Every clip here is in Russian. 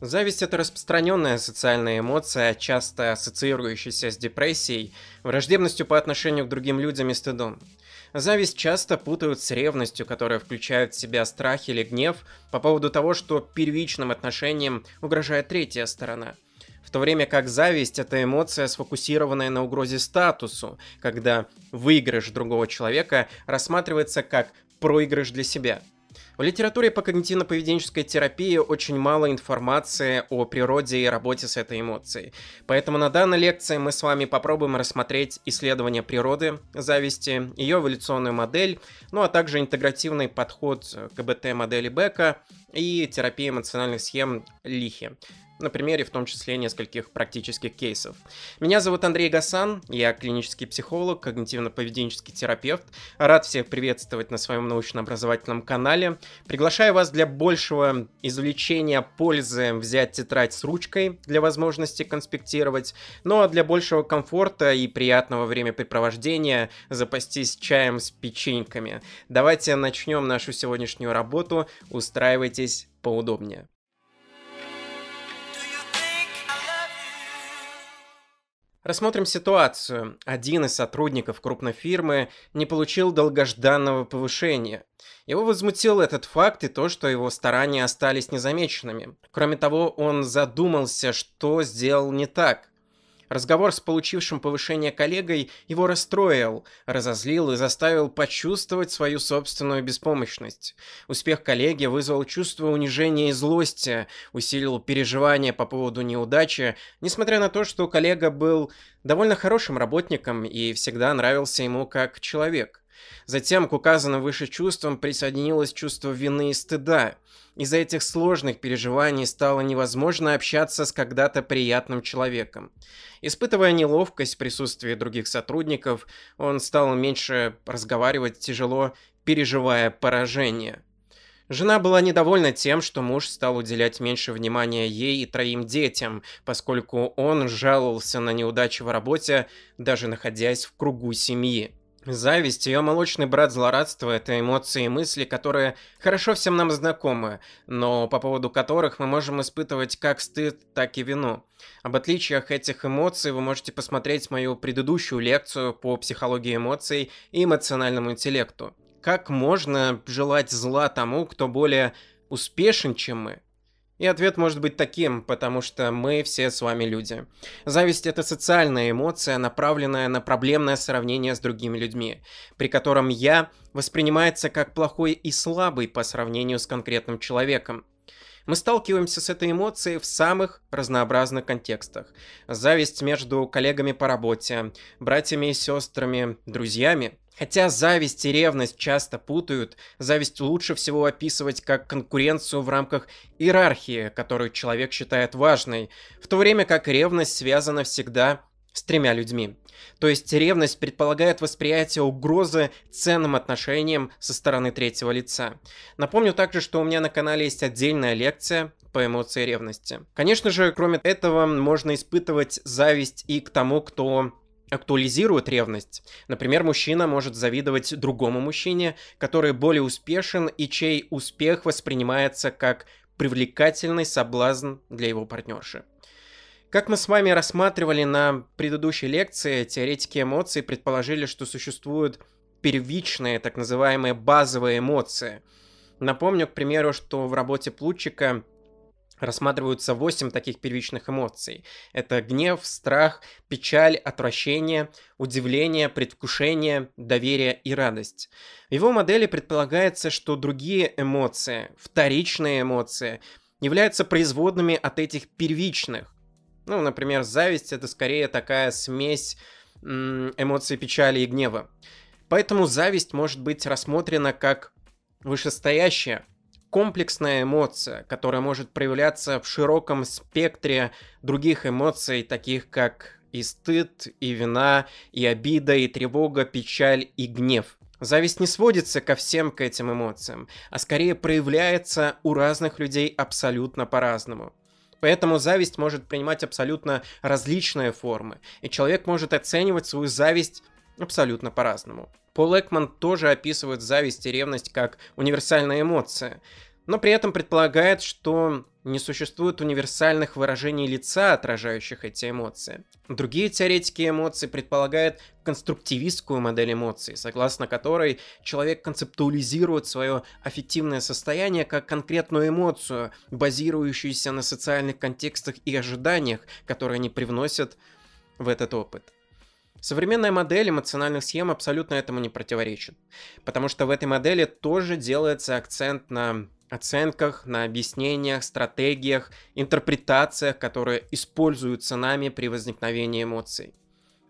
Зависть – это распространенная социальная эмоция, часто ассоциирующаяся с депрессией, враждебностью по отношению к другим людям и стыдом. Зависть часто путают с ревностью, которая включает в себя страх или гнев по поводу того, что первичным отношениям угрожает третья сторона. В то время как зависть – это эмоция, сфокусированная на угрозе статусу, когда выигрыш другого человека рассматривается как проигрыш для себя – в литературе по когнитивно-поведенческой терапии очень мало информации о природе и работе с этой эмоцией. Поэтому на данной лекции мы с вами попробуем рассмотреть исследование природы зависти, ее эволюционную модель, ну а также интегративный подход к КБТ модели Бека и терапии эмоциональных схем Лихи на примере в том числе нескольких практических кейсов. Меня зовут Андрей Гасан, я клинический психолог, когнитивно-поведенческий терапевт. Рад всех приветствовать на своем научно-образовательном канале. Приглашаю вас для большего извлечения пользы взять тетрадь с ручкой для возможности конспектировать, ну а для большего комфорта и приятного времяпрепровождения запастись чаем с печеньками. Давайте начнем нашу сегодняшнюю работу, устраивайтесь поудобнее. Рассмотрим ситуацию. Один из сотрудников крупной фирмы не получил долгожданного повышения. Его возмутил этот факт и то, что его старания остались незамеченными. Кроме того, он задумался, что сделал не так. Разговор с получившим повышение коллегой его расстроил, разозлил и заставил почувствовать свою собственную беспомощность. Успех коллеги вызвал чувство унижения и злости, усилил переживания по поводу неудачи, несмотря на то, что коллега был довольно хорошим работником и всегда нравился ему как человек. Затем к указанным выше чувствам присоединилось чувство вины и стыда. Из-за этих сложных переживаний стало невозможно общаться с когда-то приятным человеком. Испытывая неловкость в присутствии других сотрудников, он стал меньше разговаривать тяжело, переживая поражение. Жена была недовольна тем, что муж стал уделять меньше внимания ей и троим детям, поскольку он жаловался на неудачи в работе, даже находясь в кругу семьи. Зависть, ее молочный брат злорадство – это эмоции и мысли, которые хорошо всем нам знакомы, но по поводу которых мы можем испытывать как стыд, так и вину. Об отличиях этих эмоций вы можете посмотреть мою предыдущую лекцию по психологии эмоций и эмоциональному интеллекту. Как можно желать зла тому, кто более успешен, чем мы? И ответ может быть таким, потому что мы все с вами люди. Зависть — это социальная эмоция, направленная на проблемное сравнение с другими людьми, при котором «я» воспринимается как плохой и слабый по сравнению с конкретным человеком. Мы сталкиваемся с этой эмоцией в самых разнообразных контекстах. Зависть между коллегами по работе, братьями и сестрами, друзьями. Хотя зависть и ревность часто путают, зависть лучше всего описывать как конкуренцию в рамках иерархии, которую человек считает важной, в то время как ревность связана всегда с тремя людьми. То есть ревность предполагает восприятие угрозы ценным отношениям со стороны третьего лица. Напомню также, что у меня на канале есть отдельная лекция по эмоции ревности. Конечно же, кроме этого, можно испытывать зависть и к тому, кто актуализирует ревность. Например, мужчина может завидовать другому мужчине, который более успешен и чей успех воспринимается как привлекательный соблазн для его партнерши. Как мы с вами рассматривали на предыдущей лекции, теоретики эмоций предположили, что существуют первичные, так называемые базовые эмоции. Напомню, к примеру, что в работе Плутчика рассматриваются 8 таких первичных эмоций. Это гнев, страх, печаль, отвращение, удивление, предвкушение, доверие и радость. В его модели предполагается, что другие эмоции, вторичные эмоции, являются производными от этих первичных. Ну, например, зависть это скорее такая смесь эмоций печали и гнева. Поэтому зависть может быть рассмотрена как вышестоящая, комплексная эмоция, которая может проявляться в широком спектре других эмоций, таких как и стыд, и вина, и обида, и тревога, печаль и гнев. Зависть не сводится ко всем к этим эмоциям, а скорее проявляется у разных людей абсолютно по-разному. Поэтому зависть может принимать абсолютно различные формы, и человек может оценивать свою зависть абсолютно по-разному. Пол Экман тоже описывает зависть и ревность как универсальные эмоции но при этом предполагает, что не существует универсальных выражений лица, отражающих эти эмоции. Другие теоретики эмоций предполагают конструктивистскую модель эмоций, согласно которой человек концептуализирует свое аффективное состояние как конкретную эмоцию, базирующуюся на социальных контекстах и ожиданиях, которые они привносят в этот опыт. Современная модель эмоциональных схем абсолютно этому не противоречит, потому что в этой модели тоже делается акцент на оценках, на объяснениях, стратегиях, интерпретациях, которые используются нами при возникновении эмоций.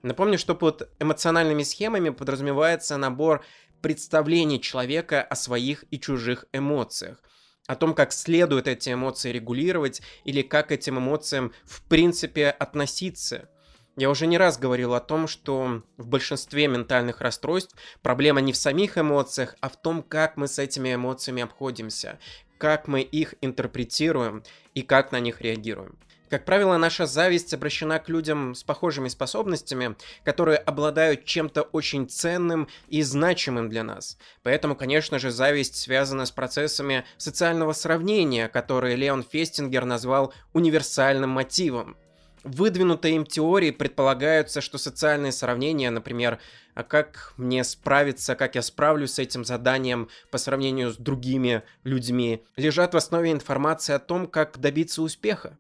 Напомню, что под эмоциональными схемами подразумевается набор представлений человека о своих и чужих эмоциях, о том, как следует эти эмоции регулировать или как этим эмоциям в принципе относиться – я уже не раз говорил о том, что в большинстве ментальных расстройств проблема не в самих эмоциях, а в том, как мы с этими эмоциями обходимся, как мы их интерпретируем и как на них реагируем. Как правило, наша зависть обращена к людям с похожими способностями, которые обладают чем-то очень ценным и значимым для нас. Поэтому, конечно же, зависть связана с процессами социального сравнения, которые Леон Фестингер назвал универсальным мотивом выдвинутые им теории предполагаются, что социальные сравнения, например, а как мне справиться, как я справлюсь с этим заданием по сравнению с другими людьми, лежат в основе информации о том, как добиться успеха.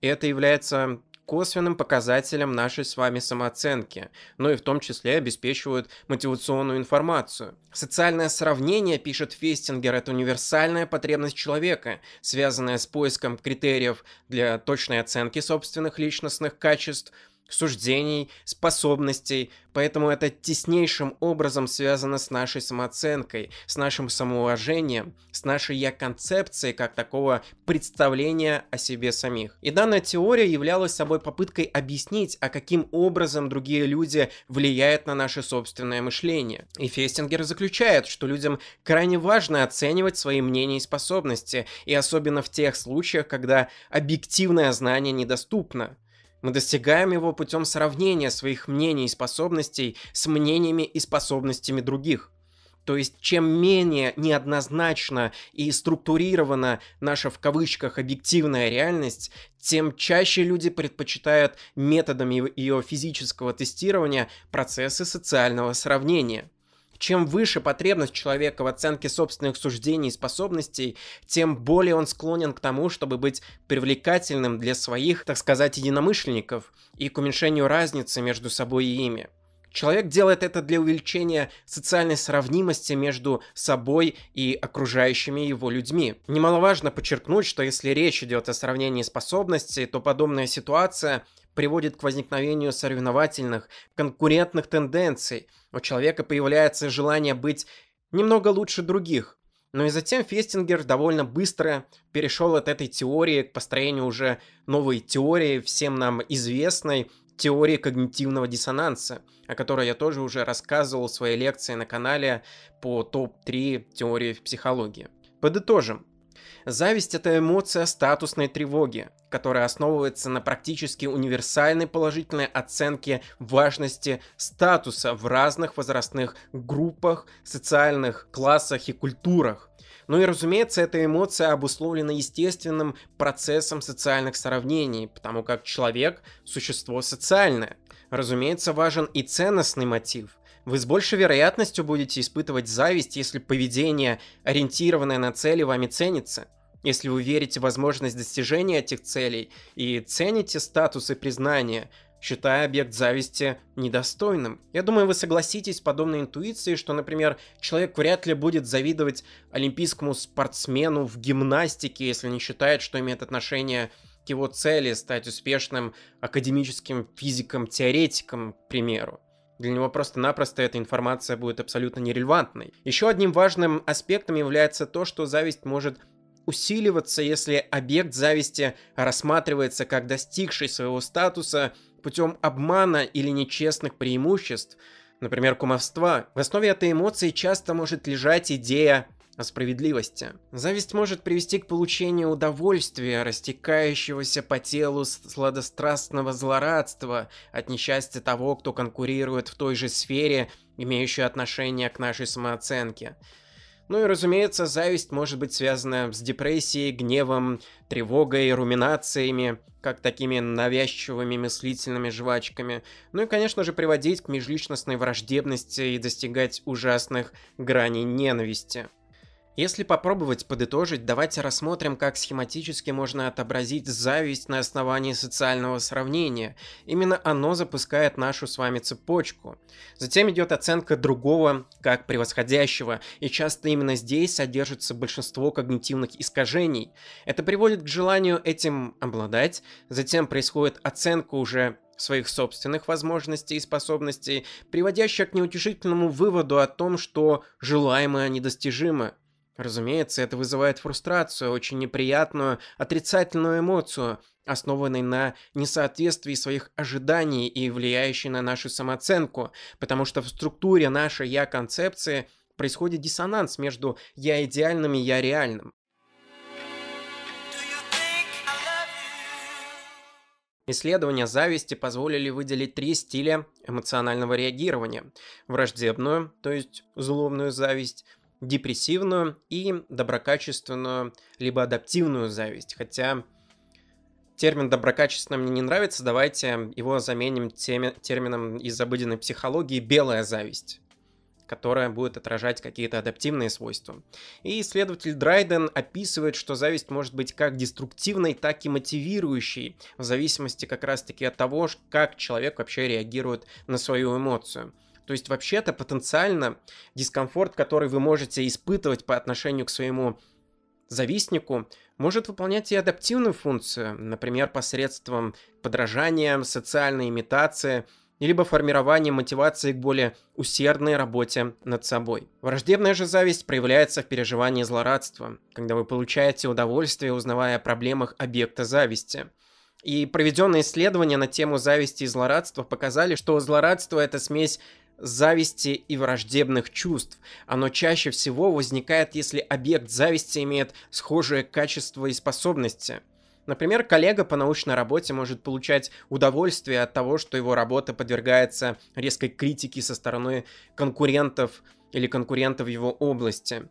И это является косвенным показателем нашей с вами самооценки, но ну и в том числе обеспечивают мотивационную информацию. Социальное сравнение, пишет Фестингер, это универсальная потребность человека, связанная с поиском критериев для точной оценки собственных личностных качеств – суждений, способностей, поэтому это теснейшим образом связано с нашей самооценкой, с нашим самоуважением, с нашей я-концепцией как такого представления о себе самих. И данная теория являлась собой попыткой объяснить, а каким образом другие люди влияют на наше собственное мышление. И Фестингер заключает, что людям крайне важно оценивать свои мнения и способности, и особенно в тех случаях, когда объективное знание недоступно. Мы достигаем его путем сравнения своих мнений и способностей с мнениями и способностями других. То есть, чем менее неоднозначно и структурирована наша в кавычках объективная реальность, тем чаще люди предпочитают методами ее физического тестирования процессы социального сравнения – чем выше потребность человека в оценке собственных суждений и способностей, тем более он склонен к тому, чтобы быть привлекательным для своих, так сказать, единомышленников и к уменьшению разницы между собой и ими. Человек делает это для увеличения социальной сравнимости между собой и окружающими его людьми. Немаловажно подчеркнуть, что если речь идет о сравнении способностей, то подобная ситуация приводит к возникновению соревновательных, конкурентных тенденций. У человека появляется желание быть немного лучше других. Но ну и затем Фестингер довольно быстро перешел от этой теории к построению уже новой теории, всем нам известной, теории когнитивного диссонанса, о которой я тоже уже рассказывал в своей лекции на канале по топ-3 теории в психологии. Подытожим. Зависть – это эмоция статусной тревоги, которая основывается на практически универсальной положительной оценке важности статуса в разных возрастных группах, социальных классах и культурах – ну и разумеется, эта эмоция обусловлена естественным процессом социальных сравнений, потому как человек – существо социальное. Разумеется, важен и ценностный мотив – вы с большей вероятностью будете испытывать зависть, если поведение, ориентированное на цели, вами ценится. Если вы верите в возможность достижения этих целей и цените статус и признание, считая объект зависти недостойным. Я думаю, вы согласитесь с подобной интуицией, что, например, человек вряд ли будет завидовать олимпийскому спортсмену в гимнастике, если не считает, что имеет отношение к его цели стать успешным академическим физиком-теоретиком, к примеру. Для него просто-напросто эта информация будет абсолютно нерелевантной. Еще одним важным аспектом является то, что зависть может усиливаться, если объект зависти рассматривается как достигший своего статуса путем обмана или нечестных преимуществ, например, кумовства, в основе этой эмоции часто может лежать идея о справедливости. Зависть может привести к получению удовольствия, растекающегося по телу сладострастного злорадства от несчастья того, кто конкурирует в той же сфере, имеющей отношение к нашей самооценке. Ну и, разумеется, зависть может быть связана с депрессией, гневом, тревогой, руминациями, как такими навязчивыми мыслительными жвачками. Ну и, конечно же, приводить к межличностной враждебности и достигать ужасных граней ненависти. Если попробовать подытожить, давайте рассмотрим, как схематически можно отобразить зависть на основании социального сравнения. Именно оно запускает нашу с вами цепочку. Затем идет оценка другого как превосходящего, и часто именно здесь содержится большинство когнитивных искажений. Это приводит к желанию этим обладать, затем происходит оценка уже своих собственных возможностей и способностей, приводящая к неутешительному выводу о том, что желаемое недостижимо. Разумеется, это вызывает фрустрацию, очень неприятную, отрицательную эмоцию, основанной на несоответствии своих ожиданий и влияющей на нашу самооценку, потому что в структуре нашей «я-концепции» происходит диссонанс между «я идеальным» и «я реальным». Исследования зависти позволили выделить три стиля эмоционального реагирования. Враждебную, то есть злобную зависть, депрессивную и доброкачественную, либо адаптивную зависть. Хотя термин доброкачественный мне не нравится, давайте его заменим теме, термином из обыденной психологии «белая зависть» которая будет отражать какие-то адаптивные свойства. И исследователь Драйден описывает, что зависть может быть как деструктивной, так и мотивирующей, в зависимости как раз-таки от того, как человек вообще реагирует на свою эмоцию. То есть вообще-то потенциально дискомфорт, который вы можете испытывать по отношению к своему завистнику, может выполнять и адаптивную функцию, например, посредством подражания, социальной имитации, либо формирования мотивации к более усердной работе над собой. Враждебная же зависть проявляется в переживании злорадства, когда вы получаете удовольствие, узнавая о проблемах объекта зависти. И проведенные исследования на тему зависти и злорадства показали, что злорадство – это смесь зависти и враждебных чувств. Оно чаще всего возникает, если объект зависти имеет схожие качества и способности. Например, коллега по научной работе может получать удовольствие от того, что его работа подвергается резкой критике со стороны конкурентов или конкурентов его области.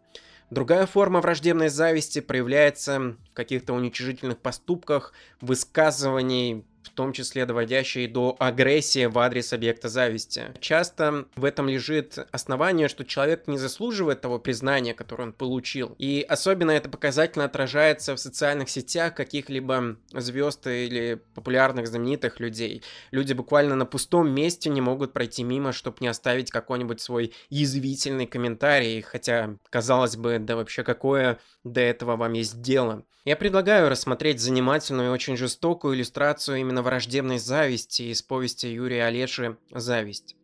Другая форма враждебной зависти проявляется в каких-то уничижительных поступках, высказываниях в том числе доводящие до агрессии в адрес объекта зависти. Часто в этом лежит основание, что человек не заслуживает того признания, которое он получил. И особенно это показательно отражается в социальных сетях каких-либо звезд или популярных знаменитых людей. Люди буквально на пустом месте не могут пройти мимо, чтобы не оставить какой-нибудь свой язвительный комментарий, хотя, казалось бы, да вообще какое до этого вам есть дело. Я предлагаю рассмотреть занимательную и очень жестокую иллюстрацию именно враждебной зависти из повести Юрия Олеши «Зависть».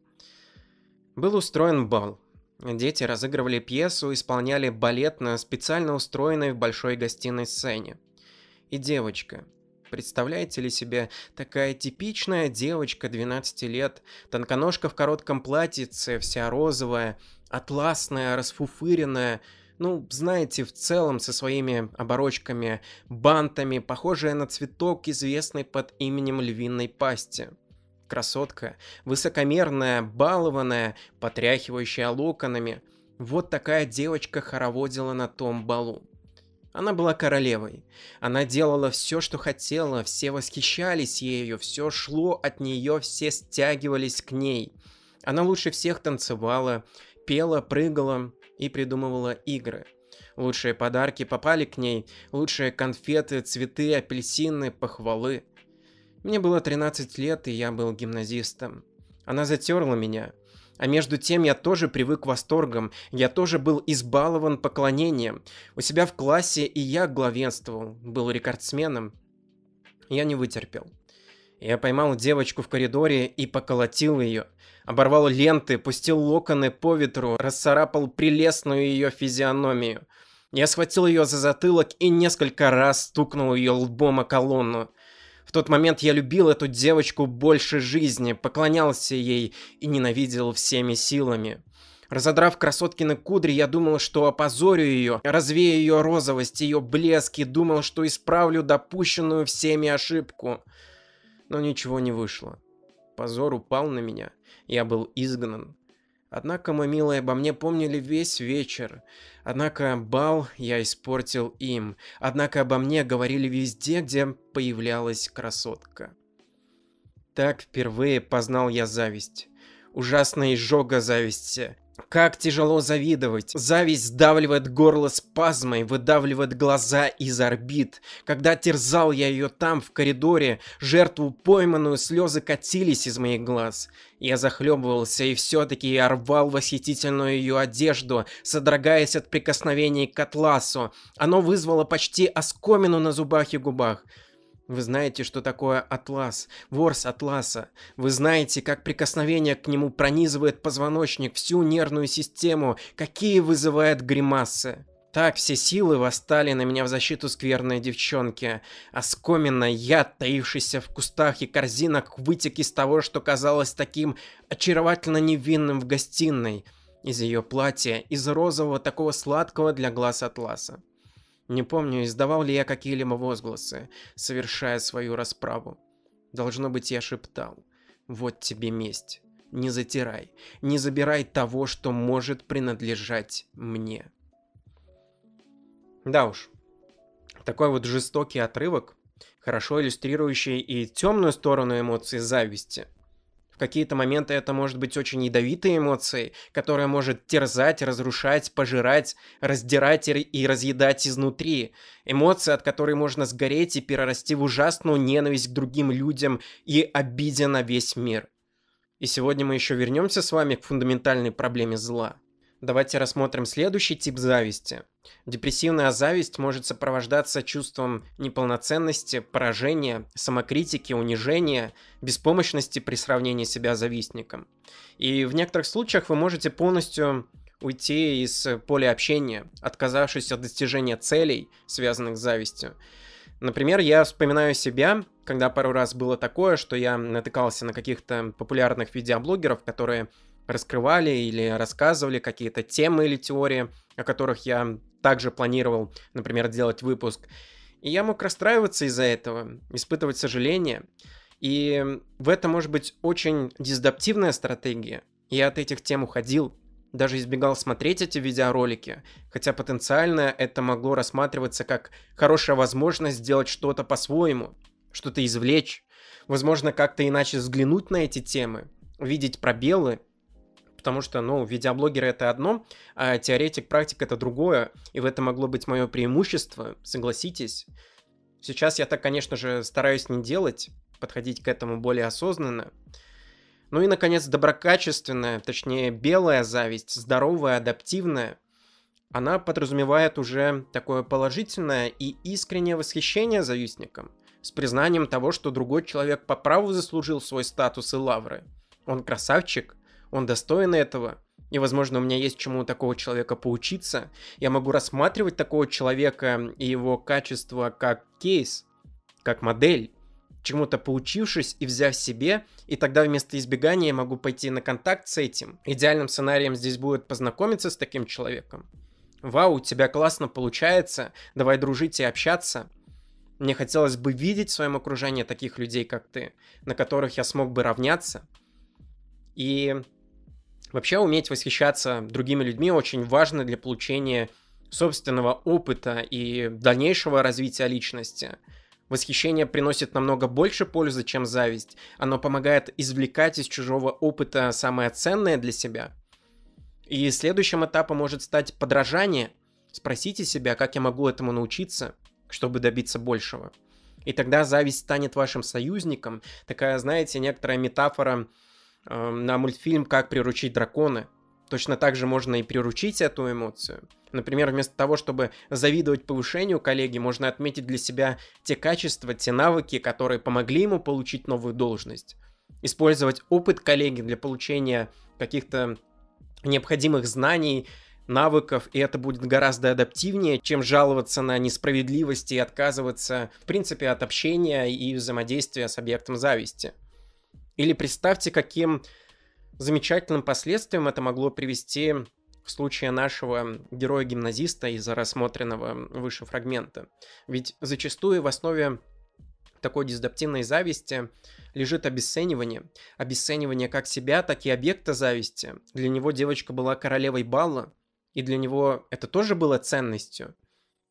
Был устроен бал. Дети разыгрывали пьесу, исполняли балет на специально устроенной в большой гостиной сцене. И девочка. Представляете ли себе, такая типичная девочка 12 лет, тонконожка в коротком платьице, вся розовая, атласная, расфуфыренная – ну, знаете, в целом со своими оборочками, бантами, похожая на цветок, известный под именем львиной пасти. Красотка, высокомерная, балованная, потряхивающая локонами. Вот такая девочка хороводила на том балу. Она была королевой. Она делала все, что хотела, все восхищались ею, все шло от нее, все стягивались к ней. Она лучше всех танцевала, пела, прыгала, и придумывала игры. Лучшие подарки попали к ней, лучшие конфеты, цветы, апельсины, похвалы. Мне было 13 лет, и я был гимназистом. Она затерла меня. А между тем я тоже привык к восторгам, я тоже был избалован поклонением. У себя в классе и я главенствовал, был рекордсменом. Я не вытерпел. Я поймал девочку в коридоре и поколотил ее. Оборвал ленты, пустил локоны по ветру, расцарапал прелестную ее физиономию. Я схватил ее за затылок и несколько раз стукнул ее лбом о колонну. В тот момент я любил эту девочку больше жизни, поклонялся ей и ненавидел всеми силами. Разодрав красотки на кудри, я думал, что опозорю ее, развею ее розовость, ее блеск и думал, что исправлю допущенную всеми ошибку но ничего не вышло. Позор упал на меня, я был изгнан. Однако мои милые, обо мне помнили весь вечер. Однако бал я испортил им. Однако обо мне говорили везде, где появлялась красотка. Так впервые познал я зависть. Ужасная изжога зависти. Как тяжело завидовать. Зависть сдавливает горло спазмой, выдавливает глаза из орбит. Когда терзал я ее там, в коридоре, жертву пойманную, слезы катились из моих глаз. Я захлебывался и все-таки я рвал восхитительную ее одежду, содрогаясь от прикосновений к атласу. Оно вызвало почти оскомину на зубах и губах. Вы знаете, что такое атлас, ворс атласа. Вы знаете, как прикосновение к нему пронизывает позвоночник, всю нервную систему, какие вызывает гримасы. Так все силы восстали на меня в защиту скверной девчонки. Оскоменно я, таившийся в кустах и корзинах, вытек из того, что казалось таким очаровательно невинным в гостиной. Из ее платья, из розового, такого сладкого для глаз атласа. Не помню, издавал ли я какие-либо возгласы, совершая свою расправу. Должно быть, я шептал. «Вот тебе месть. Не затирай. Не забирай того, что может принадлежать мне». Да уж. Такой вот жестокий отрывок, хорошо иллюстрирующий и темную сторону эмоций зависти – какие-то моменты это может быть очень ядовитые эмоции, которая может терзать, разрушать, пожирать, раздирать и разъедать изнутри. Эмоции, от которой можно сгореть и перерасти в ужасную ненависть к другим людям и обиде на весь мир. И сегодня мы еще вернемся с вами к фундаментальной проблеме зла. Давайте рассмотрим следующий тип зависти. Депрессивная зависть может сопровождаться чувством неполноценности, поражения, самокритики, унижения, беспомощности при сравнении себя с завистником. И в некоторых случаях вы можете полностью уйти из поля общения, отказавшись от достижения целей, связанных с завистью. Например, я вспоминаю себя, когда пару раз было такое, что я натыкался на каких-то популярных видеоблогеров, которые раскрывали или рассказывали какие-то темы или теории, о которых я также планировал, например, делать выпуск. И я мог расстраиваться из-за этого, испытывать сожаление. И в это может быть очень дезадаптивная стратегия. Я от этих тем уходил, даже избегал смотреть эти видеоролики, хотя потенциально это могло рассматриваться как хорошая возможность сделать что-то по-своему, что-то извлечь, возможно, как-то иначе взглянуть на эти темы, увидеть пробелы потому что, ну, видеоблогер это одно, а теоретик, практик это другое, и в этом могло быть мое преимущество, согласитесь. Сейчас я так, конечно же, стараюсь не делать, подходить к этому более осознанно. Ну и, наконец, доброкачественная, точнее, белая зависть, здоровая, адаптивная. Она подразумевает уже такое положительное и искреннее восхищение завистником, с признанием того, что другой человек по праву заслужил свой статус и лавры. Он красавчик, он достоин этого, и, возможно, у меня есть чему у такого человека поучиться. Я могу рассматривать такого человека и его качество как кейс, как модель, чему-то поучившись и взяв себе, и тогда вместо избегания я могу пойти на контакт с этим. Идеальным сценарием здесь будет познакомиться с таким человеком. Вау, у тебя классно получается, давай дружить и общаться. Мне хотелось бы видеть в своем окружении таких людей, как ты, на которых я смог бы равняться. И Вообще уметь восхищаться другими людьми очень важно для получения собственного опыта и дальнейшего развития личности. Восхищение приносит намного больше пользы, чем зависть. Оно помогает извлекать из чужого опыта самое ценное для себя. И следующим этапом может стать подражание. Спросите себя, как я могу этому научиться, чтобы добиться большего. И тогда зависть станет вашим союзником. Такая, знаете, некоторая метафора э, на мультфильм «Как приручить дракона». Точно так же можно и приручить эту эмоцию. Например, вместо того, чтобы завидовать повышению коллеги, можно отметить для себя те качества, те навыки, которые помогли ему получить новую должность. Использовать опыт коллеги для получения каких-то необходимых знаний, навыков, и это будет гораздо адаптивнее, чем жаловаться на несправедливости и отказываться, в принципе, от общения и взаимодействия с объектом зависти. Или представьте, каким замечательным последствиям это могло привести в случае нашего героя-гимназиста из-за рассмотренного выше фрагмента. Ведь зачастую в основе такой дисдаптивной зависти лежит обесценивание. Обесценивание как себя, так и объекта зависти. Для него девочка была королевой балла, и для него это тоже было ценностью.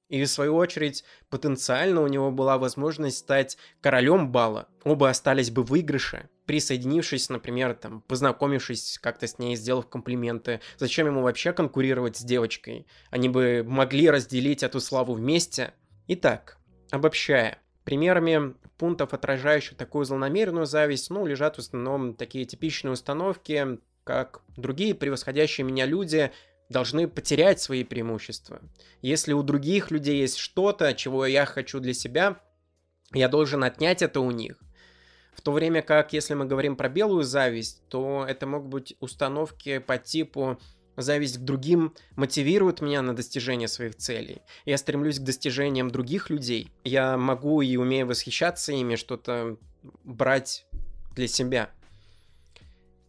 И в свою очередь, потенциально у него была возможность стать королем балла. Оба остались бы в выигрыше присоединившись, например, там, познакомившись как-то с ней, сделав комплименты. Зачем ему вообще конкурировать с девочкой? Они бы могли разделить эту славу вместе. Итак, обобщая, Примерами пунктов, отражающих такую злонамеренную зависть, ну, лежат в основном такие типичные установки, как другие превосходящие меня люди должны потерять свои преимущества. Если у других людей есть что-то, чего я хочу для себя, я должен отнять это у них. В то время как, если мы говорим про белую зависть, то это могут быть установки по типу зависть к другим мотивирует меня на достижение своих целей. Я стремлюсь к достижениям других людей. Я могу и умею восхищаться ими, что-то брать для себя.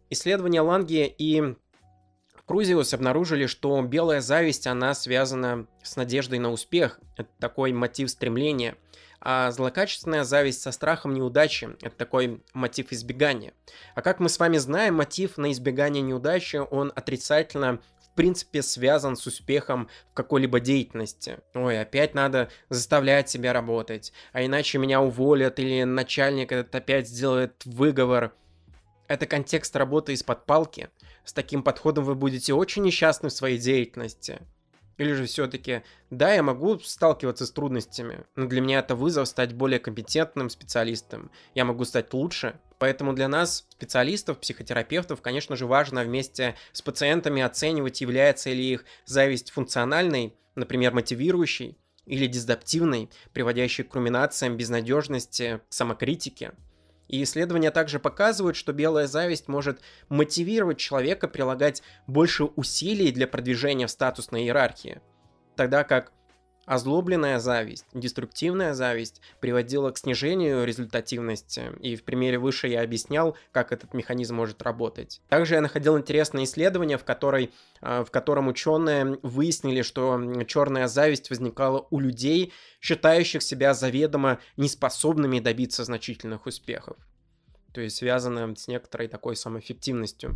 Исследования Ланги и Крузиус обнаружили, что белая зависть, она связана с надеждой на успех. Это такой мотив стремления. А злокачественная зависть со страхом неудачи – это такой мотив избегания. А как мы с вами знаем, мотив на избегание неудачи, он отрицательно в принципе связан с успехом в какой-либо деятельности. Ой, опять надо заставлять себя работать, а иначе меня уволят или начальник этот опять сделает выговор. Это контекст работы из-под палки. С таким подходом вы будете очень несчастны в своей деятельности. Или же все-таки, да, я могу сталкиваться с трудностями, но для меня это вызов стать более компетентным специалистом, я могу стать лучше, Поэтому для нас, специалистов, психотерапевтов, конечно же, важно вместе с пациентами оценивать, является ли их зависть функциональной, например, мотивирующей, или дездаптивной, приводящей к руминациям безнадежности, самокритике. И исследования также показывают, что белая зависть может мотивировать человека прилагать больше усилий для продвижения в статусной иерархии. Тогда как Озлобленная зависть, деструктивная зависть приводила к снижению результативности, и в примере выше я объяснял, как этот механизм может работать. Также я находил интересное исследование, в, которой, э, в котором ученые выяснили, что черная зависть возникала у людей, считающих себя заведомо неспособными добиться значительных успехов. То есть связано с некоторой такой самоэффективностью.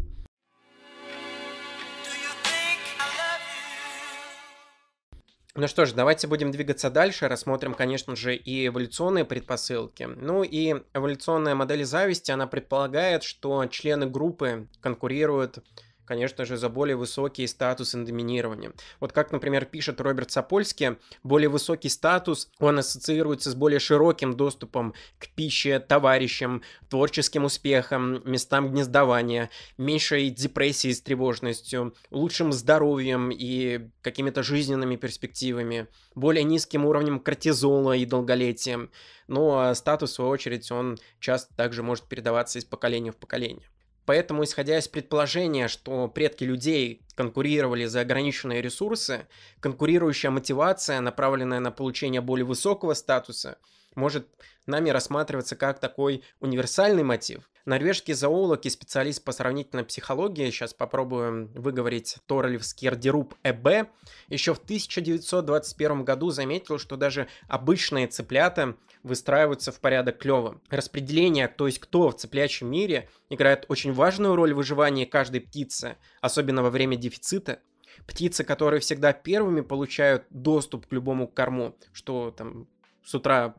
Ну что ж, давайте будем двигаться дальше, рассмотрим, конечно же, и эволюционные предпосылки. Ну и эволюционная модель зависти, она предполагает, что члены группы конкурируют конечно же, за более высокий статус и доминирования. Вот как, например, пишет Роберт Сапольский, более высокий статус, он ассоциируется с более широким доступом к пище, товарищам, творческим успехам, местам гнездования, меньшей депрессией с тревожностью, лучшим здоровьем и какими-то жизненными перспективами, более низким уровнем кортизола и долголетием. Но ну, а статус, в свою очередь, он часто также может передаваться из поколения в поколение. Поэтому, исходя из предположения, что предки людей конкурировали за ограниченные ресурсы, конкурирующая мотивация, направленная на получение более высокого статуса, может нами рассматривается как такой универсальный мотив. Норвежский зоолог и специалист по сравнительной психологии, сейчас попробуем выговорить Торлив Скердеруп ЭБ, еще в 1921 году заметил, что даже обычные цыплята выстраиваются в порядок клёва. Распределение, то есть кто в цыплячьем мире, играет очень важную роль в выживании каждой птицы, особенно во время дефицита. Птицы, которые всегда первыми получают доступ к любому корму, что там с утра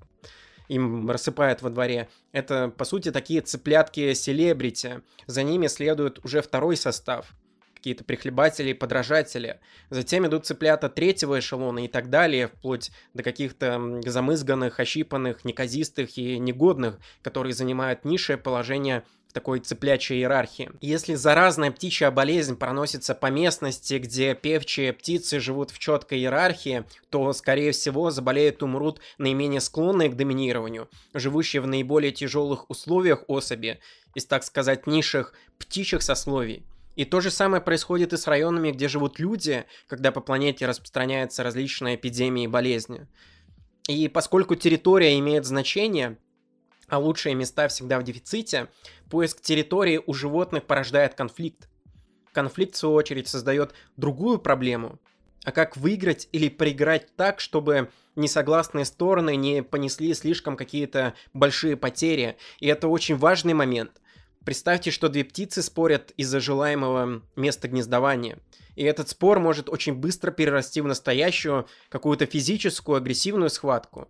им рассыпают во дворе. Это, по сути, такие цыплятки-селебрити. За ними следует уже второй состав какие-то прихлебатели и подражатели. Затем идут цыплята третьего эшелона и так далее, вплоть до каких-то замызганных, ощипанных, неказистых и негодных, которые занимают низшее положение такой цеплячей иерархии. Если заразная птичья болезнь проносится по местности, где певчие птицы живут в четкой иерархии, то, скорее всего, заболеют умрут наименее склонные к доминированию, живущие в наиболее тяжелых условиях особи, из, так сказать, низших птичьих сословий. И то же самое происходит и с районами, где живут люди, когда по планете распространяются различные эпидемии и болезни. И поскольку территория имеет значение, а лучшие места всегда в дефиците, Поиск территории у животных порождает конфликт. Конфликт, в свою очередь, создает другую проблему. А как выиграть или проиграть так, чтобы несогласные стороны не понесли слишком какие-то большие потери? И это очень важный момент. Представьте, что две птицы спорят из-за желаемого места гнездования. И этот спор может очень быстро перерасти в настоящую, какую-то физическую, агрессивную схватку.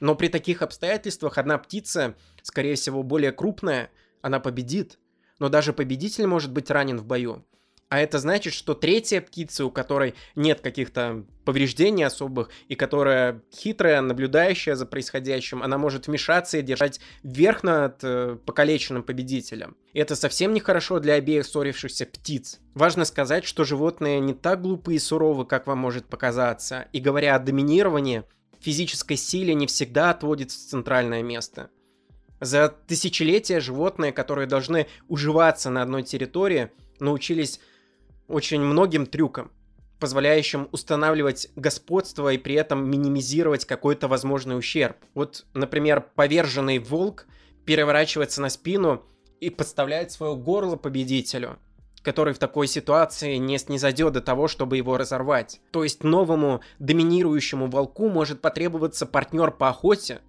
Но при таких обстоятельствах одна птица, скорее всего, более крупная, она победит. Но даже победитель может быть ранен в бою. А это значит, что третья птица, у которой нет каких-то повреждений особых, и которая хитрая, наблюдающая за происходящим, она может вмешаться и держать верх над э, покалеченным победителем. И это совсем нехорошо для обеих ссорившихся птиц. Важно сказать, что животные не так глупы и суровы, как вам может показаться. И говоря о доминировании, физической силе не всегда отводится центральное место – за тысячелетия животные, которые должны уживаться на одной территории, научились очень многим трюкам, позволяющим устанавливать господство и при этом минимизировать какой-то возможный ущерб. Вот, например, поверженный волк переворачивается на спину и подставляет свое горло победителю, который в такой ситуации не снизойдет до того, чтобы его разорвать. То есть новому доминирующему волку может потребоваться партнер по охоте,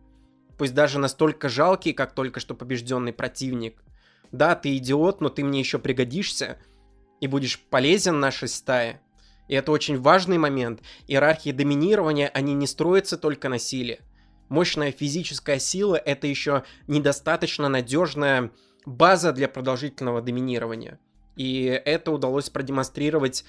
пусть даже настолько жалкий, как только что побежденный противник. Да, ты идиот, но ты мне еще пригодишься и будешь полезен нашей стае. И это очень важный момент. Иерархии доминирования, они не строятся только на силе. Мощная физическая сила – это еще недостаточно надежная база для продолжительного доминирования. И это удалось продемонстрировать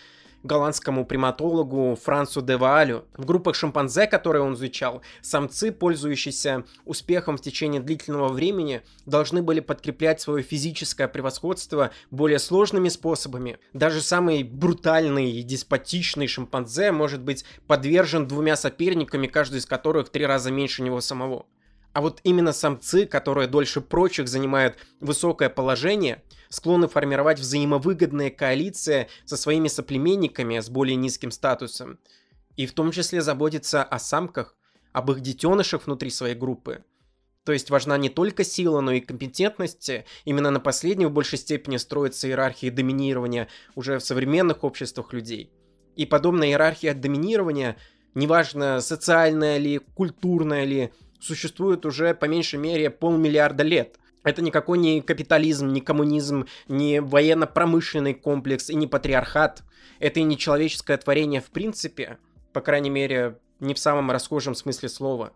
голландскому приматологу Францу де Ваалю. В группах шимпанзе, которые он изучал, самцы, пользующиеся успехом в течение длительного времени, должны были подкреплять свое физическое превосходство более сложными способами. Даже самый брутальный и деспотичный шимпанзе может быть подвержен двумя соперниками, каждый из которых в три раза меньше него самого. А вот именно самцы, которые дольше прочих занимают высокое положение, склонны формировать взаимовыгодные коалиции со своими соплеменниками с более низким статусом. И в том числе заботиться о самках, об их детенышах внутри своей группы. То есть важна не только сила, но и компетентность. Именно на последнем в большей степени строится иерархия доминирования уже в современных обществах людей. И подобная иерархия доминирования, неважно социальная ли, культурная ли, существует уже по меньшей мере полмиллиарда лет. Это никакой не капитализм, не коммунизм, не военно-промышленный комплекс и не патриархат. Это и не человеческое творение в принципе, по крайней мере, не в самом расхожем смысле слова.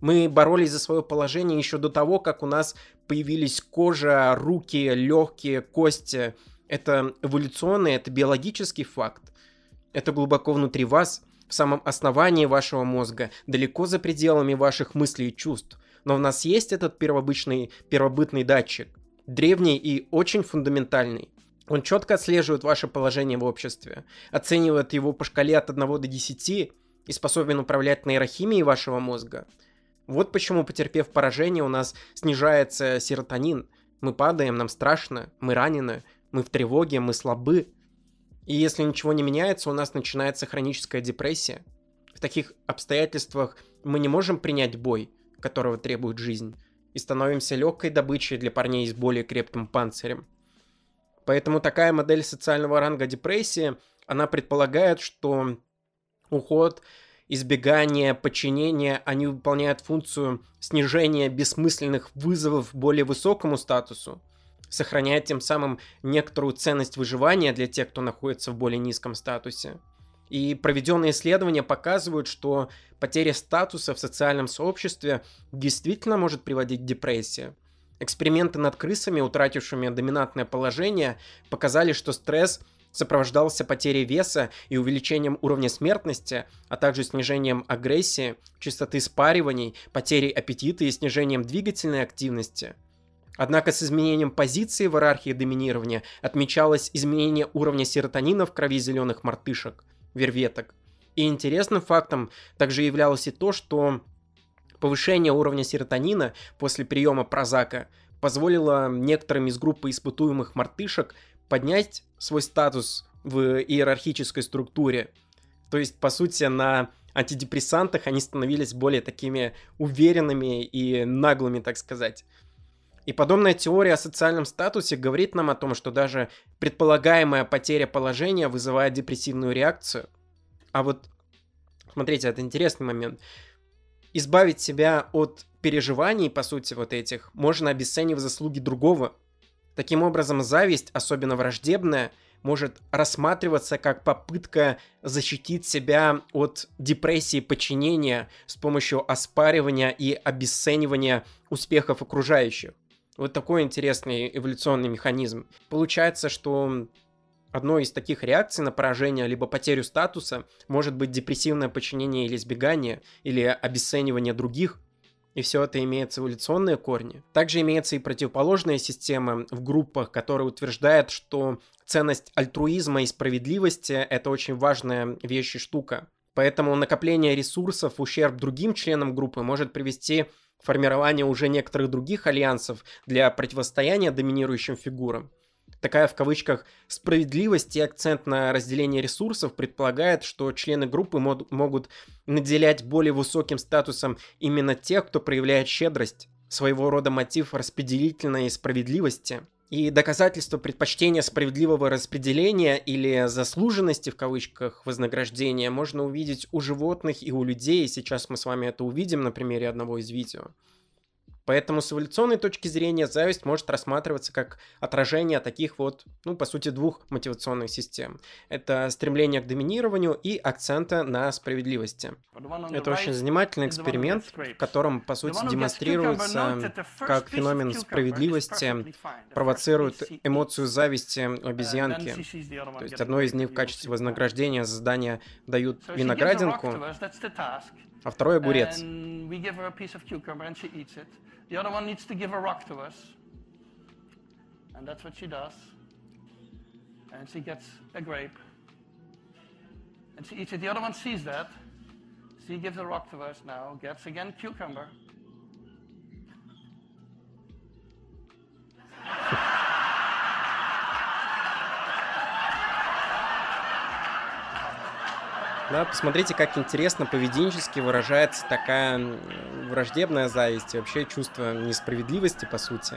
Мы боролись за свое положение еще до того, как у нас появились кожа, руки, легкие, кости. Это эволюционный, это биологический факт. Это глубоко внутри вас – в самом основании вашего мозга, далеко за пределами ваших мыслей и чувств. Но в нас есть этот первобычный, первобытный датчик, древний и очень фундаментальный. Он четко отслеживает ваше положение в обществе, оценивает его по шкале от 1 до 10 и способен управлять нейрохимией вашего мозга. Вот почему, потерпев поражение, у нас снижается серотонин. Мы падаем, нам страшно, мы ранены, мы в тревоге, мы слабы – и если ничего не меняется, у нас начинается хроническая депрессия. В таких обстоятельствах мы не можем принять бой, которого требует жизнь, и становимся легкой добычей для парней с более крепким панцирем. Поэтому такая модель социального ранга депрессии, она предполагает, что уход, избегание, подчинение, они выполняют функцию снижения бессмысленных вызовов более высокому статусу – сохраняя тем самым некоторую ценность выживания для тех, кто находится в более низком статусе. И проведенные исследования показывают, что потеря статуса в социальном сообществе действительно может приводить к депрессии. Эксперименты над крысами, утратившими доминантное положение, показали, что стресс сопровождался потерей веса и увеличением уровня смертности, а также снижением агрессии, частоты спариваний, потерей аппетита и снижением двигательной активности – Однако с изменением позиции в иерархии доминирования отмечалось изменение уровня серотонина в крови зеленых мартышек, верветок. И интересным фактом также являлось и то, что повышение уровня серотонина после приема прозака позволило некоторым из группы испытуемых мартышек поднять свой статус в иерархической структуре. То есть, по сути, на антидепрессантах они становились более такими уверенными и наглыми, так сказать. И подобная теория о социальном статусе говорит нам о том, что даже предполагаемая потеря положения вызывает депрессивную реакцию. А вот, смотрите, это интересный момент. Избавить себя от переживаний, по сути, вот этих, можно обесценив заслуги другого. Таким образом, зависть, особенно враждебная, может рассматриваться как попытка защитить себя от депрессии подчинения с помощью оспаривания и обесценивания успехов окружающих. Вот такой интересный эволюционный механизм. Получается, что одной из таких реакций на поражение либо потерю статуса может быть депрессивное подчинение или избегание, или обесценивание других, и все это имеет эволюционные корни. Также имеется и противоположная система в группах, которая утверждает, что ценность альтруизма и справедливости – это очень важная вещь и штука. Поэтому накопление ресурсов в ущерб другим членам группы может привести формирование уже некоторых других альянсов для противостояния доминирующим фигурам. Такая в кавычках справедливость и акцент на разделение ресурсов предполагает, что члены группы мод- могут наделять более высоким статусом именно тех, кто проявляет щедрость, своего рода мотив распределительной справедливости – и доказательство предпочтения справедливого распределения или заслуженности в кавычках вознаграждения можно увидеть у животных и у людей. Сейчас мы с вами это увидим на примере одного из видео. Поэтому с эволюционной точки зрения зависть может рассматриваться как отражение таких вот, ну, по сути, двух мотивационных систем. Это стремление к доминированию и акцента на справедливости. Это очень занимательный эксперимент, в котором, по сути, демонстрируется, как феномен справедливости провоцирует эмоцию зависти обезьянки. То есть одно из них в качестве вознаграждения за задание дают виноградинку, а второй огурец. The other one needs to give a rock to us. And that's what she does. And she gets a grape. And she eats it. The other one sees that. She gives a rock to us now, gets again cucumber. Да, посмотрите, как интересно поведенчески выражается такая враждебная зависть и вообще чувство несправедливости, по сути.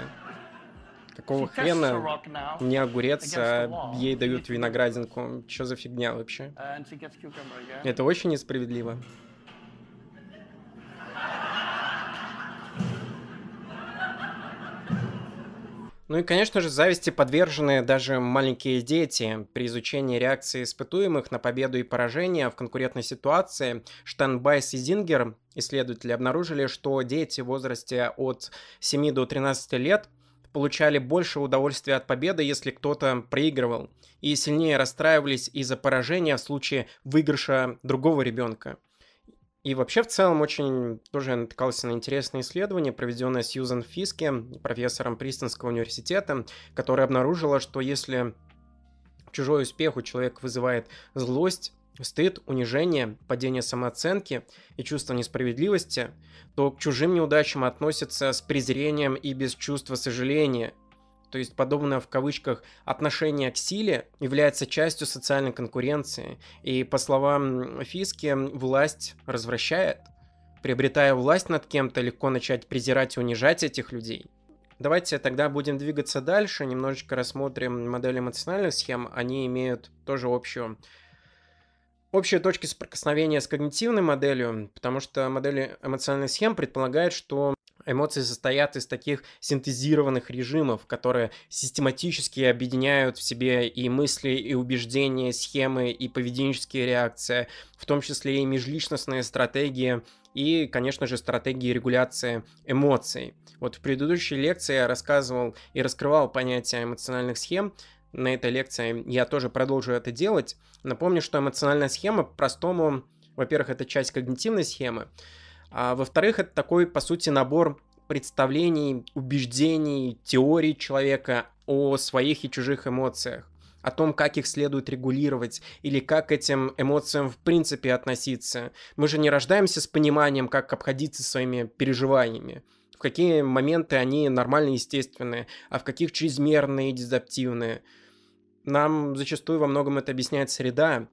Какого хрена не огурец, а ей дают виноградинку? Что за фигня вообще? Это очень несправедливо. Ну и, конечно же, зависти подвержены даже маленькие дети. При изучении реакции испытуемых на победу и поражение в конкурентной ситуации Штенбайс и Зингер, исследователи, обнаружили, что дети в возрасте от 7 до 13 лет получали больше удовольствия от победы, если кто-то проигрывал, и сильнее расстраивались из-за поражения в случае выигрыша другого ребенка. И вообще в целом очень тоже натыкался на интересное исследование, проведенное Сьюзен Фиски, профессором Пристонского университета, которое обнаружило, что если чужой успех у человека вызывает злость, стыд, унижение, падение самооценки и чувство несправедливости, то к чужим неудачам относятся с презрением и без чувства сожаления – то есть подобное в кавычках отношение к силе является частью социальной конкуренции. И по словам Фиски, власть развращает. Приобретая власть над кем-то, легко начать презирать и унижать этих людей. Давайте тогда будем двигаться дальше, немножечко рассмотрим модели эмоциональных схем. Они имеют тоже общую общие точки соприкосновения с когнитивной моделью, потому что модель эмоциональных схем предполагает, что эмоции состоят из таких синтезированных режимов, которые систематически объединяют в себе и мысли, и убеждения, схемы, и поведенческие реакции, в том числе и межличностные стратегии, и, конечно же, стратегии регуляции эмоций. Вот в предыдущей лекции я рассказывал и раскрывал понятие эмоциональных схем, на этой лекции я тоже продолжу это делать. Напомню, что эмоциональная схема простому во-первых, это часть когнитивной схемы, а во-вторых, это такой, по сути, набор представлений, убеждений, теорий человека о своих и чужих эмоциях о том, как их следует регулировать или как к этим эмоциям в принципе относиться. Мы же не рождаемся с пониманием, как обходиться своими переживаниями. В какие моменты они нормально естественные, а в каких чрезмерные и дезаптивные. Нам зачастую во многом это объясняет среда,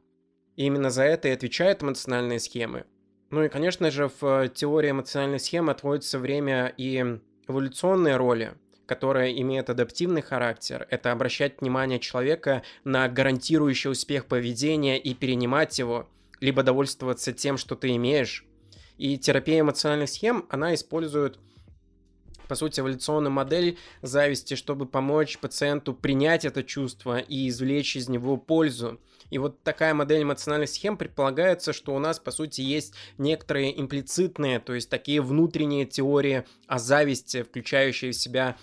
и именно за это и отвечают эмоциональные схемы. Ну и, конечно же, в теории эмоциональной схемы отводится время и эволюционные роли, которая имеет адаптивный характер, это обращать внимание человека на гарантирующий успех поведения и перенимать его, либо довольствоваться тем, что ты имеешь. И терапия эмоциональных схем, она использует по сути, эволюционную модель зависти, чтобы помочь пациенту принять это чувство и извлечь из него пользу. И вот такая модель эмоциональных схем предполагается, что у нас, по сути, есть некоторые имплицитные, то есть такие внутренние теории о зависти, включающие в себя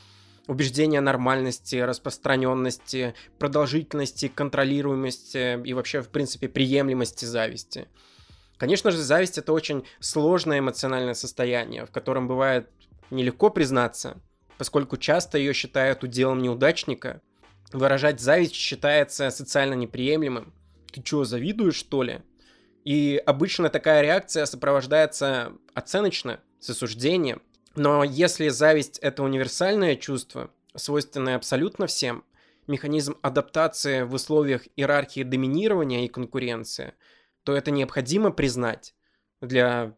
убеждения нормальности, распространенности, продолжительности, контролируемости и вообще, в принципе, приемлемости зависти. Конечно же, зависть это очень сложное эмоциональное состояние, в котором бывает нелегко признаться, поскольку часто ее считают уделом неудачника, выражать зависть считается социально неприемлемым. Ты чего, завидуешь, что ли? И обычно такая реакция сопровождается оценочно, с осуждением. Но если зависть – это универсальное чувство, свойственное абсолютно всем, механизм адаптации в условиях иерархии доминирования и конкуренции, то это необходимо признать для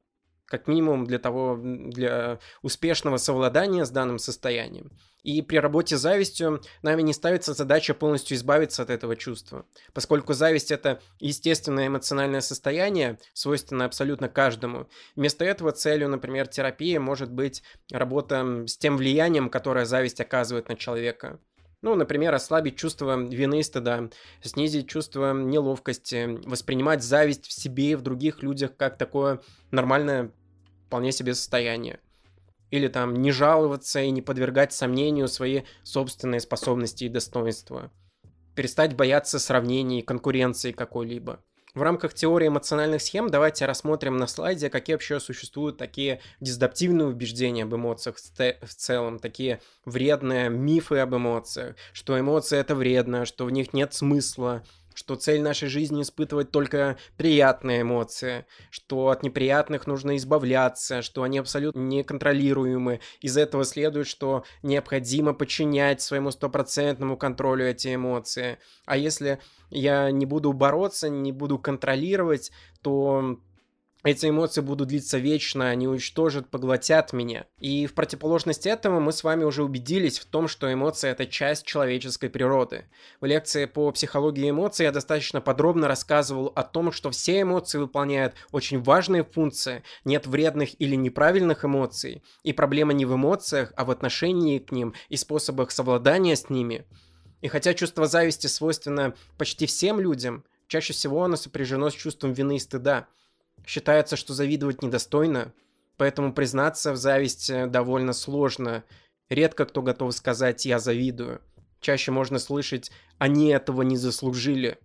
как минимум для того, для успешного совладания с данным состоянием. И при работе с завистью нами не ставится задача полностью избавиться от этого чувства, поскольку зависть — это естественное эмоциональное состояние, свойственное абсолютно каждому. Вместо этого целью, например, терапии может быть работа с тем влиянием, которое зависть оказывает на человека. Ну, например, ослабить чувство вины и стыда, снизить чувство неловкости, воспринимать зависть в себе и в других людях как такое нормальное вполне себе состояние. Или там не жаловаться и не подвергать сомнению свои собственные способности и достоинства. Перестать бояться сравнений и конкуренции какой-либо. В рамках теории эмоциональных схем давайте рассмотрим на слайде, какие вообще существуют такие дезадаптивные убеждения об эмоциях в целом, такие вредные мифы об эмоциях, что эмоции это вредно, что в них нет смысла, что цель нашей жизни испытывать только приятные эмоции, что от неприятных нужно избавляться, что они абсолютно неконтролируемы. Из этого следует, что необходимо подчинять своему стопроцентному контролю эти эмоции. А если я не буду бороться, не буду контролировать, то эти эмоции будут длиться вечно, они уничтожат, поглотят меня. И в противоположность этому мы с вами уже убедились в том, что эмоции это часть человеческой природы. В лекции по психологии эмоций я достаточно подробно рассказывал о том, что все эмоции выполняют очень важные функции, нет вредных или неправильных эмоций, и проблема не в эмоциях, а в отношении к ним и способах совладания с ними. И хотя чувство зависти свойственно почти всем людям, чаще всего оно сопряжено с чувством вины и стыда – Считается, что завидовать недостойно, поэтому признаться в зависти э, довольно сложно. Редко кто готов сказать «я завидую». Чаще можно слышать «они этого не заслужили».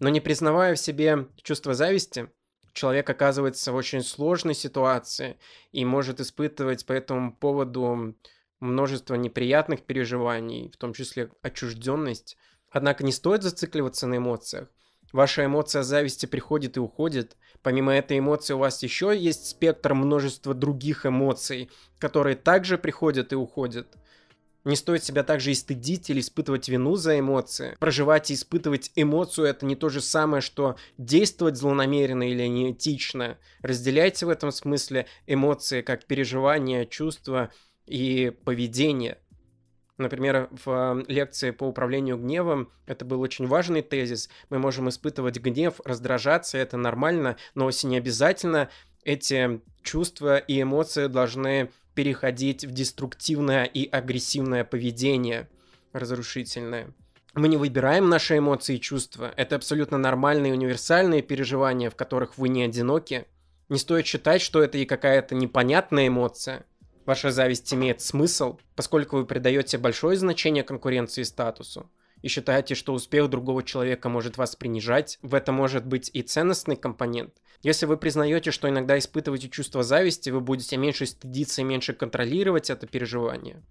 Но не признавая в себе чувство зависти, человек оказывается в очень сложной ситуации и может испытывать по этому поводу множество неприятных переживаний, в том числе отчужденность. Однако не стоит зацикливаться на эмоциях. Ваша эмоция зависти приходит и уходит. Помимо этой эмоции у вас еще есть спектр множества других эмоций, которые также приходят и уходят. Не стоит себя также и стыдить или испытывать вину за эмоции. Проживать и испытывать эмоцию – это не то же самое, что действовать злонамеренно или неэтично. Разделяйте в этом смысле эмоции как переживания, чувства и поведение. Например, в э, лекции по управлению гневом это был очень важный тезис. Мы можем испытывать гнев, раздражаться, это нормально, но не обязательно эти чувства и эмоции должны переходить в деструктивное и агрессивное поведение разрушительное. Мы не выбираем наши эмоции и чувства. Это абсолютно нормальные универсальные переживания, в которых вы не одиноки. Не стоит считать, что это и какая-то непонятная эмоция. Ваша зависть имеет смысл, поскольку вы придаете большое значение конкуренции и статусу и считаете, что успех другого человека может вас принижать, в этом может быть и ценностный компонент. Если вы признаете, что иногда испытываете чувство зависти, вы будете меньше стыдиться и меньше контролировать это переживание.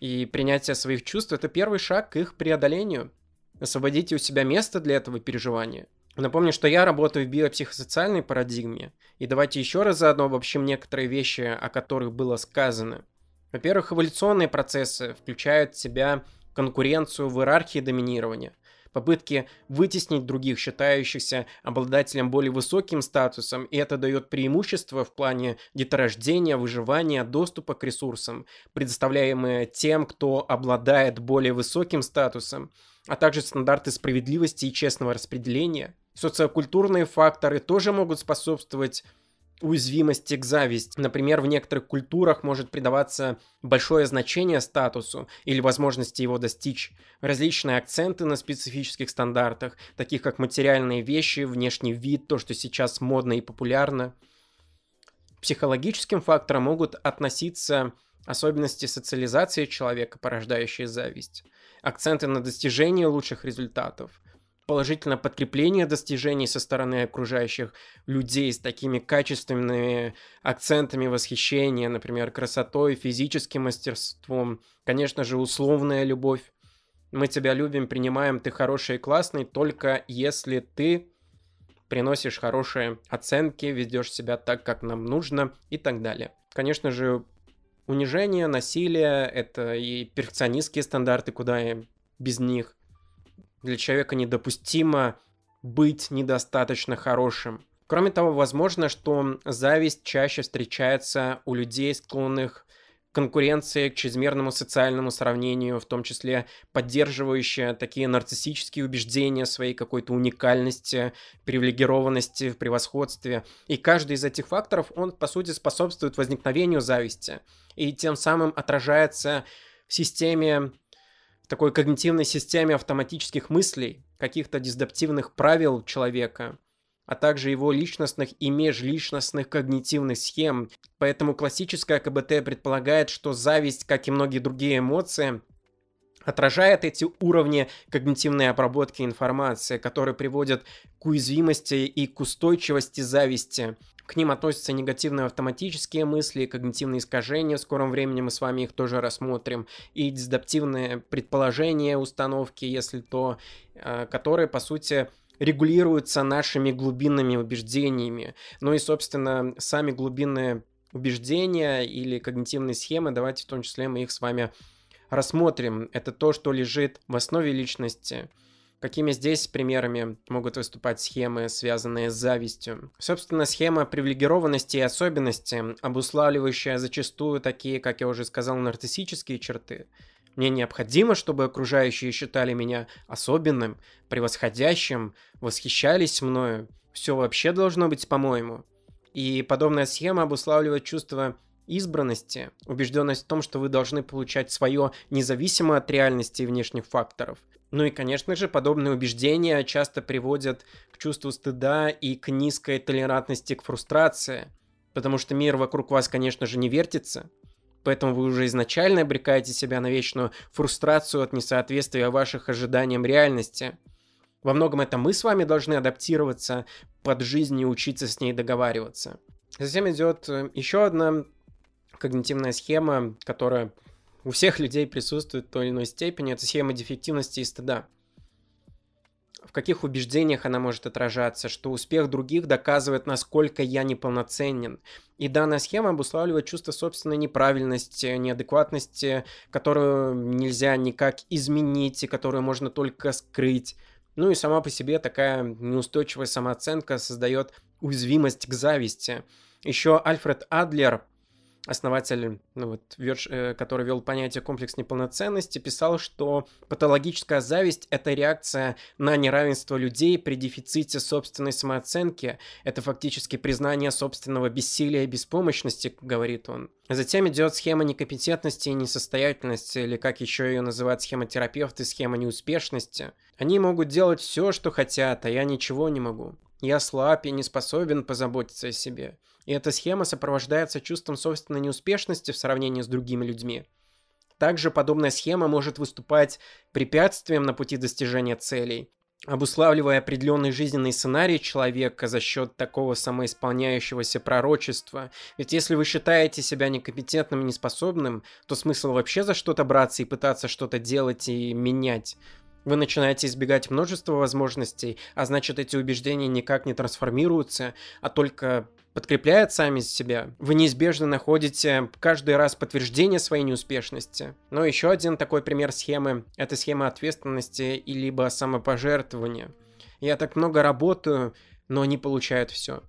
И принятие своих чувств – это первый шаг к их преодолению. Освободите у себя место для этого переживания – Напомню, что я работаю в биопсихосоциальной парадигме, и давайте еще раз заодно обобщим некоторые вещи, о которых было сказано. Во-первых, эволюционные процессы включают в себя конкуренцию в иерархии доминирования, попытки вытеснить других, считающихся обладателем более высоким статусом, и это дает преимущество в плане деторождения, выживания, доступа к ресурсам, предоставляемые тем, кто обладает более высоким статусом, а также стандарты справедливости и честного распределения – Социокультурные факторы тоже могут способствовать уязвимости к зависти. Например, в некоторых культурах может придаваться большое значение статусу или возможности его достичь. Различные акценты на специфических стандартах, таких как материальные вещи, внешний вид, то, что сейчас модно и популярно. психологическим фактором могут относиться особенности социализации человека, порождающие зависть, акценты на достижение лучших результатов, положительное подкрепление достижений со стороны окружающих людей с такими качественными акцентами восхищения, например, красотой, физическим мастерством, конечно же, условная любовь. Мы тебя любим, принимаем, ты хороший и классный, только если ты приносишь хорошие оценки, ведешь себя так, как нам нужно и так далее. Конечно же, унижение, насилие, это и перфекционистские стандарты, куда и без них. Для человека недопустимо быть недостаточно хорошим. Кроме того, возможно, что зависть чаще встречается у людей, склонных к конкуренции, к чрезмерному социальному сравнению, в том числе поддерживающие такие нарциссические убеждения своей какой-то уникальности, привилегированности, в превосходстве. И каждый из этих факторов, он, по сути, способствует возникновению зависти. И тем самым отражается в системе такой когнитивной системе автоматических мыслей, каких-то дисдаптивных правил человека, а также его личностных и межличностных когнитивных схем. Поэтому классическая КБТ предполагает, что зависть, как и многие другие эмоции, отражает эти уровни когнитивной обработки информации, которые приводят к уязвимости и к устойчивости зависти, к ним относятся негативные автоматические мысли, когнитивные искажения, в скором времени мы с вами их тоже рассмотрим, и дезадаптивные предположения, установки, если то, э, которые, по сути, регулируются нашими глубинными убеждениями. Ну и, собственно, сами глубинные убеждения или когнитивные схемы, давайте в том числе мы их с вами рассмотрим. Это то, что лежит в основе личности – Какими здесь примерами могут выступать схемы, связанные с завистью? Собственно, схема привилегированности и особенности, обуславливающая зачастую такие, как я уже сказал, нарциссические черты. Мне необходимо, чтобы окружающие считали меня особенным, превосходящим, восхищались мною. Все вообще должно быть по-моему. И подобная схема обуславливает чувство избранности, убежденность в том, что вы должны получать свое независимо от реальности и внешних факторов, ну и, конечно же, подобные убеждения часто приводят к чувству стыда и к низкой толерантности к фрустрации, потому что мир вокруг вас, конечно же, не вертится, поэтому вы уже изначально обрекаете себя на вечную фрустрацию от несоответствия ваших ожиданиям реальности. Во многом это мы с вами должны адаптироваться под жизнь и учиться с ней договариваться. Затем идет э, еще одна когнитивная схема, которая у всех людей присутствует в той или иной степени эта схема дефективности и стыда. В каких убеждениях она может отражаться, что успех других доказывает, насколько я неполноценен. И данная схема обуславливает чувство собственной неправильности, неадекватности, которую нельзя никак изменить и которую можно только скрыть. Ну и сама по себе такая неустойчивая самооценка создает уязвимость к зависти. Еще Альфред Адлер – основатель, ну вот, Верш, э, который вел понятие комплекс неполноценности, писал, что патологическая зависть – это реакция на неравенство людей при дефиците собственной самооценки. Это фактически признание собственного бессилия и беспомощности, говорит он. Затем идет схема некомпетентности и несостоятельности, или как еще ее называют схемотерапевты, схема неуспешности. Они могут делать все, что хотят, а я ничего не могу. Я слаб и не способен позаботиться о себе. И эта схема сопровождается чувством собственной неуспешности в сравнении с другими людьми. Также подобная схема может выступать препятствием на пути достижения целей, обуславливая определенный жизненный сценарий человека за счет такого самоисполняющегося пророчества. Ведь если вы считаете себя некомпетентным и неспособным, то смысл вообще за что-то браться и пытаться что-то делать и менять. Вы начинаете избегать множества возможностей, а значит эти убеждения никак не трансформируются, а только подкрепляет сами себя, вы неизбежно находите каждый раз подтверждение своей неуспешности. Но еще один такой пример схемы – это схема ответственности и либо самопожертвования. Я так много работаю, но не получают все.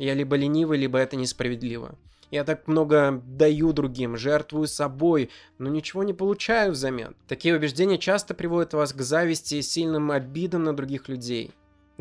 Я либо ленивый, либо это несправедливо. Я так много даю другим, жертвую собой, но ничего не получаю взамен. Такие убеждения часто приводят вас к зависти и сильным обидам на других людей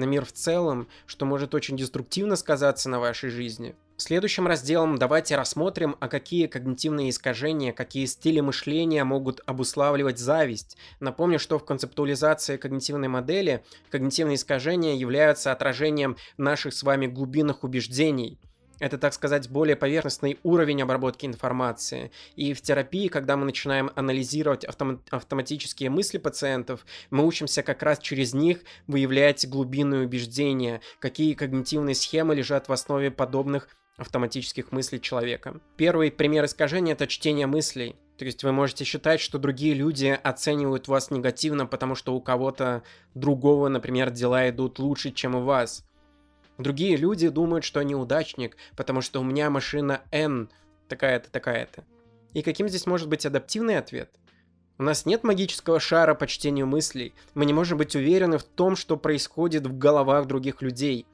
на мир в целом, что может очень деструктивно сказаться на вашей жизни. Следующим разделом давайте рассмотрим, а какие когнитивные искажения, какие стили мышления могут обуславливать зависть. Напомню, что в концептуализации когнитивной модели когнитивные искажения являются отражением наших с вами глубинных убеждений – это, так сказать, более поверхностный уровень обработки информации. И в терапии, когда мы начинаем анализировать автом- автоматические мысли пациентов, мы учимся как раз через них выявлять глубинные убеждения, какие когнитивные схемы лежат в основе подобных автоматических мыслей человека. Первый пример искажения – это чтение мыслей. То есть вы можете считать, что другие люди оценивают вас негативно, потому что у кого-то другого, например, дела идут лучше, чем у вас – Другие люди думают, что они удачник, потому что у меня машина N такая-то, такая-то. И каким здесь может быть адаптивный ответ? У нас нет магического шара по чтению мыслей. Мы не можем быть уверены в том, что происходит в головах других людей.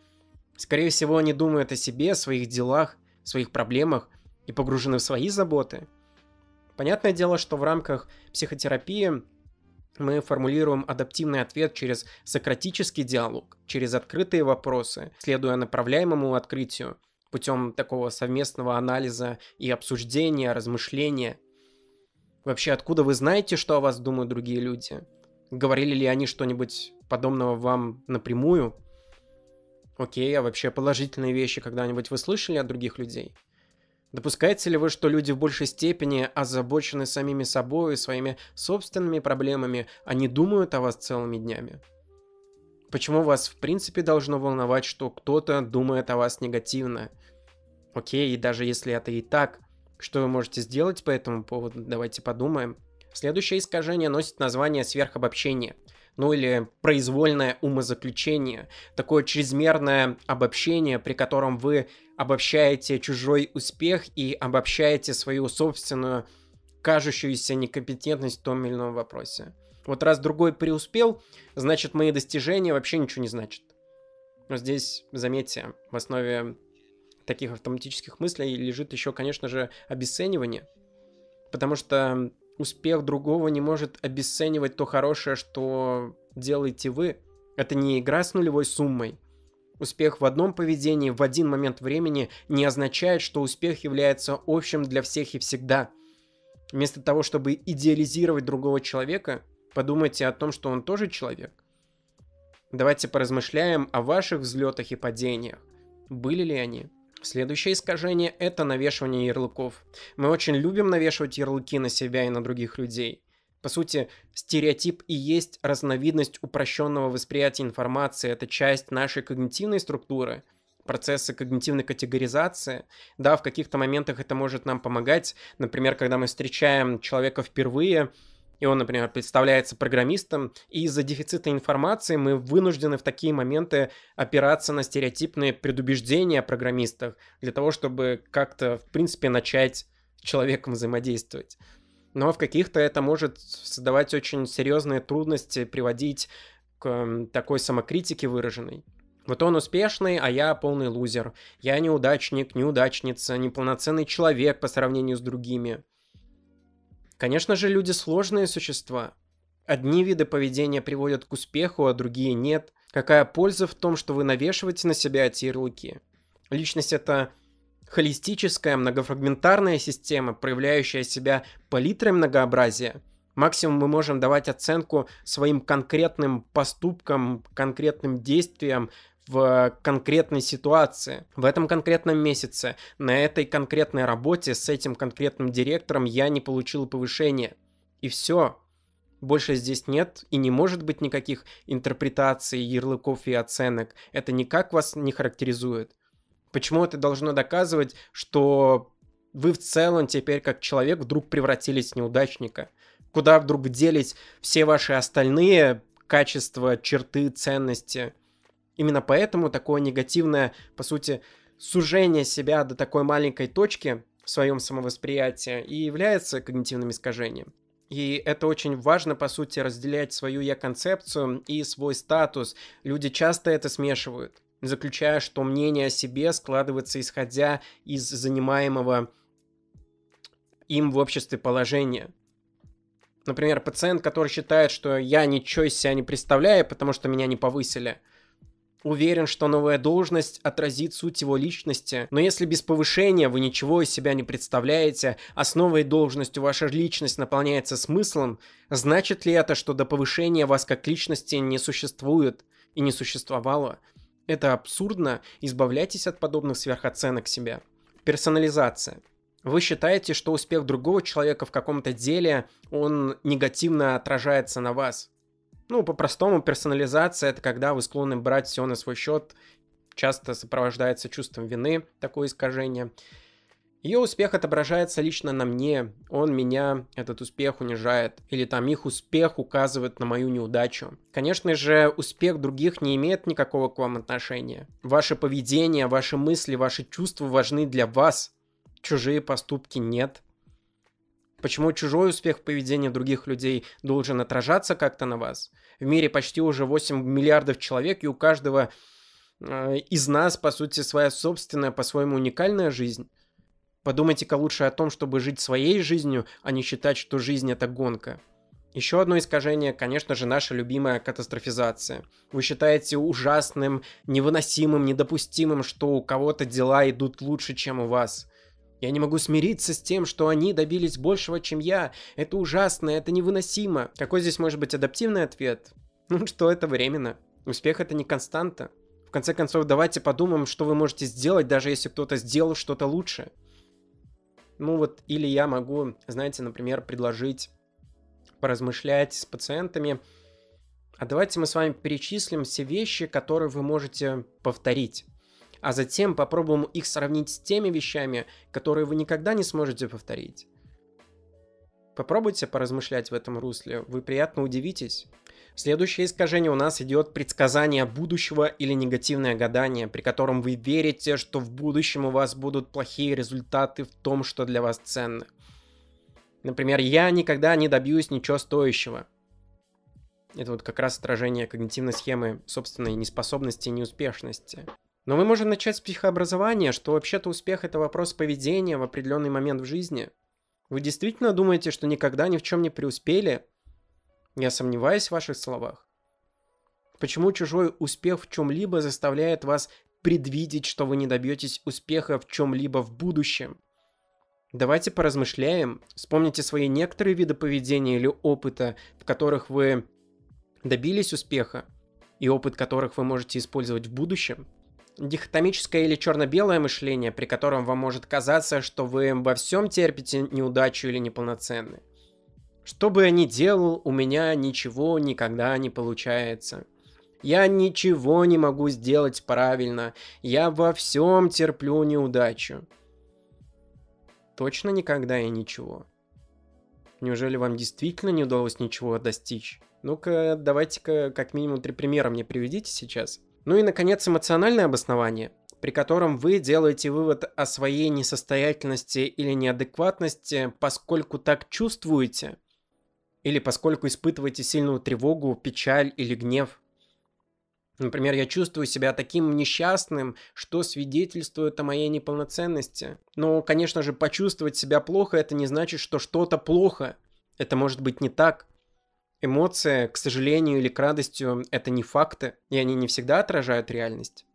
Скорее всего, они думают о себе, о своих делах, своих проблемах и погружены в свои заботы. Понятное дело, что в рамках психотерапии мы формулируем адаптивный ответ через сократический диалог, через открытые вопросы, следуя направляемому открытию, путем такого совместного анализа и обсуждения, размышления. Вообще, откуда вы знаете, что о вас думают другие люди? Говорили ли они что-нибудь подобного вам напрямую? Окей, а вообще положительные вещи когда-нибудь вы слышали от других людей? Допускаете ли вы, что люди в большей степени озабочены самими собой и своими собственными проблемами, а не думают о вас целыми днями? Почему вас в принципе должно волновать, что кто-то думает о вас негативно? Окей, и даже если это и так, что вы можете сделать по этому поводу, давайте подумаем. Следующее искажение носит название сверхобобщение, ну или произвольное умозаключение, такое чрезмерное обобщение, при котором вы обобщаете чужой успех и обобщаете свою собственную кажущуюся некомпетентность в том или ином вопросе. Вот раз другой преуспел, значит мои достижения вообще ничего не значат. Но здесь, заметьте, в основе таких автоматических мыслей лежит еще, конечно же, обесценивание. Потому что успех другого не может обесценивать то хорошее, что делаете вы. Это не игра с нулевой суммой, Успех в одном поведении в один момент времени не означает, что успех является общим для всех и всегда. Вместо того, чтобы идеализировать другого человека, подумайте о том, что он тоже человек. Давайте поразмышляем о ваших взлетах и падениях. Были ли они? Следующее искажение – это навешивание ярлыков. Мы очень любим навешивать ярлыки на себя и на других людей. По сути, стереотип и есть разновидность упрощенного восприятия информации, это часть нашей когнитивной структуры, процессы когнитивной категоризации. Да, в каких-то моментах это может нам помогать. Например, когда мы встречаем человека впервые, и он, например, представляется программистом, и из-за дефицита информации мы вынуждены в такие моменты опираться на стереотипные предубеждения о программистах для того, чтобы как-то, в принципе, начать с человеком взаимодействовать но в каких-то это может создавать очень серьезные трудности, приводить к такой самокритике выраженной. Вот он успешный, а я полный лузер. Я неудачник, неудачница, неполноценный человек по сравнению с другими. Конечно же, люди сложные существа. Одни виды поведения приводят к успеху, а другие нет. Какая польза в том, что вы навешиваете на себя эти ярлыки? Личность — это холистическая многофрагментарная система, проявляющая себя палитрой многообразия. Максимум мы можем давать оценку своим конкретным поступкам, конкретным действиям, в конкретной ситуации, в этом конкретном месяце, на этой конкретной работе с этим конкретным директором я не получил повышения. И все. Больше здесь нет и не может быть никаких интерпретаций, ярлыков и оценок. Это никак вас не характеризует. Почему это должно доказывать, что вы в целом теперь как человек вдруг превратились в неудачника? Куда вдруг делись все ваши остальные качества, черты, ценности? Именно поэтому такое негативное, по сути, сужение себя до такой маленькой точки в своем самовосприятии и является когнитивным искажением. И это очень важно, по сути, разделять свою я-концепцию и свой статус. Люди часто это смешивают заключая, что мнение о себе складывается исходя из занимаемого им в обществе положения. Например, пациент, который считает, что я ничего из себя не представляю, потому что меня не повысили. Уверен, что новая должность отразит суть его личности. Но если без повышения вы ничего из себя не представляете, а с новой должностью ваша личность наполняется смыслом, значит ли это, что до повышения вас как личности не существует и не существовало? Это абсурдно, избавляйтесь от подобных сверхоценок себя. Персонализация. Вы считаете, что успех другого человека в каком-то деле, он негативно отражается на вас. Ну, по-простому, персонализация – это когда вы склонны брать все на свой счет, часто сопровождается чувством вины, такое искажение – ее успех отображается лично на мне, он меня, этот успех унижает, или там их успех указывает на мою неудачу. Конечно же, успех других не имеет никакого к вам отношения. Ваше поведение, ваши мысли, ваши чувства важны для вас, чужие поступки нет. Почему чужой успех в других людей должен отражаться как-то на вас? В мире почти уже 8 миллиардов человек, и у каждого э, из нас, по сути, своя собственная, по-своему уникальная жизнь. Подумайте-ка лучше о том, чтобы жить своей жизнью, а не считать, что жизнь это гонка. Еще одно искажение, конечно же, наша любимая катастрофизация. Вы считаете ужасным, невыносимым, недопустимым, что у кого-то дела идут лучше, чем у вас. Я не могу смириться с тем, что они добились большего, чем я. Это ужасно, это невыносимо. Какой здесь может быть адаптивный ответ? Ну что, это временно. Успех это не константа. В конце концов, давайте подумаем, что вы можете сделать, даже если кто-то сделал что-то лучше. Ну вот, или я могу, знаете, например, предложить поразмышлять с пациентами. А давайте мы с вами перечислим все вещи, которые вы можете повторить. А затем попробуем их сравнить с теми вещами, которые вы никогда не сможете повторить. Попробуйте поразмышлять в этом русле, вы приятно удивитесь. Следующее искажение у нас идет предсказание будущего или негативное гадание, при котором вы верите, что в будущем у вас будут плохие результаты в том, что для вас ценно. Например, я никогда не добьюсь ничего стоящего. Это вот как раз отражение когнитивной схемы собственной неспособности и неуспешности. Но мы можем начать с психообразования, что вообще-то успех – это вопрос поведения в определенный момент в жизни. Вы действительно думаете, что никогда ни в чем не преуспели – я сомневаюсь в ваших словах. Почему чужой успех в чем-либо заставляет вас предвидеть, что вы не добьетесь успеха в чем-либо в будущем? Давайте поразмышляем, вспомните свои некоторые виды поведения или опыта, в которых вы добились успеха, и опыт которых вы можете использовать в будущем. Дихотомическое или черно-белое мышление, при котором вам может казаться, что вы во всем терпите неудачу или неполноценны. Что бы я ни делал, у меня ничего никогда не получается. Я ничего не могу сделать правильно. Я во всем терплю неудачу. Точно никогда и ничего. Неужели вам действительно не удалось ничего достичь? Ну-ка, давайте-ка как минимум три примера мне приведите сейчас. Ну и, наконец, эмоциональное обоснование, при котором вы делаете вывод о своей несостоятельности или неадекватности, поскольку так чувствуете – или поскольку испытываете сильную тревогу, печаль или гнев. Например, я чувствую себя таким несчастным, что свидетельствует о моей неполноценности. Но, конечно же, почувствовать себя плохо – это не значит, что что-то плохо. Это может быть не так. Эмоции, к сожалению или к радостью, это не факты, и они не всегда отражают реальность.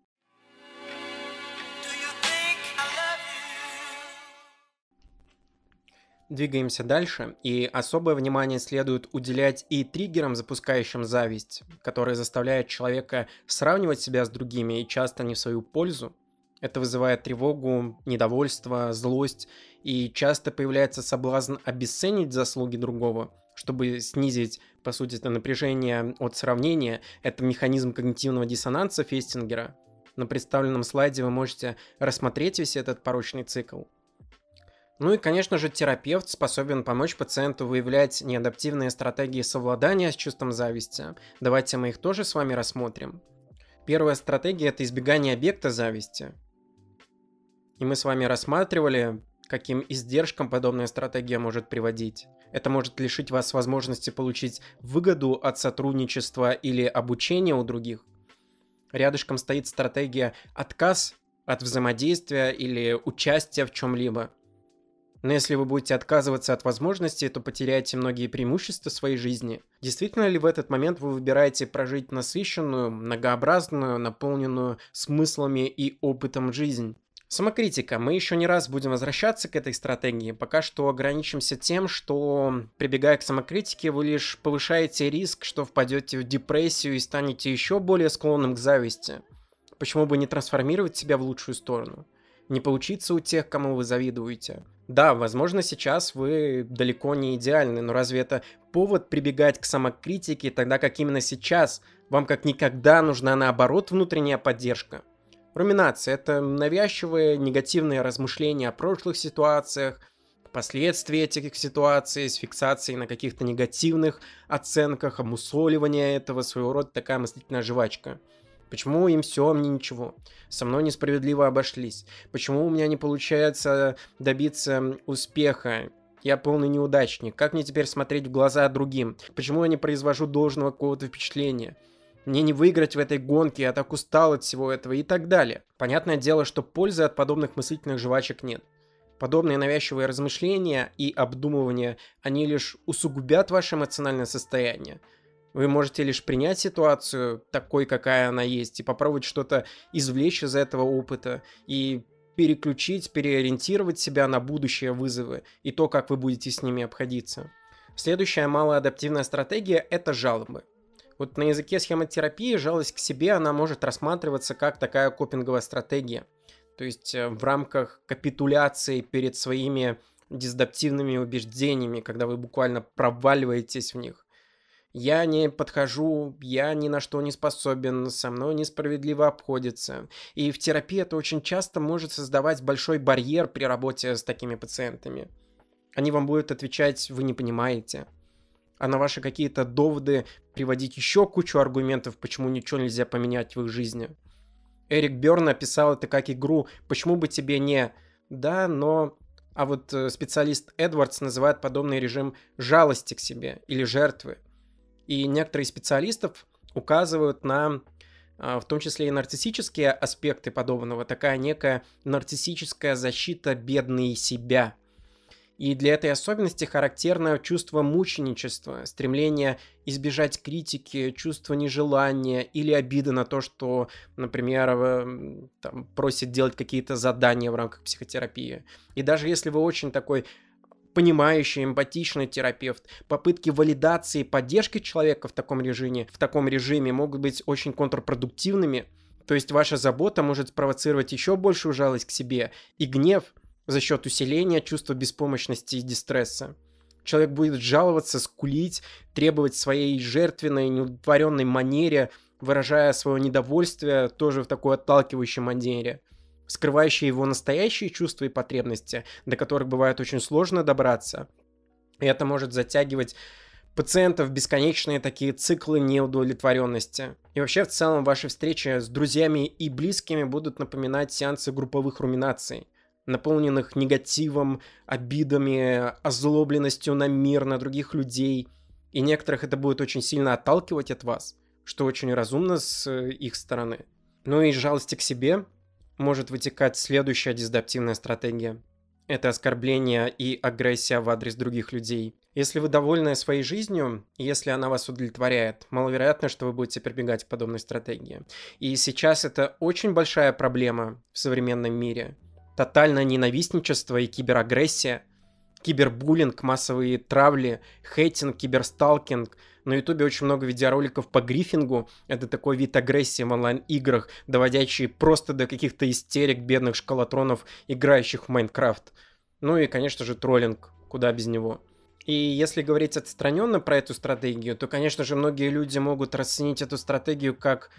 Двигаемся дальше, и особое внимание следует уделять и триггерам, запускающим зависть, которые заставляют человека сравнивать себя с другими и часто не в свою пользу. Это вызывает тревогу, недовольство, злость, и часто появляется соблазн обесценить заслуги другого, чтобы снизить, по сути, это напряжение от сравнения. Это механизм когнитивного диссонанса Фестингера. На представленном слайде вы можете рассмотреть весь этот порочный цикл. Ну и, конечно же, терапевт способен помочь пациенту выявлять неадаптивные стратегии совладания с чувством зависти. Давайте мы их тоже с вами рассмотрим. Первая стратегия – это избегание объекта зависти. И мы с вами рассматривали, каким издержкам подобная стратегия может приводить. Это может лишить вас возможности получить выгоду от сотрудничества или обучения у других. Рядышком стоит стратегия «отказ» от взаимодействия или участия в чем-либо – но если вы будете отказываться от возможности, то потеряете многие преимущества своей жизни. Действительно ли в этот момент вы выбираете прожить насыщенную, многообразную, наполненную смыслами и опытом жизнь? Самокритика. Мы еще не раз будем возвращаться к этой стратегии. Пока что ограничимся тем, что, прибегая к самокритике, вы лишь повышаете риск, что впадете в депрессию и станете еще более склонным к зависти. Почему бы не трансформировать себя в лучшую сторону? не получится у тех, кому вы завидуете. Да, возможно, сейчас вы далеко не идеальны, но разве это повод прибегать к самокритике, тогда как именно сейчас вам как никогда нужна наоборот внутренняя поддержка? Руминация – это навязчивые негативные размышления о прошлых ситуациях, последствия этих ситуаций с фиксацией на каких-то негативных оценках, обмусоливание этого, своего рода такая мыслительная жвачка – Почему им все, а мне ничего? Со мной несправедливо обошлись. Почему у меня не получается добиться успеха? Я полный неудачник. Как мне теперь смотреть в глаза другим? Почему я не произвожу должного какого-то впечатления? Мне не выиграть в этой гонке, я так устал от всего этого и так далее. Понятное дело, что пользы от подобных мыслительных жвачек нет. Подобные навязчивые размышления и обдумывания, они лишь усугубят ваше эмоциональное состояние. Вы можете лишь принять ситуацию такой, какая она есть, и попробовать что-то извлечь из этого опыта, и переключить, переориентировать себя на будущие вызовы и то, как вы будете с ними обходиться. Следующая малоадаптивная стратегия – это жалобы. Вот на языке схемотерапии жалость к себе, она может рассматриваться как такая копинговая стратегия. То есть э, в рамках капитуляции перед своими дисдаптивными убеждениями, когда вы буквально проваливаетесь в них. Я не подхожу, я ни на что не способен, со мной несправедливо обходится. И в терапии это очень часто может создавать большой барьер при работе с такими пациентами. Они вам будут отвечать, вы не понимаете. А на ваши какие-то доводы приводить еще кучу аргументов, почему ничего нельзя поменять в их жизни. Эрик Берн описал это как игру «Почему бы тебе не...» Да, но... А вот э, специалист Эдвардс называет подобный режим жалости к себе или жертвы – и некоторые специалистов указывают на а, в том числе и нарциссические аспекты подобного, такая некая нарциссическая защита бедной себя. И для этой особенности характерно чувство мученичества, стремление избежать критики, чувство нежелания или обида на то, что, например, там, просят делать какие-то задания в рамках психотерапии. И даже если вы очень такой понимающий, эмпатичный терапевт. Попытки валидации и поддержки человека в таком режиме, в таком режиме могут быть очень контрпродуктивными. То есть ваша забота может спровоцировать еще большую жалость к себе и гнев за счет усиления чувства беспомощности и дистресса. Человек будет жаловаться, скулить, требовать своей жертвенной, неудовлетворенной манере, выражая свое недовольствие тоже в такой отталкивающей манере – скрывающие его настоящие чувства и потребности, до которых бывает очень сложно добраться. И это может затягивать пациентов бесконечные такие циклы неудовлетворенности. И вообще в целом ваши встречи с друзьями и близкими будут напоминать сеансы групповых руминаций наполненных негативом, обидами, озлобленностью на мир, на других людей. И некоторых это будет очень сильно отталкивать от вас, что очень разумно с э, их стороны. Ну и жалости к себе может вытекать следующая дезадаптивная стратегия. Это оскорбление и агрессия в адрес других людей. Если вы довольны своей жизнью, если она вас удовлетворяет, маловероятно, что вы будете прибегать к подобной стратегии. И сейчас это очень большая проблема в современном мире. Тотальное ненавистничество и киберагрессия, кибербуллинг, массовые травли, хейтинг, киберсталкинг – на ютубе очень много видеороликов по грифингу. Это такой вид агрессии в онлайн-играх, доводящий просто до каких-то истерик бедных шкалатронов, играющих в Майнкрафт. Ну и, конечно же, троллинг. Куда без него. И если говорить отстраненно про эту стратегию, то, конечно же, многие люди могут расценить эту стратегию как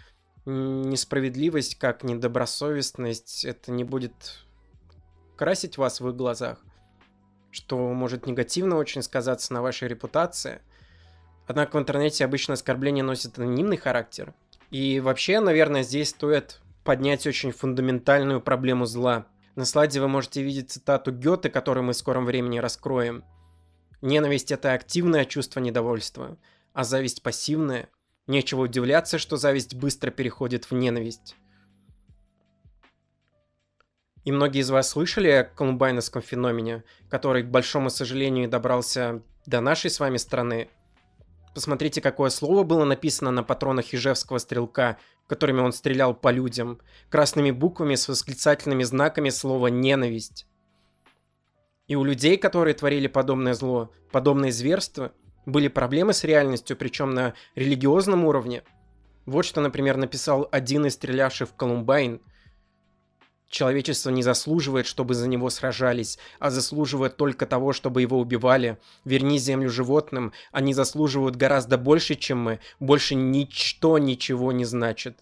несправедливость, как недобросовестность. Это не будет красить вас в их глазах, что может негативно очень сказаться на вашей репутации – Однако в интернете обычно оскорбления носят анонимный характер. И вообще, наверное, здесь стоит поднять очень фундаментальную проблему зла. На слайде вы можете видеть цитату Гёте, которую мы в скором времени раскроем. Ненависть – это активное чувство недовольства, а зависть – пассивное. Нечего удивляться, что зависть быстро переходит в ненависть. И многие из вас слышали о колумбайновском феномене, который, к большому сожалению, добрался до нашей с вами страны – Посмотрите, какое слово было написано на патронах Ижевского стрелка, которыми он стрелял по людям. Красными буквами с восклицательными знаками слово «ненависть». И у людей, которые творили подобное зло, подобное зверство, были проблемы с реальностью, причем на религиозном уровне. Вот что, например, написал один из стрелявших в Колумбайн – Человечество не заслуживает, чтобы за него сражались, а заслуживает только того, чтобы его убивали. Верни землю животным, они заслуживают гораздо больше, чем мы. Больше ничто ничего не значит.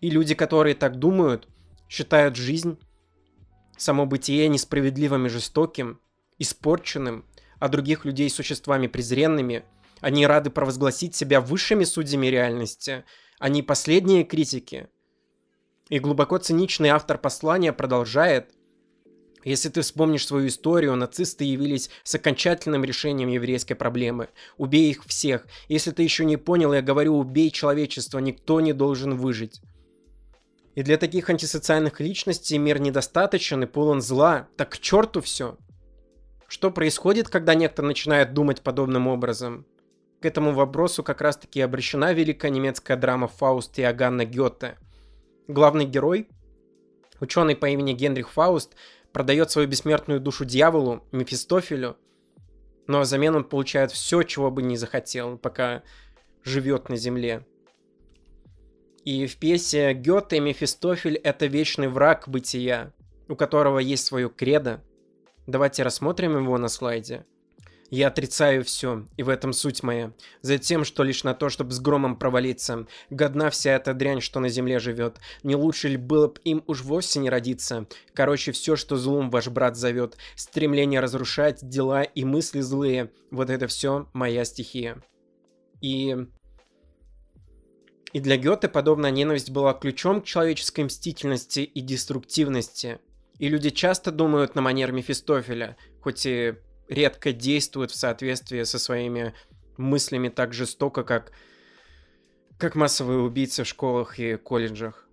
И люди, которые так думают, считают жизнь, само бытие несправедливым и жестоким, испорченным, а других людей существами презренными. Они рады провозгласить себя высшими судьями реальности. Они а последние критики – и глубоко циничный автор послания продолжает, если ты вспомнишь свою историю, нацисты явились с окончательным решением еврейской проблемы. Убей их всех. Если ты еще не понял, я говорю, убей человечество, никто не должен выжить. И для таких антисоциальных личностей мир недостаточен и полон зла. Так к черту все. Что происходит, когда некто начинает думать подобным образом? К этому вопросу как раз-таки обращена великая немецкая драма «Фауст» и Иоганна Гёте – главный герой, ученый по имени Генрих Фауст, продает свою бессмертную душу дьяволу, Мефистофелю, но взамен он получает все, чего бы не захотел, пока живет на земле. И в пьесе Гёте Мефистофель – это вечный враг бытия, у которого есть свое кредо. Давайте рассмотрим его на слайде – я отрицаю все, и в этом суть моя. Затем, что лишь на то, чтобы с громом провалиться. Годна вся эта дрянь, что на земле живет. Не лучше ли было бы им уж вовсе не родиться? Короче, все, что злом ваш брат зовет. Стремление разрушать, дела и мысли злые. Вот это все моя стихия. И и для Гёте подобная ненависть была ключом к человеческой мстительности и деструктивности. И люди часто думают на манер Мефистофеля, хоть и редко действуют в соответствии со своими мыслями так жестоко, как, как массовые убийцы в школах и колледжах.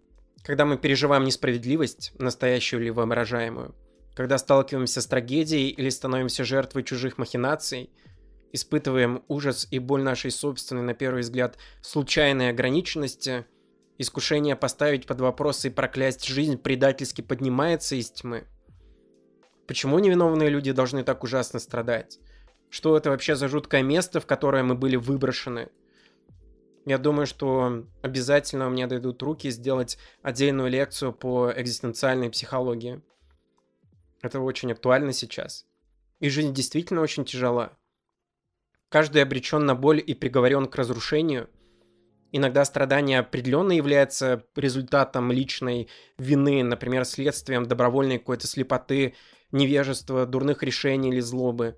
Когда мы переживаем несправедливость, настоящую или воображаемую, когда сталкиваемся с трагедией или становимся жертвой чужих махинаций, испытываем ужас и боль нашей собственной, на первый взгляд, случайной ограниченности, искушение поставить под вопрос и проклясть жизнь предательски поднимается из тьмы – Почему невиновные люди должны так ужасно страдать? Что это вообще за жуткое место, в которое мы были выброшены? Я думаю, что обязательно мне дойдут руки сделать отдельную лекцию по экзистенциальной психологии. Это очень актуально сейчас. И жизнь действительно очень тяжела. Каждый обречен на боль и приговорен к разрушению. Иногда страдание определенно является результатом личной вины, например, следствием добровольной какой-то слепоты невежества, дурных решений или злобы.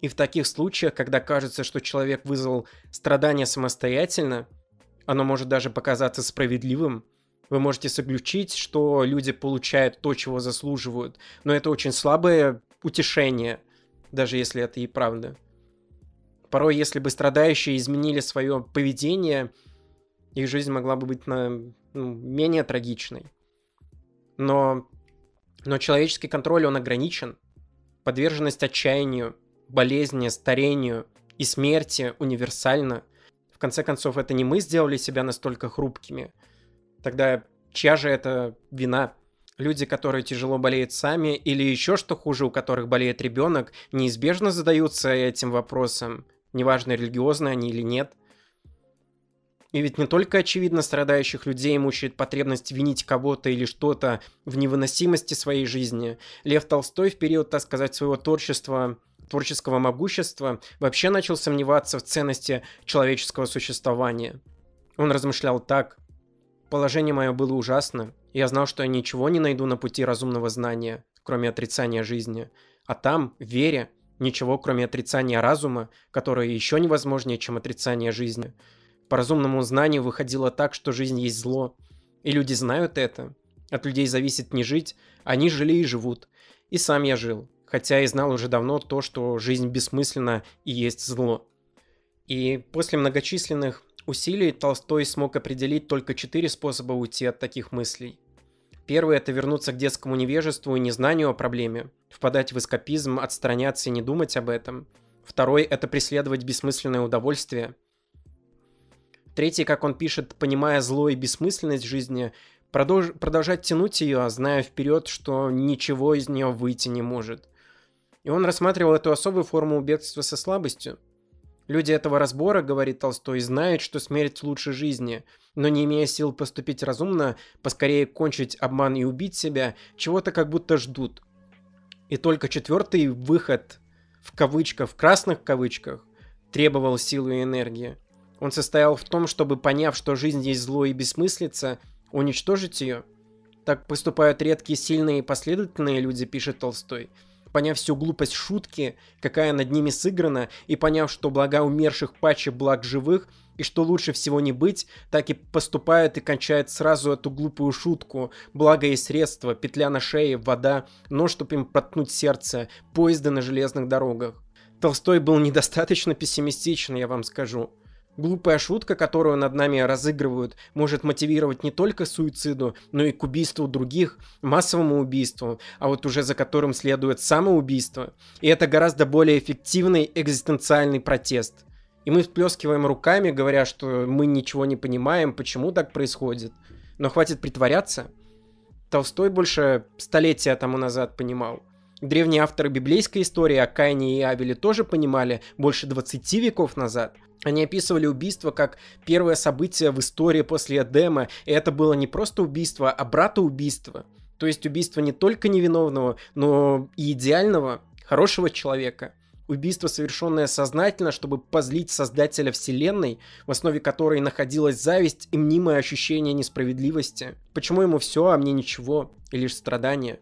И в таких случаях, когда кажется, что человек вызвал страдания самостоятельно, оно может даже показаться справедливым, вы можете заключить, что люди получают то, чего заслуживают, но это очень слабое утешение, даже если это и правда. Порой, если бы страдающие изменили свое поведение, их жизнь могла бы быть на, ну, менее трагичной. Но но человеческий контроль, он ограничен. Подверженность отчаянию, болезни, старению и смерти универсальна. В конце концов, это не мы сделали себя настолько хрупкими. Тогда чья же это вина? Люди, которые тяжело болеют сами, или еще что хуже, у которых болеет ребенок, неизбежно задаются этим вопросом, неважно, религиозны они или нет – и ведь не только, очевидно, страдающих людей мучает потребность винить кого-то или что-то в невыносимости своей жизни. Лев Толстой в период, так сказать, своего творчества творческого могущества, вообще начал сомневаться в ценности человеческого существования. Он размышлял так. «Положение мое было ужасно. Я знал, что я ничего не найду на пути разумного знания, кроме отрицания жизни. А там, в вере, ничего, кроме отрицания разума, которое еще невозможнее, чем отрицание жизни. По разумному знанию выходило так, что жизнь есть зло. И люди знают это. От людей зависит не жить, они жили и живут. И сам я жил, хотя и знал уже давно то, что жизнь бессмысленна и есть зло. И после многочисленных усилий Толстой смог определить только четыре способа уйти от таких мыслей. Первый – это вернуться к детскому невежеству и незнанию о проблеме, впадать в эскапизм, отстраняться и не думать об этом. Второй – это преследовать бессмысленное удовольствие, Третий, как он пишет, понимая зло и бессмысленность жизни, продолж... продолжать тянуть ее, зная вперед, что ничего из нее выйти не может. И он рассматривал эту особую форму бегства со слабостью. Люди этого разбора, говорит Толстой, знают, что смерть лучше жизни, но не имея сил поступить разумно, поскорее кончить обман и убить себя, чего-то как будто ждут. И только четвертый выход, в кавычках, в красных кавычках, требовал силы и энергии. Он состоял в том, чтобы, поняв, что жизнь есть зло и бессмыслица, уничтожить ее. Так поступают редкие, сильные и последовательные люди, пишет Толстой. Поняв всю глупость шутки, какая над ними сыграна, и поняв, что блага умерших паче благ живых, и что лучше всего не быть, так и поступает и кончает сразу эту глупую шутку. Благо и средства, петля на шее, вода, но чтоб им проткнуть сердце, поезды на железных дорогах. Толстой был недостаточно пессимистичен, я вам скажу. Глупая шутка, которую над нами разыгрывают, может мотивировать не только суициду, но и к убийству других, массовому убийству, а вот уже за которым следует самоубийство. И это гораздо более эффективный экзистенциальный протест. И мы всплескиваем руками, говоря, что мы ничего не понимаем, почему так происходит. Но хватит притворяться. Толстой больше столетия тому назад понимал – Древние авторы библейской истории о Каине и Авеле тоже понимали больше 20 веков назад. Они описывали убийство как первое событие в истории после Эдема, и это было не просто убийство, а братоубийство. То есть убийство не только невиновного, но и идеального, хорошего человека. Убийство, совершенное сознательно, чтобы позлить создателя вселенной, в основе которой находилась зависть и мнимое ощущение несправедливости. Почему ему все, а мне ничего, и лишь страдания?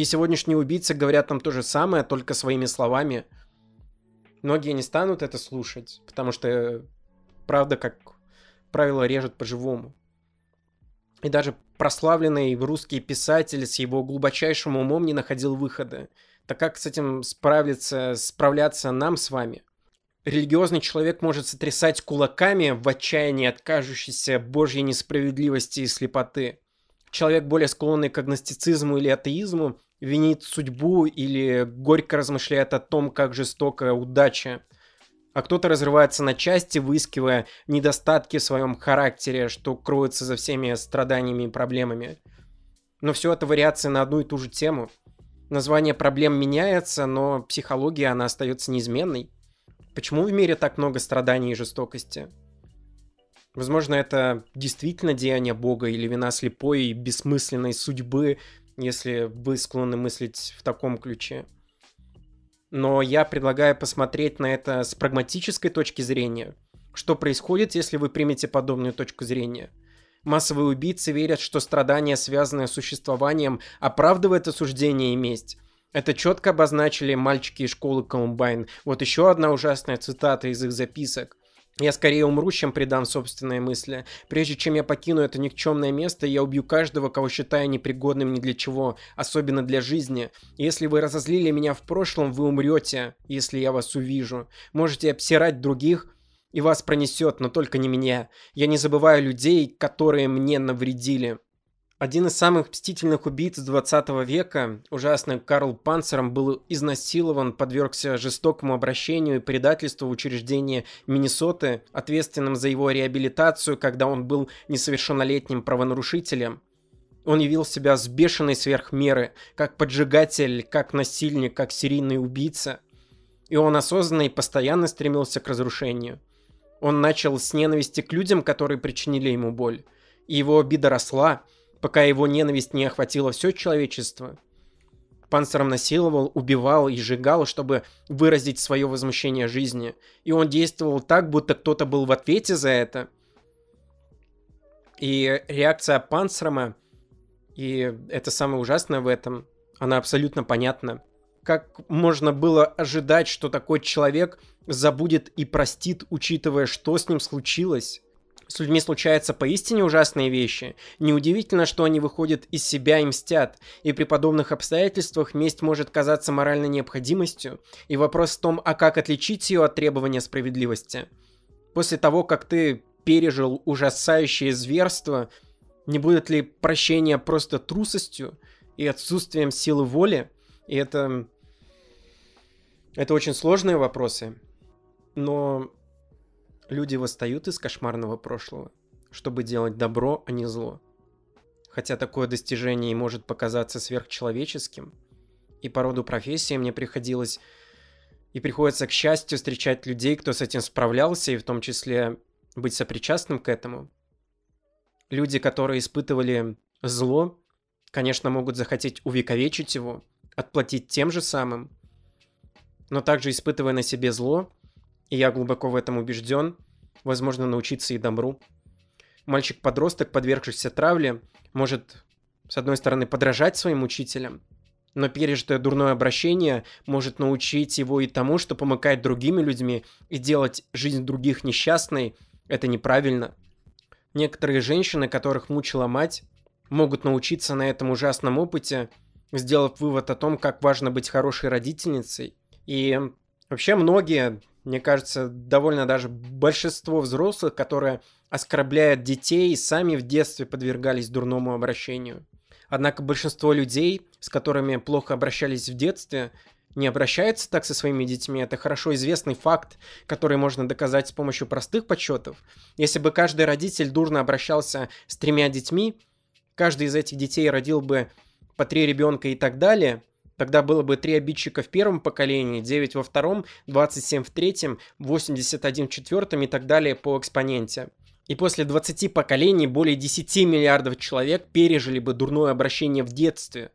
И сегодняшние убийцы говорят нам то же самое, только своими словами. Многие не станут это слушать, потому что э, правда, как правило, режет по-живому. И даже прославленный русский писатель с его глубочайшим умом не находил выхода. Так как с этим справиться, справляться нам с вами? Религиозный человек может сотрясать кулаками в отчаянии от кажущейся божьей несправедливости и слепоты. Человек, более склонный к агностицизму или атеизму, винит судьбу или горько размышляет о том, как жестока удача. А кто-то разрывается на части, выискивая недостатки в своем характере, что кроется за всеми страданиями и проблемами. Но все это вариации на одну и ту же тему. Название проблем меняется, но психология, она остается неизменной. Почему в мире так много страданий и жестокости? Возможно, это действительно деяние Бога или вина слепой и бессмысленной судьбы, если вы склонны мыслить в таком ключе. Но я предлагаю посмотреть на это с прагматической точки зрения. Что происходит, если вы примете подобную точку зрения? Массовые убийцы верят, что страдания, связанные с существованием, оправдывают осуждение и месть. Это четко обозначили мальчики из школы Колумбайн. Вот еще одна ужасная цитата из их записок. Я скорее умру, чем предам собственные мысли. Прежде чем я покину это никчемное место, я убью каждого, кого считаю непригодным ни для чего, особенно для жизни. Если вы разозлили меня в прошлом, вы умрете, если я вас увижу. Можете обсирать других, и вас пронесет, но только не меня. Я не забываю людей, которые мне навредили. Один из самых мстительных убийц 20 века, ужасный Карл Панцером, был изнасилован, подвергся жестокому обращению и предательству в учреждении Миннесоты, ответственным за его реабилитацию, когда он был несовершеннолетним правонарушителем. Он явил себя с бешеной сверхмеры, как поджигатель, как насильник, как серийный убийца. И он осознанно и постоянно стремился к разрушению. Он начал с ненависти к людям, которые причинили ему боль. И его обида росла – пока его ненависть не охватила все человечество. Панцером насиловал, убивал и сжигал, чтобы выразить свое возмущение жизни. И он действовал так, будто кто-то был в ответе за это. И реакция Панцерма, и это самое ужасное в этом, она абсолютно понятна. Как можно было ожидать, что такой человек забудет и простит, учитывая, что с ним случилось? С людьми случаются поистине ужасные вещи. Неудивительно, что они выходят из себя и мстят, и при подобных обстоятельствах месть может казаться моральной необходимостью, и вопрос в том, а как отличить ее от требования справедливости. После того, как ты пережил ужасающее зверство, не будет ли прощение просто трусостью и отсутствием силы воли? И это... Это очень сложные вопросы, но Люди восстают из кошмарного прошлого, чтобы делать добро, а не зло. Хотя такое достижение и может показаться сверхчеловеческим, и по роду профессии мне приходилось и приходится, к счастью, встречать людей, кто с этим справлялся, и в том числе быть сопричастным к этому. Люди, которые испытывали зло, конечно, могут захотеть увековечить его, отплатить тем же самым, но также испытывая на себе зло, и я глубоко в этом убежден, возможно, научиться и добру. Мальчик-подросток, подвергшийся травле, может, с одной стороны, подражать своим учителям, но пережитое дурное обращение может научить его и тому, что помыкать другими людьми и делать жизнь других несчастной – это неправильно. Некоторые женщины, которых мучила мать, могут научиться на этом ужасном опыте, сделав вывод о том, как важно быть хорошей родительницей, и Вообще многие, мне кажется, довольно даже большинство взрослых, которые оскорбляют детей, сами в детстве подвергались дурному обращению. Однако большинство людей, с которыми плохо обращались в детстве, не обращаются так со своими детьми. Это хорошо известный факт, который можно доказать с помощью простых подсчетов. Если бы каждый родитель дурно обращался с тремя детьми, каждый из этих детей родил бы по три ребенка и так далее, Тогда было бы 3 обидчика в первом поколении, 9 во втором, 27 в третьем, 81 в четвертом и так далее по экспоненте. И после 20 поколений более 10 миллиардов человек пережили бы дурное обращение в детстве.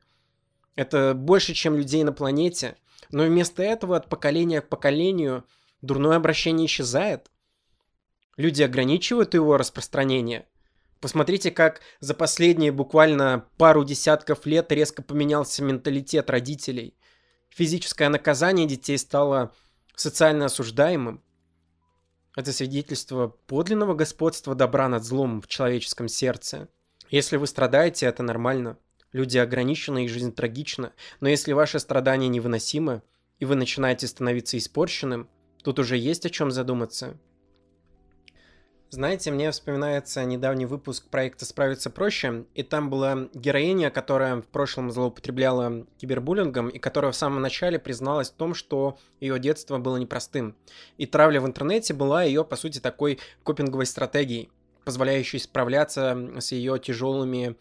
Это больше, чем людей на планете. Но вместо этого от поколения к поколению дурное обращение исчезает. Люди ограничивают его распространение – Посмотрите, как за последние буквально пару десятков лет резко поменялся менталитет родителей. Физическое наказание детей стало социально осуждаемым. Это свидетельство подлинного господства добра над злом в человеческом сердце. Если вы страдаете, это нормально. Люди ограничены, и жизнь трагична. Но если ваше страдание невыносимо, и вы начинаете становиться испорченным, тут уже есть о чем задуматься. Знаете, мне вспоминается недавний выпуск проекта «Справиться проще», и там была героиня, которая в прошлом злоупотребляла кибербуллингом, и которая в самом начале призналась в том, что ее детство было непростым. И травля в интернете была ее, по сути, такой копинговой стратегией, позволяющей справляться с ее тяжелыми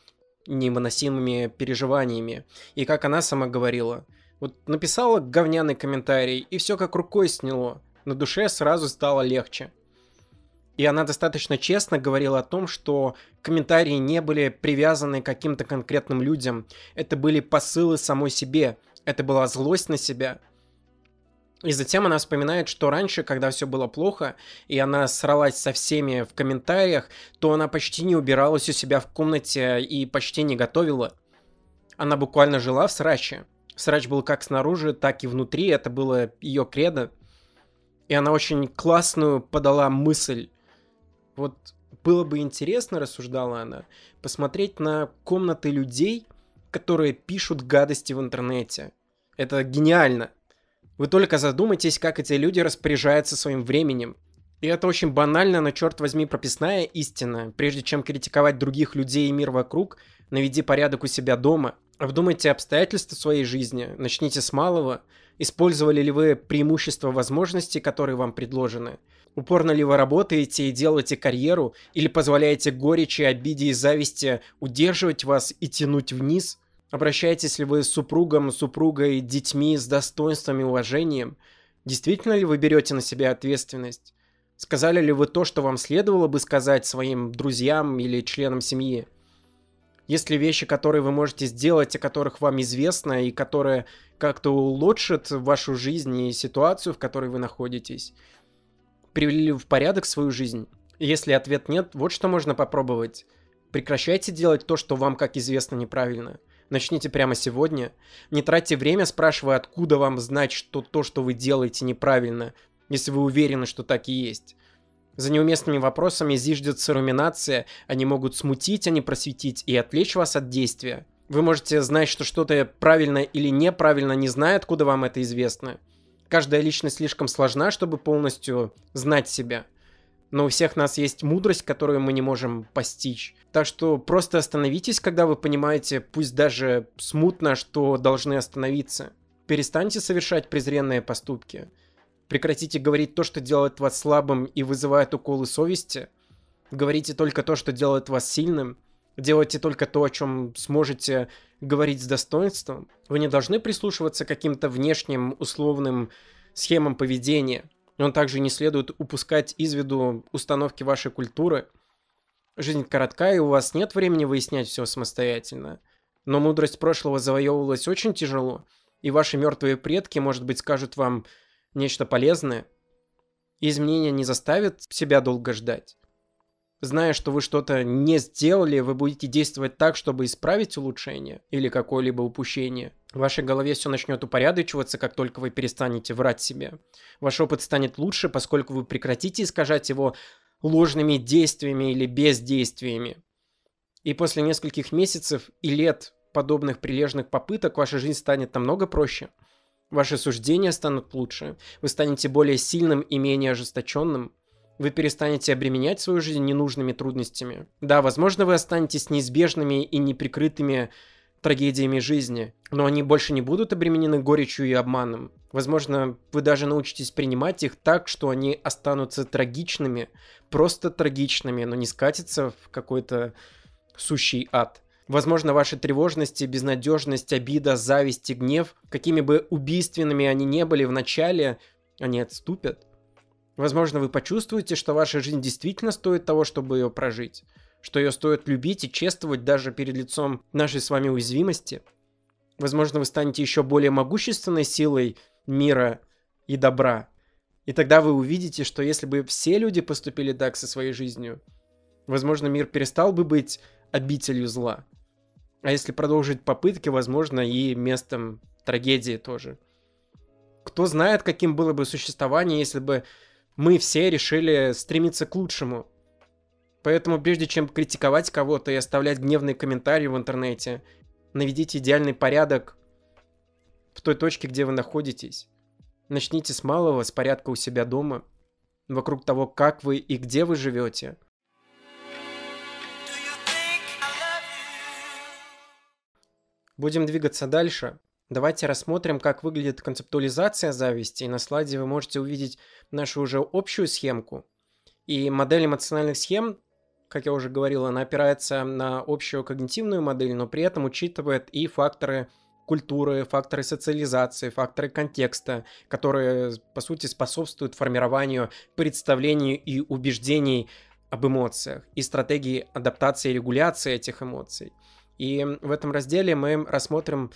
невыносимыми переживаниями. И как она сама говорила, вот написала говняный комментарий, и все как рукой сняло. На душе сразу стало легче. И она достаточно честно говорила о том, что комментарии не были привязаны к каким-то конкретным людям. Это были посылы самой себе. Это была злость на себя. И затем она вспоминает, что раньше, когда все было плохо, и она сралась со всеми в комментариях, то она почти не убиралась у себя в комнате и почти не готовила. Она буквально жила в сраче. Срач был как снаружи, так и внутри, это было ее кредо. И она очень классную подала мысль вот было бы интересно, рассуждала она, посмотреть на комнаты людей, которые пишут гадости в интернете. Это гениально. Вы только задумайтесь, как эти люди распоряжаются своим временем. И это очень банально, но, черт возьми, прописная истина. Прежде чем критиковать других людей и мир вокруг, наведи порядок у себя дома. Обдумайте обстоятельства своей жизни, начните с малого. Использовали ли вы преимущества возможностей, которые вам предложены – Упорно ли вы работаете и делаете карьеру, или позволяете горечи, обиде и зависти удерживать вас и тянуть вниз? Обращаетесь ли вы с супругом, супругой, детьми с достоинством и уважением? Действительно ли вы берете на себя ответственность? Сказали ли вы то, что вам следовало бы сказать своим друзьям или членам семьи? Есть ли вещи, которые вы можете сделать, о которых вам известно и которые как-то улучшат вашу жизнь и ситуацию, в которой вы находитесь? привели в порядок свою жизнь? Если ответ нет, вот что можно попробовать. Прекращайте делать то, что вам, как известно, неправильно. Начните прямо сегодня. Не тратьте время, спрашивая, откуда вам знать, что то, что вы делаете, неправильно, если вы уверены, что так и есть. За неуместными вопросами зиждется руминация, они могут смутить, а не просветить и отвлечь вас от действия. Вы можете знать, что что-то правильно или неправильно, не зная, откуда вам это известно каждая личность слишком сложна, чтобы полностью знать себя. Но у всех нас есть мудрость, которую мы не можем постичь. Так что просто остановитесь, когда вы понимаете, пусть даже смутно, что должны остановиться. Перестаньте совершать презренные поступки. Прекратите говорить то, что делает вас слабым и вызывает уколы совести. Говорите только то, что делает вас сильным – Делайте только то, о чем сможете говорить с достоинством. Вы не должны прислушиваться к каким-то внешним условным схемам поведения. он также не следует упускать из виду установки вашей культуры. Жизнь коротка, и у вас нет времени выяснять все самостоятельно. Но мудрость прошлого завоевывалась очень тяжело, и ваши мертвые предки, может быть, скажут вам нечто полезное. изменения не заставят себя долго ждать зная, что вы что-то не сделали, вы будете действовать так, чтобы исправить улучшение или какое-либо упущение. В вашей голове все начнет упорядочиваться, как только вы перестанете врать себе. Ваш опыт станет лучше, поскольку вы прекратите искажать его ложными действиями или бездействиями. И после нескольких месяцев и лет подобных прилежных попыток ваша жизнь станет намного проще. Ваши суждения станут лучше, вы станете более сильным и менее ожесточенным, вы перестанете обременять свою жизнь ненужными трудностями. Да, возможно, вы останетесь неизбежными и неприкрытыми трагедиями жизни, но они больше не будут обременены горечью и обманом. Возможно, вы даже научитесь принимать их так, что они останутся трагичными, просто трагичными, но не скатятся в какой-то сущий ад. Возможно, ваши тревожности, безнадежность, обида, зависть и гнев, какими бы убийственными они не были в начале, они отступят. Возможно, вы почувствуете, что ваша жизнь действительно стоит того, чтобы ее прожить, что ее стоит любить и чествовать даже перед лицом нашей с вами уязвимости. Возможно, вы станете еще более могущественной силой мира и добра. И тогда вы увидите, что если бы все люди поступили так со своей жизнью, возможно, мир перестал бы быть обителью зла. А если продолжить попытки, возможно, и местом трагедии тоже. Кто знает, каким было бы существование, если бы мы все решили стремиться к лучшему. Поэтому прежде чем критиковать кого-то и оставлять гневные комментарии в интернете, наведите идеальный порядок в той точке, где вы находитесь. Начните с малого, с порядка у себя дома, вокруг того, как вы и где вы живете. Будем двигаться дальше. Давайте рассмотрим, как выглядит концептуализация зависти, и на слайде вы можете увидеть нашу уже общую схемку. И модель эмоциональных схем, как я уже говорил, она опирается на общую когнитивную модель, но при этом учитывает и факторы культуры, факторы социализации, факторы контекста, которые, по сути, способствуют формированию представлений и убеждений об эмоциях и стратегии адаптации и регуляции этих эмоций. И в этом разделе мы рассмотрим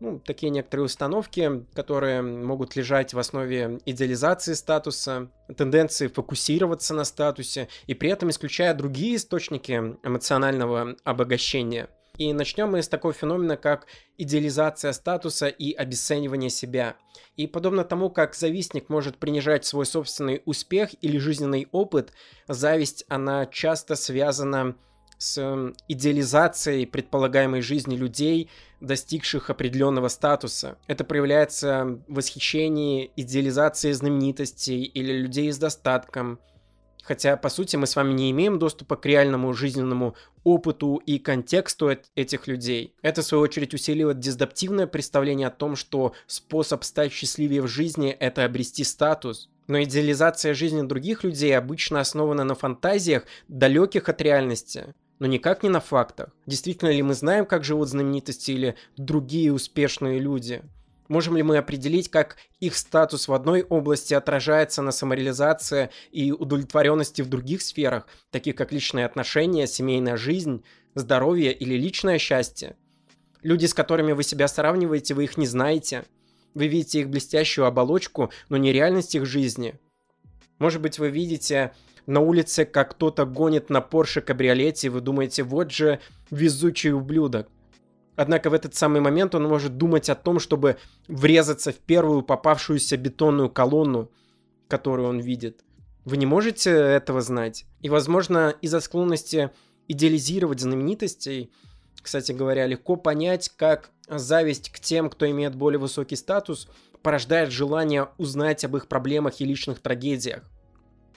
ну, такие некоторые установки, которые могут лежать в основе идеализации статуса, тенденции фокусироваться на статусе и при этом исключая другие источники эмоционального обогащения. И начнем мы с такого феномена, как идеализация статуса и обесценивание себя. И подобно тому, как завистник может принижать свой собственный успех или жизненный опыт, зависть, она часто связана с эм, идеализацией предполагаемой жизни людей, достигших определенного статуса. Это проявляется в восхищении, идеализации знаменитостей или людей с достатком. Хотя, по сути, мы с вами не имеем доступа к реальному жизненному опыту и контексту этих людей. Это, в свою очередь, усиливает дезадаптивное представление о том, что способ стать счастливее в жизни – это обрести статус. Но идеализация жизни других людей обычно основана на фантазиях, далеких от реальности но никак не на фактах. Действительно ли мы знаем, как живут знаменитости или другие успешные люди? Можем ли мы определить, как их статус в одной области отражается на самореализации и удовлетворенности в других сферах, таких как личные отношения, семейная жизнь, здоровье или личное счастье? Люди, с которыми вы себя сравниваете, вы их не знаете. Вы видите их блестящую оболочку, но не реальность их жизни. Может быть, вы видите на улице как кто-то гонит на Porsche кабриолете, и вы думаете, вот же везучий ублюдок. Однако в этот самый момент он может думать о том, чтобы врезаться в первую попавшуюся бетонную колонну, которую он видит. Вы не можете этого знать. И, возможно, из-за склонности идеализировать знаменитостей, кстати говоря, легко понять, как зависть к тем, кто имеет более высокий статус, порождает желание узнать об их проблемах и личных трагедиях.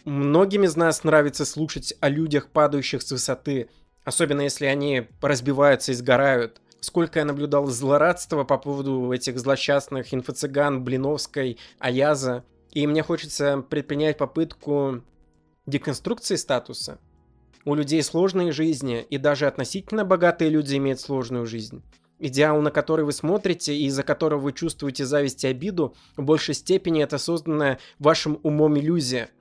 Многим из нас нравится слушать о людях, падающих с высоты, особенно если они разбиваются и сгорают. Сколько я наблюдал злорадства по поводу этих злосчастных инфо-цыган Блиновской, Аяза. И мне хочется предпринять попытку деконструкции статуса. У людей сложные жизни, и даже относительно богатые люди имеют сложную жизнь. Идеал, на который вы смотрите и из-за которого вы чувствуете зависть и обиду, в большей степени это созданная вашим умом иллюзия –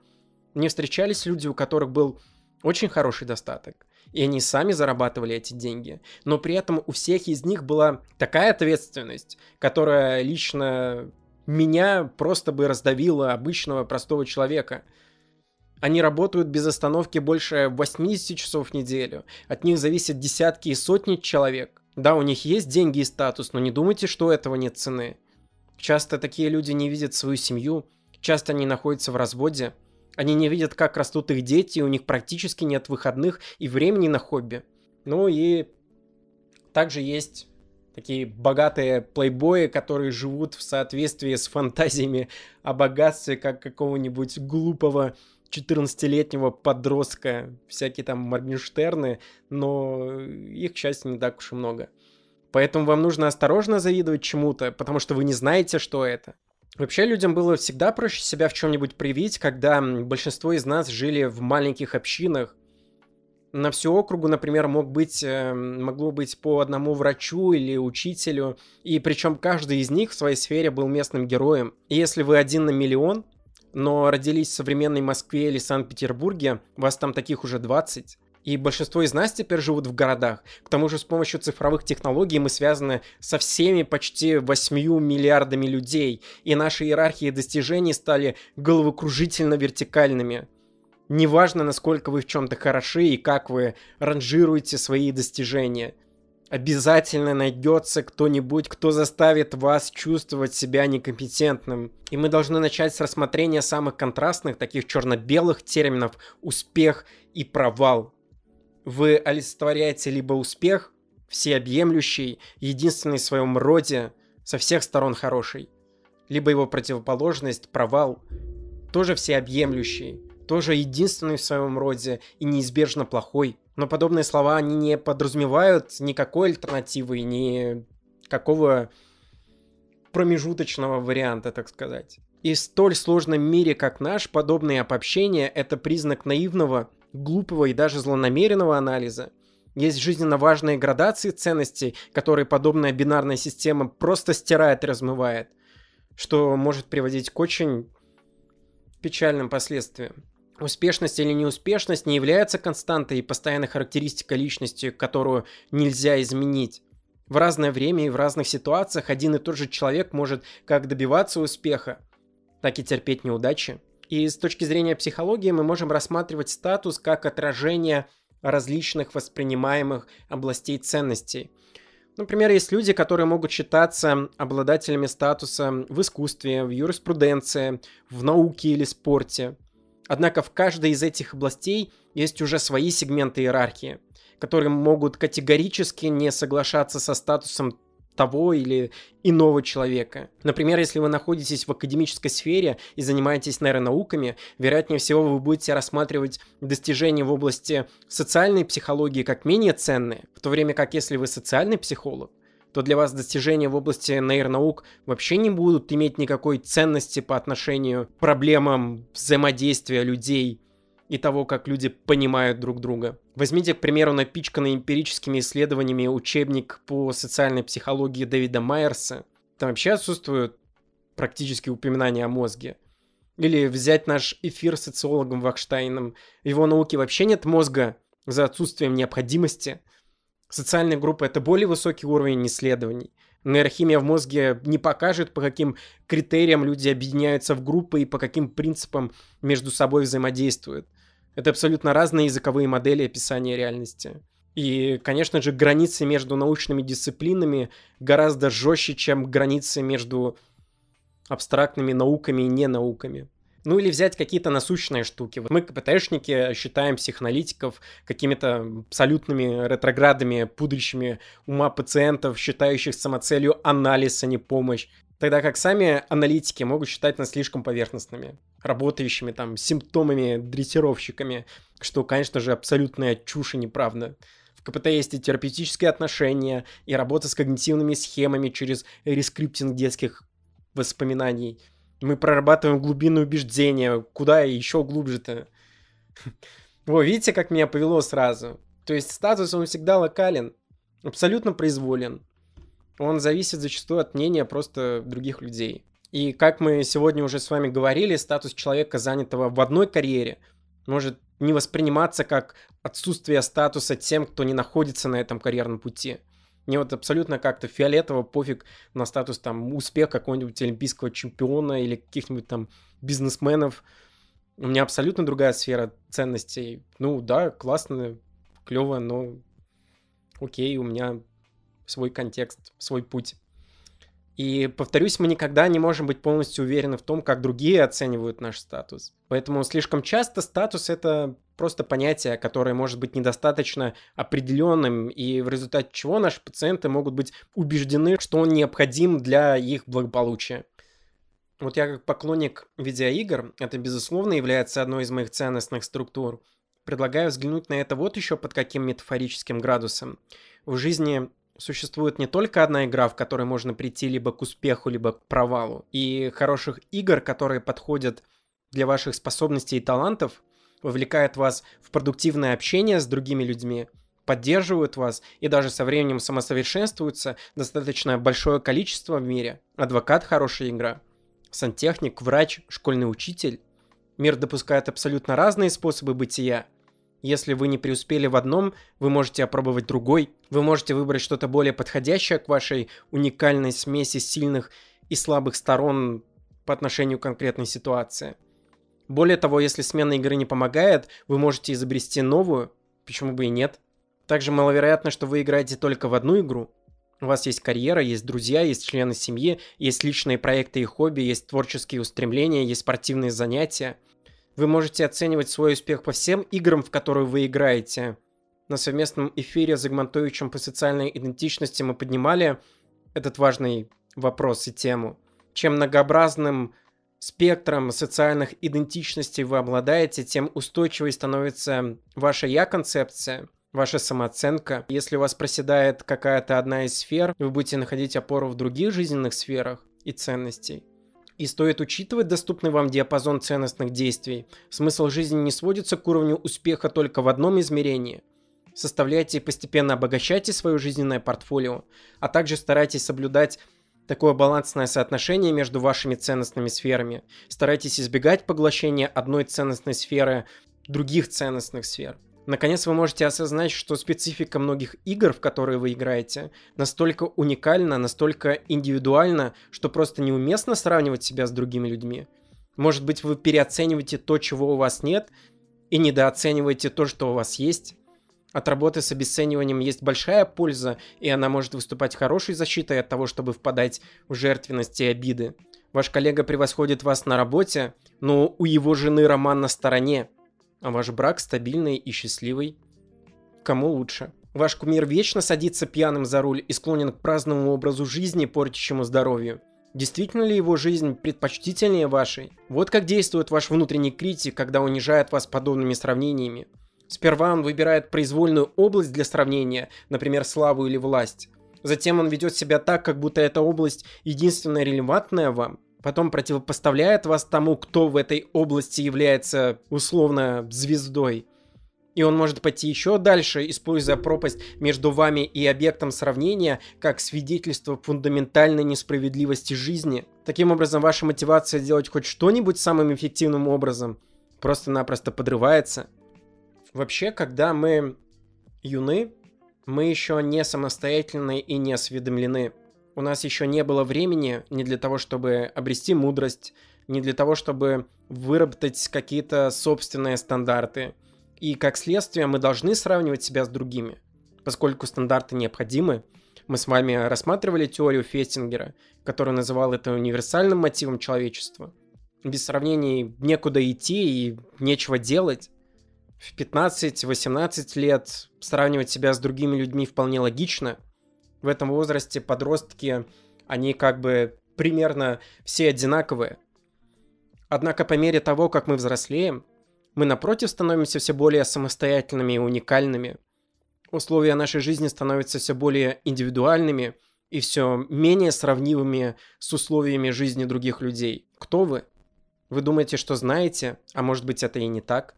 мне встречались люди, у которых был очень хороший достаток. И они сами зарабатывали эти деньги. Но при этом у всех из них была такая ответственность, которая лично меня просто бы раздавила обычного простого человека. Они работают без остановки больше 80 часов в неделю. От них зависят десятки и сотни человек. Да, у них есть деньги и статус, но не думайте, что у этого нет цены. Часто такие люди не видят свою семью, часто они находятся в разводе – они не видят, как растут их дети, у них практически нет выходных и времени на хобби. Ну и также есть такие богатые плейбои, которые живут в соответствии с фантазиями о богатстве, как какого-нибудь глупого 14-летнего подростка, всякие там Моргенштерны, но их, к счастью, не так уж и много. Поэтому вам нужно осторожно завидовать чему-то, потому что вы не знаете, что это. Вообще людям было всегда проще себя в чем-нибудь проявить, когда большинство из нас жили в маленьких общинах. На всю округу, например, мог быть, э, могло быть по одному врачу или учителю, и причем каждый из них в своей сфере был местным героем. И если вы один на миллион, но родились в современной Москве или Санкт-Петербурге, вас там таких уже 20, и большинство из нас теперь живут в городах. К тому же с помощью цифровых технологий мы связаны со всеми почти 8 миллиардами людей, и наши иерархии достижений стали головокружительно вертикальными. Неважно, насколько вы в чем-то хороши и как вы ранжируете свои достижения. Обязательно найдется кто-нибудь, кто заставит вас чувствовать себя некомпетентным. И мы должны начать с рассмотрения самых контрастных, таких черно-белых терминов «успех» и «провал». Вы олицетворяете либо успех, всеобъемлющий, единственный в своем роде, со всех сторон хороший, либо его противоположность, провал, тоже всеобъемлющий, тоже единственный в своем роде и неизбежно плохой. Но подобные слова, они не подразумевают никакой альтернативы, ни какого промежуточного варианта, так сказать. И в столь сложном мире, как наш, подобные обобщения – это признак наивного глупого и даже злонамеренного анализа. Есть жизненно важные градации ценностей, которые подобная бинарная система просто стирает и размывает, что может приводить к очень печальным последствиям. Успешность или неуспешность не является константой и постоянной характеристикой личности, которую нельзя изменить. В разное время и в разных ситуациях один и тот же человек может как добиваться успеха, так и терпеть неудачи. И с точки зрения психологии мы можем рассматривать статус как отражение различных воспринимаемых областей ценностей. Например, есть люди, которые могут считаться обладателями статуса в искусстве, в юриспруденции, в науке или спорте. Однако в каждой из этих областей есть уже свои сегменты иерархии, которые могут категорически не соглашаться со статусом того или иного человека. Например, если вы находитесь в академической сфере и занимаетесь нейронауками, вероятнее всего вы будете рассматривать достижения в области социальной психологии как менее ценные, в то время как если вы социальный психолог, то для вас достижения в области нейронаук вообще не будут иметь никакой ценности по отношению к проблемам взаимодействия людей и того, как люди понимают друг друга. Возьмите, к примеру, напичканный эмпирическими исследованиями учебник по социальной психологии Дэвида Майерса. Там вообще отсутствуют практически упоминания о мозге. Или взять наш эфир с социологом Вахштайном. В его науке вообще нет мозга за отсутствием необходимости. Социальная группа – это более высокий уровень исследований. Нейрохимия в мозге не покажет, по каким критериям люди объединяются в группы и по каким принципам между собой взаимодействуют. Это абсолютно разные языковые модели описания реальности. И, конечно же, границы между научными дисциплинами гораздо жестче, чем границы между абстрактными науками и ненауками. Ну или взять какие-то насущные штуки. Вот мы, КПТшники, считаем психоаналитиков какими-то абсолютными ретроградами, пудрящими ума пациентов, считающих самоцелью анализ, а не помощь. Тогда как сами аналитики могут считать нас слишком поверхностными, работающими там симптомами, дрессировщиками, что, конечно же, абсолютная чушь и неправда. В КПТ есть и терапевтические отношения, и работа с когнитивными схемами через рескриптинг детских воспоминаний. Мы прорабатываем глубины убеждения, куда еще глубже-то. Во, видите, как меня повело сразу? То есть статус, он всегда локален, абсолютно произволен он зависит зачастую от мнения просто других людей. И как мы сегодня уже с вами говорили, статус человека, занятого в одной карьере, может не восприниматься как отсутствие статуса тем, кто не находится на этом карьерном пути. Мне вот абсолютно как-то фиолетово пофиг на статус там успех какого-нибудь олимпийского чемпиона или каких-нибудь там бизнесменов. У меня абсолютно другая сфера ценностей. Ну да, классно, клево, но окей, у меня свой контекст, свой путь. И, повторюсь, мы никогда не можем быть полностью уверены в том, как другие оценивают наш статус. Поэтому слишком часто статус — это просто понятие, которое может быть недостаточно определенным, и в результате чего наши пациенты могут быть убеждены, что он необходим для их благополучия. Вот я как поклонник видеоигр, это безусловно является одной из моих ценностных структур. Предлагаю взглянуть на это вот еще под каким метафорическим градусом. В жизни существует не только одна игра, в которой можно прийти либо к успеху, либо к провалу. И хороших игр, которые подходят для ваших способностей и талантов, вовлекают вас в продуктивное общение с другими людьми, поддерживают вас и даже со временем самосовершенствуются достаточно большое количество в мире. Адвокат – хорошая игра. Сантехник, врач, школьный учитель. Мир допускает абсолютно разные способы бытия – если вы не преуспели в одном, вы можете опробовать другой. Вы можете выбрать что-то более подходящее к вашей уникальной смеси сильных и слабых сторон по отношению к конкретной ситуации. Более того, если смена игры не помогает, вы можете изобрести новую, почему бы и нет. Также маловероятно, что вы играете только в одну игру. У вас есть карьера, есть друзья, есть члены семьи, есть личные проекты и хобби, есть творческие устремления, есть спортивные занятия – вы можете оценивать свой успех по всем играм, в которые вы играете. На совместном эфире с Загмантовичем по социальной идентичности мы поднимали этот важный вопрос и тему. Чем многообразным спектром социальных идентичностей вы обладаете, тем устойчивой становится ваша «я-концепция», ваша самооценка. Если у вас проседает какая-то одна из сфер, вы будете находить опору в других жизненных сферах и ценностей. И стоит учитывать доступный вам диапазон ценностных действий. Смысл жизни не сводится к уровню успеха только в одном измерении. Составляйте и постепенно обогащайте свое жизненное портфолио, а также старайтесь соблюдать такое балансное соотношение между вашими ценностными сферами. Старайтесь избегать поглощения одной ценностной сферы других ценностных сфер. Наконец вы можете осознать, что специфика многих игр, в которые вы играете, настолько уникальна, настолько индивидуальна, что просто неуместно сравнивать себя с другими людьми. Может быть, вы переоцениваете то, чего у вас нет, и недооцениваете то, что у вас есть. От работы с обесцениванием есть большая польза, и она может выступать хорошей защитой от того, чтобы впадать в жертвенность и обиды. Ваш коллега превосходит вас на работе, но у его жены роман на стороне, а ваш брак стабильный и счастливый. Кому лучше? Ваш кумир вечно садится пьяным за руль и склонен к праздному образу жизни, портящему здоровью. Действительно ли его жизнь предпочтительнее вашей? Вот как действует ваш внутренний критик, когда унижает вас подобными сравнениями. Сперва он выбирает произвольную область для сравнения, например, славу или власть. Затем он ведет себя так, как будто эта область единственная релевантная вам – потом противопоставляет вас тому, кто в этой области является условно звездой. И он может пойти еще дальше, используя пропасть между вами и объектом сравнения как свидетельство фундаментальной несправедливости жизни. Таким образом, ваша мотивация делать хоть что-нибудь самым эффективным образом просто-напросто подрывается. Вообще, когда мы юны, мы еще не самостоятельны и не осведомлены у нас еще не было времени ни для того, чтобы обрести мудрость, ни для того, чтобы выработать какие-то собственные стандарты. И как следствие мы должны сравнивать себя с другими, поскольку стандарты необходимы. Мы с вами рассматривали теорию Фестингера, который называл это универсальным мотивом человечества. Без сравнений некуда идти и нечего делать. В 15-18 лет сравнивать себя с другими людьми вполне логично – в этом возрасте подростки, они как бы примерно все одинаковые. Однако по мере того, как мы взрослеем, мы напротив становимся все более самостоятельными и уникальными. Условия нашей жизни становятся все более индивидуальными и все менее сравнимыми с условиями жизни других людей. Кто вы? Вы думаете, что знаете, а может быть это и не так?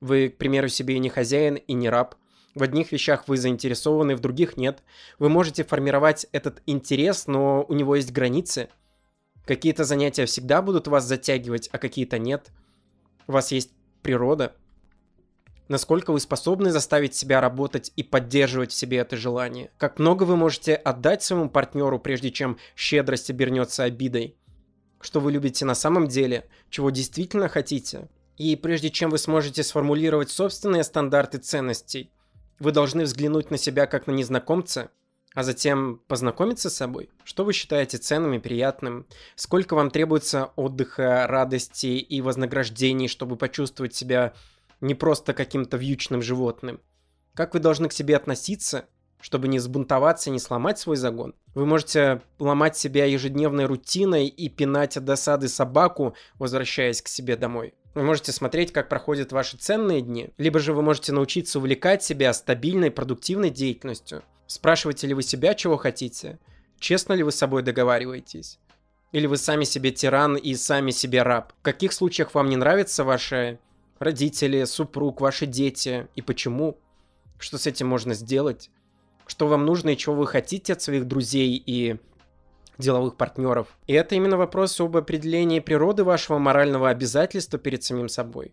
Вы, к примеру, себе и не хозяин, и не раб. В одних вещах вы заинтересованы, в других нет. Вы можете формировать этот интерес, но у него есть границы. Какие-то занятия всегда будут вас затягивать, а какие-то нет. У вас есть природа. Насколько вы способны заставить себя работать и поддерживать в себе это желание? Как много вы можете отдать своему партнеру, прежде чем щедрость обернется обидой? Что вы любите на самом деле? Чего действительно хотите? И прежде чем вы сможете сформулировать собственные стандарты ценностей – вы должны взглянуть на себя как на незнакомца, а затем познакомиться с собой. Что вы считаете ценным и приятным? Сколько вам требуется отдыха, радости и вознаграждений, чтобы почувствовать себя не просто каким-то вьючным животным? Как вы должны к себе относиться, чтобы не сбунтоваться, не сломать свой загон? Вы можете ломать себя ежедневной рутиной и пинать от досады собаку, возвращаясь к себе домой. Вы можете смотреть, как проходят ваши ценные дни, либо же вы можете научиться увлекать себя стабильной, продуктивной деятельностью. Спрашиваете ли вы себя, чего хотите? Честно ли вы с собой договариваетесь? Или вы сами себе тиран и сами себе раб? В каких случаях вам не нравятся ваши родители, супруг, ваши дети? И почему? Что с этим можно сделать? Что вам нужно и чего вы хотите от своих друзей и деловых партнеров. И это именно вопрос об определении природы вашего морального обязательства перед самим собой.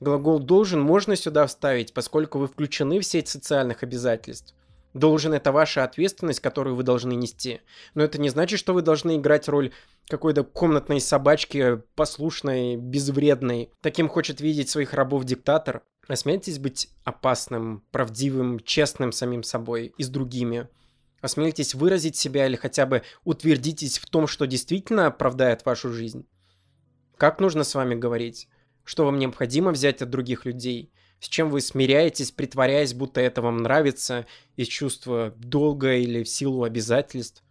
Глагол «должен» можно сюда вставить, поскольку вы включены в сеть социальных обязательств. Должен – это ваша ответственность, которую вы должны нести. Но это не значит, что вы должны играть роль какой-то комнатной собачки, послушной, безвредной. Таким хочет видеть своих рабов диктатор. Осмейтесь а быть опасным, правдивым, честным самим собой и с другими. Осмелитесь выразить себя или хотя бы утвердитесь в том, что действительно оправдает вашу жизнь. Как нужно с вами говорить? Что вам необходимо взять от других людей? С чем вы смиряетесь, притворяясь, будто это вам нравится, из чувства долга или в силу обязательств?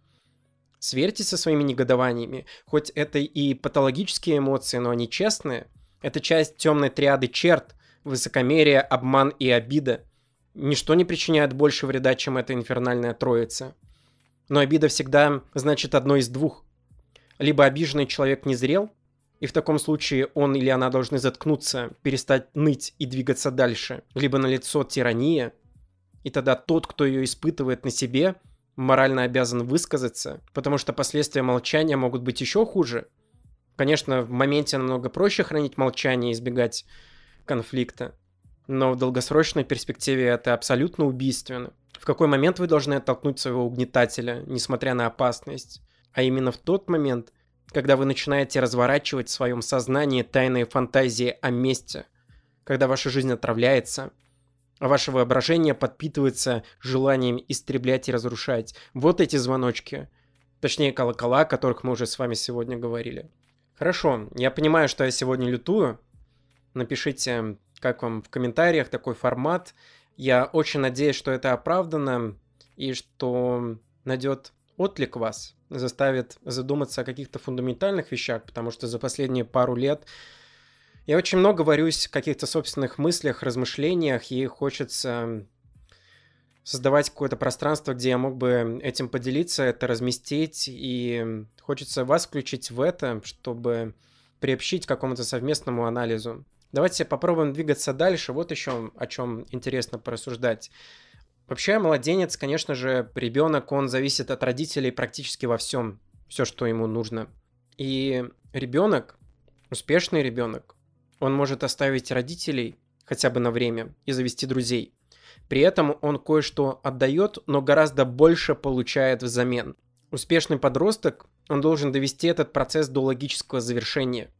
Сверьте со своими негодованиями. Хоть это и патологические эмоции, но они честные. Это часть темной триады черт, высокомерие, обман и обида. Ничто не причиняет больше вреда, чем эта инфернальная троица. Но обида всегда значит одно из двух. Либо обиженный человек не зрел, и в таком случае он или она должны заткнуться, перестать ныть и двигаться дальше. Либо на лицо тирания, и тогда тот, кто ее испытывает на себе, морально обязан высказаться, потому что последствия молчания могут быть еще хуже. Конечно, в моменте намного проще хранить молчание и избегать конфликта но в долгосрочной перспективе это абсолютно убийственно. В какой момент вы должны оттолкнуть своего угнетателя, несмотря на опасность? А именно в тот момент, когда вы начинаете разворачивать в своем сознании тайные фантазии о месте, когда ваша жизнь отравляется, а ваше воображение подпитывается желанием истреблять и разрушать. Вот эти звоночки, точнее колокола, о которых мы уже с вами сегодня говорили. Хорошо, я понимаю, что я сегодня лютую. Напишите как вам в комментариях такой формат? Я очень надеюсь, что это оправдано и что найдет отклик вас, заставит задуматься о каких-то фундаментальных вещах, потому что за последние пару лет я очень много варюсь в каких-то собственных мыслях, размышлениях, и хочется создавать какое-то пространство, где я мог бы этим поделиться, это разместить, и хочется вас включить в это, чтобы приобщить к какому-то совместному анализу. Давайте попробуем двигаться дальше. Вот еще о чем интересно порассуждать. Вообще, младенец, конечно же, ребенок, он зависит от родителей практически во всем, все, что ему нужно. И ребенок, успешный ребенок, он может оставить родителей хотя бы на время и завести друзей. При этом он кое-что отдает, но гораздо больше получает взамен. Успешный подросток, он должен довести этот процесс до логического завершения –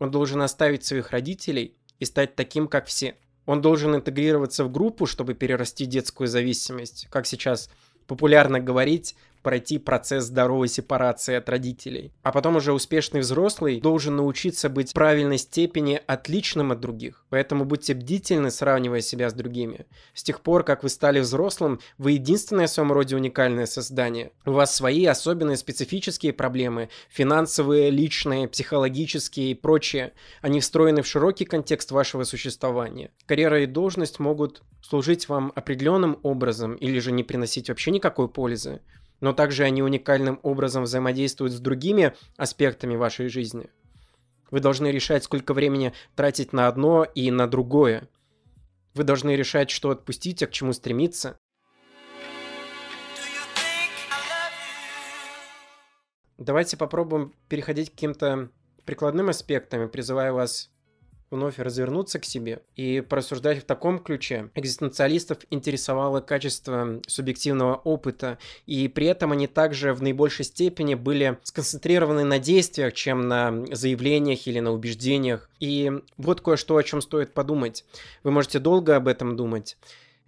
он должен оставить своих родителей и стать таким, как все. Он должен интегрироваться в группу, чтобы перерасти детскую зависимость. Как сейчас популярно говорить, пройти процесс здоровой сепарации от родителей. А потом уже успешный взрослый должен научиться быть в правильной степени отличным от других. Поэтому будьте бдительны, сравнивая себя с другими. С тех пор, как вы стали взрослым, вы единственное в своем роде уникальное создание. У вас свои особенные специфические проблемы, финансовые, личные, психологические и прочее. Они встроены в широкий контекст вашего существования. Карьера и должность могут служить вам определенным образом или же не приносить вообще никакой пользы но также они уникальным образом взаимодействуют с другими аспектами вашей жизни. Вы должны решать, сколько времени тратить на одно и на другое. Вы должны решать, что отпустить, а к чему стремиться. Давайте попробуем переходить к каким-то прикладным аспектам и призываю вас вновь развернуться к себе и порассуждать в таком ключе. Экзистенциалистов интересовало качество субъективного опыта, и при этом они также в наибольшей степени были сконцентрированы на действиях, чем на заявлениях или на убеждениях. И вот кое-что, о чем стоит подумать. Вы можете долго об этом думать.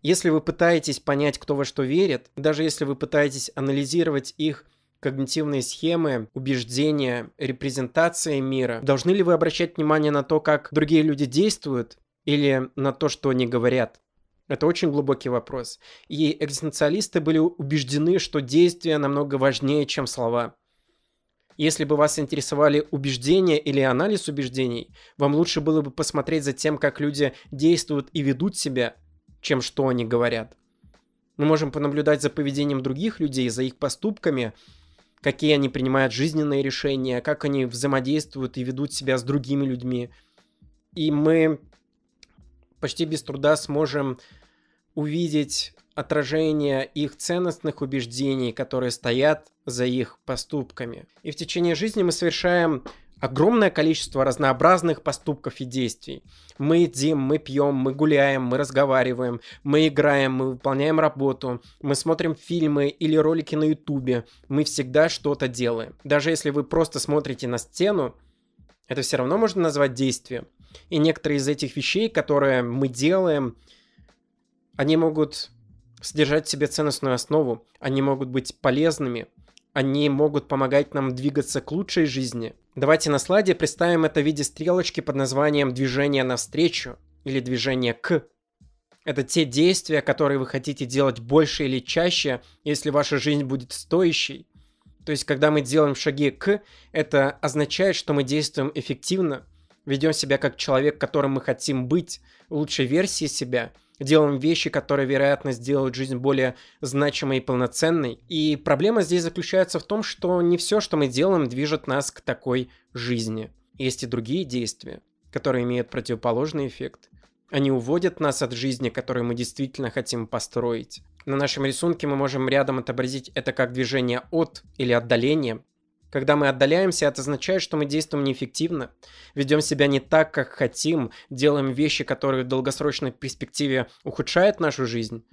Если вы пытаетесь понять, кто во что верит, даже если вы пытаетесь анализировать их когнитивные схемы, убеждения, репрезентации мира? Должны ли вы обращать внимание на то, как другие люди действуют, или на то, что они говорят? Это очень глубокий вопрос. И экзистенциалисты были убеждены, что действия намного важнее, чем слова. Если бы вас интересовали убеждения или анализ убеждений, вам лучше было бы посмотреть за тем, как люди действуют и ведут себя, чем что они говорят. Мы можем понаблюдать за поведением других людей, за их поступками, какие они принимают жизненные решения, как они взаимодействуют и ведут себя с другими людьми. И мы почти без труда сможем увидеть отражение их ценностных убеждений, которые стоят за их поступками. И в течение жизни мы совершаем огромное количество разнообразных поступков и действий. Мы едим, мы пьем, мы гуляем, мы разговариваем, мы играем, мы выполняем работу, мы смотрим фильмы или ролики на ютубе, мы всегда что-то делаем. Даже если вы просто смотрите на стену, это все равно можно назвать действием. И некоторые из этих вещей, которые мы делаем, они могут содержать в себе ценностную основу, они могут быть полезными, они могут помогать нам двигаться к лучшей жизни – Давайте на слайде представим это в виде стрелочки под названием «движение навстречу» или «движение к». Это те действия, которые вы хотите делать больше или чаще, если ваша жизнь будет стоящей. То есть, когда мы делаем шаги к, это означает, что мы действуем эффективно, ведем себя как человек, которым мы хотим быть, лучшей версии себя, делаем вещи, которые, вероятно, сделают жизнь более значимой и полноценной. И проблема здесь заключается в том, что не все, что мы делаем, движет нас к такой жизни. Есть и другие действия, которые имеют противоположный эффект. Они уводят нас от жизни, которую мы действительно хотим построить. На нашем рисунке мы можем рядом отобразить это как движение от или отдаление, когда мы отдаляемся, это означает, что мы действуем неэффективно, ведем себя не так, как хотим, делаем вещи, которые в долгосрочной перспективе ухудшают нашу жизнь.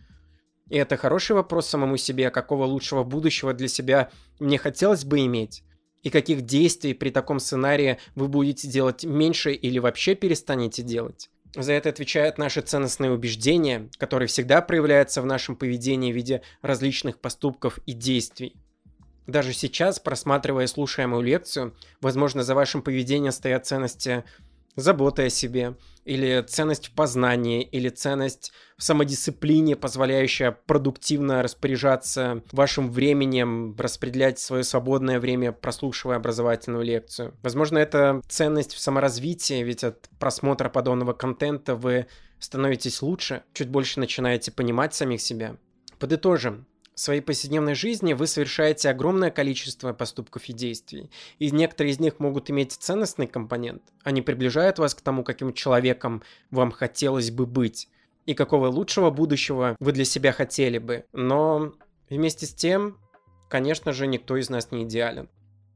И это хороший вопрос самому себе, какого лучшего будущего для себя мне хотелось бы иметь. И каких действий при таком сценарии вы будете делать меньше или вообще перестанете делать. За это отвечают наши ценностные убеждения, которые всегда проявляются в нашем поведении в виде различных поступков и действий. Даже сейчас, просматривая и слушая мою лекцию, возможно, за вашим поведением стоят ценности заботы о себе, или ценность в познании, или ценность в самодисциплине, позволяющая продуктивно распоряжаться вашим временем, распределять свое свободное время, прослушивая образовательную лекцию. Возможно, это ценность в саморазвитии, ведь от просмотра подобного контента вы становитесь лучше, чуть больше начинаете понимать самих себя. Подытожим. В своей повседневной жизни вы совершаете огромное количество поступков и действий, и некоторые из них могут иметь ценностный компонент. Они приближают вас к тому, каким человеком вам хотелось бы быть, и какого лучшего будущего вы для себя хотели бы. Но вместе с тем, конечно же, никто из нас не идеален.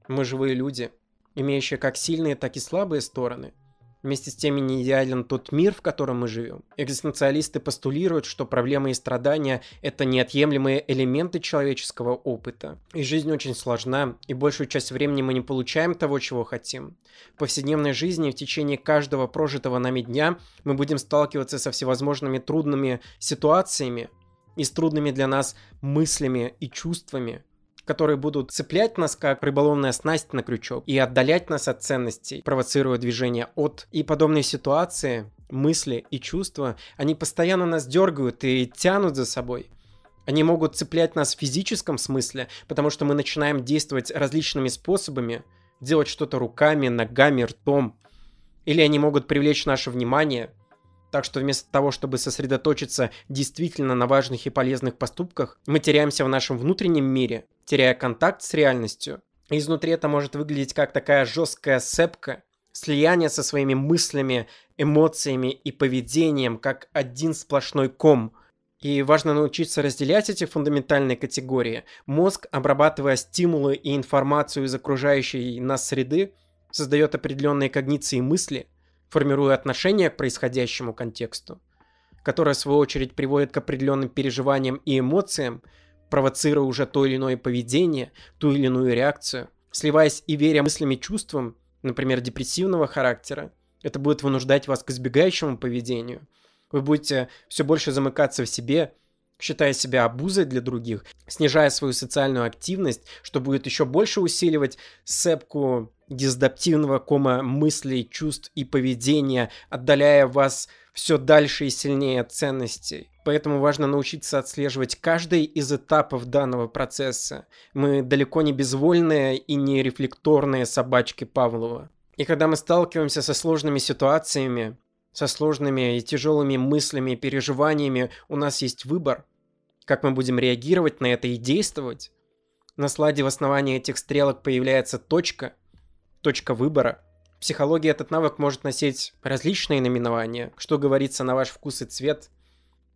Мы живые люди, имеющие как сильные, так и слабые стороны – Вместе с тем не идеален тот мир, в котором мы живем. Экзистенциалисты постулируют, что проблемы и страдания – это неотъемлемые элементы человеческого опыта. И жизнь очень сложна, и большую часть времени мы не получаем того, чего хотим. В повседневной жизни в течение каждого прожитого нами дня мы будем сталкиваться со всевозможными трудными ситуациями, и с трудными для нас мыслями и чувствами, которые будут цеплять нас, как рыболовная снасть на крючок, и отдалять нас от ценностей, провоцируя движение от. И подобные ситуации, мысли и чувства, они постоянно нас дергают и тянут за собой. Они могут цеплять нас в физическом смысле, потому что мы начинаем действовать различными способами, делать что-то руками, ногами, ртом. Или они могут привлечь наше внимание – так что вместо того, чтобы сосредоточиться действительно на важных и полезных поступках, мы теряемся в нашем внутреннем мире, теряя контакт с реальностью. И изнутри это может выглядеть как такая жесткая сцепка, слияние со своими мыслями, эмоциями и поведением, как один сплошной ком – и важно научиться разделять эти фундаментальные категории. Мозг, обрабатывая стимулы и информацию из окружающей нас среды, создает определенные когниции мысли, формируя отношение к происходящему контексту, которое, в свою очередь, приводит к определенным переживаниям и эмоциям, провоцируя уже то или иное поведение, ту или иную реакцию, сливаясь и веря мыслям и чувствам, например, депрессивного характера, это будет вынуждать вас к избегающему поведению. Вы будете все больше замыкаться в себе, считая себя обузой для других, снижая свою социальную активность, что будет еще больше усиливать сепку дезадаптивного кома мыслей, чувств и поведения, отдаляя вас все дальше и сильнее от ценностей. Поэтому важно научиться отслеживать каждый из этапов данного процесса. Мы далеко не безвольные и не рефлекторные собачки Павлова. И когда мы сталкиваемся со сложными ситуациями, со сложными и тяжелыми мыслями и переживаниями, у нас есть выбор как мы будем реагировать на это и действовать. На слайде в основании этих стрелок появляется точка, точка выбора. В психологии этот навык может носить различные наименования, что говорится на ваш вкус и цвет.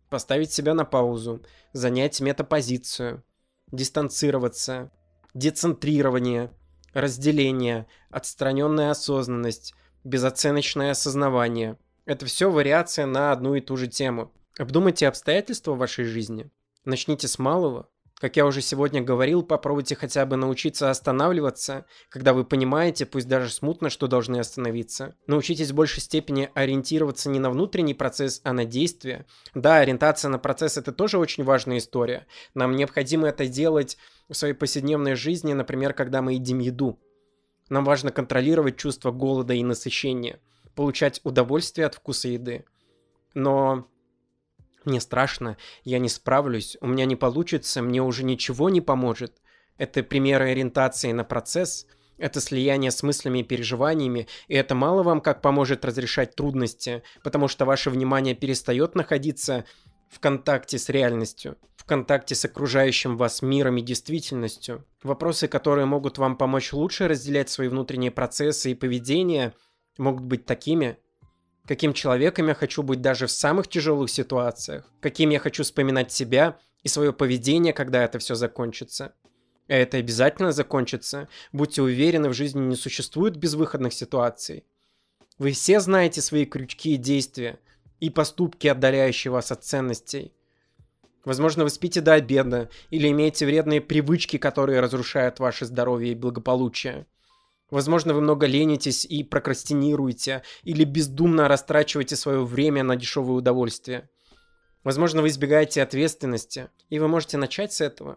Поставить себя на паузу, занять метапозицию, дистанцироваться, децентрирование, разделение, отстраненная осознанность, безоценочное осознавание. Это все вариация на одну и ту же тему. Обдумайте обстоятельства в вашей жизни, Начните с малого. Как я уже сегодня говорил, попробуйте хотя бы научиться останавливаться, когда вы понимаете, пусть даже смутно, что должны остановиться. Научитесь в большей степени ориентироваться не на внутренний процесс, а на действие. Да, ориентация на процесс – это тоже очень важная история. Нам необходимо это делать в своей повседневной жизни, например, когда мы едим еду. Нам важно контролировать чувство голода и насыщения, получать удовольствие от вкуса еды. Но мне страшно, я не справлюсь, у меня не получится, мне уже ничего не поможет. Это примеры ориентации на процесс, это слияние с мыслями и переживаниями, и это мало вам как поможет разрешать трудности, потому что ваше внимание перестает находиться в контакте с реальностью, в контакте с окружающим вас миром и действительностью. Вопросы, которые могут вам помочь лучше разделять свои внутренние процессы и поведение, могут быть такими каким человеком я хочу быть даже в самых тяжелых ситуациях, каким я хочу вспоминать себя и свое поведение, когда это все закончится. А это обязательно закончится. Будьте уверены, в жизни не существует безвыходных ситуаций. Вы все знаете свои крючки и действия, и поступки, отдаляющие вас от ценностей. Возможно, вы спите до обеда или имеете вредные привычки, которые разрушают ваше здоровье и благополучие – Возможно, вы много ленитесь и прокрастинируете, или бездумно растрачиваете свое время на дешевые удовольствия. Возможно, вы избегаете ответственности, и вы можете начать с этого.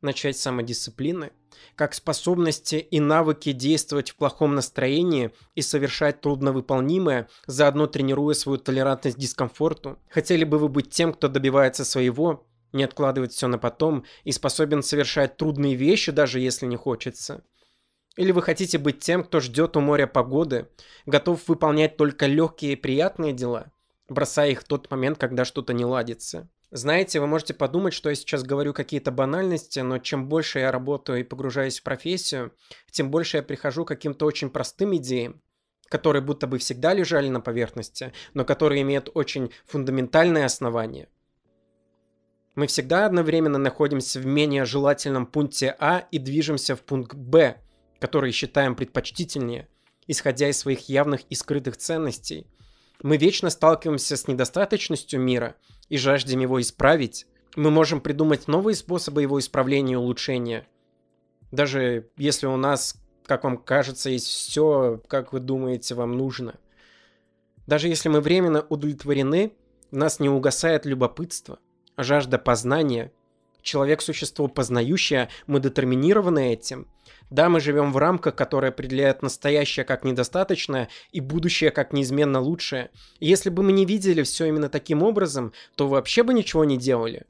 Начать с самодисциплины, как способности и навыки действовать в плохом настроении и совершать трудновыполнимое, заодно тренируя свою толерантность к дискомфорту. Хотели бы вы быть тем, кто добивается своего, не откладывает все на потом и способен совершать трудные вещи, даже если не хочется. Или вы хотите быть тем, кто ждет у моря погоды, готов выполнять только легкие и приятные дела, бросая их в тот момент, когда что-то не ладится? Знаете, вы можете подумать, что я сейчас говорю какие-то банальности, но чем больше я работаю и погружаюсь в профессию, тем больше я прихожу к каким-то очень простым идеям, которые будто бы всегда лежали на поверхности, но которые имеют очень фундаментальное основание. Мы всегда одновременно находимся в менее желательном пункте А и движемся в пункт Б – которые считаем предпочтительнее, исходя из своих явных и скрытых ценностей, мы вечно сталкиваемся с недостаточностью мира и жаждем его исправить, мы можем придумать новые способы его исправления и улучшения. Даже если у нас, как вам кажется, есть все, как вы думаете, вам нужно. Даже если мы временно удовлетворены, нас не угасает любопытство, жажда познания. Человек – существо познающее, мы детерминированы этим – да, мы живем в рамках, которая определяют настоящее как недостаточное и будущее как неизменно лучшее. И если бы мы не видели все именно таким образом, то вообще бы ничего не делали.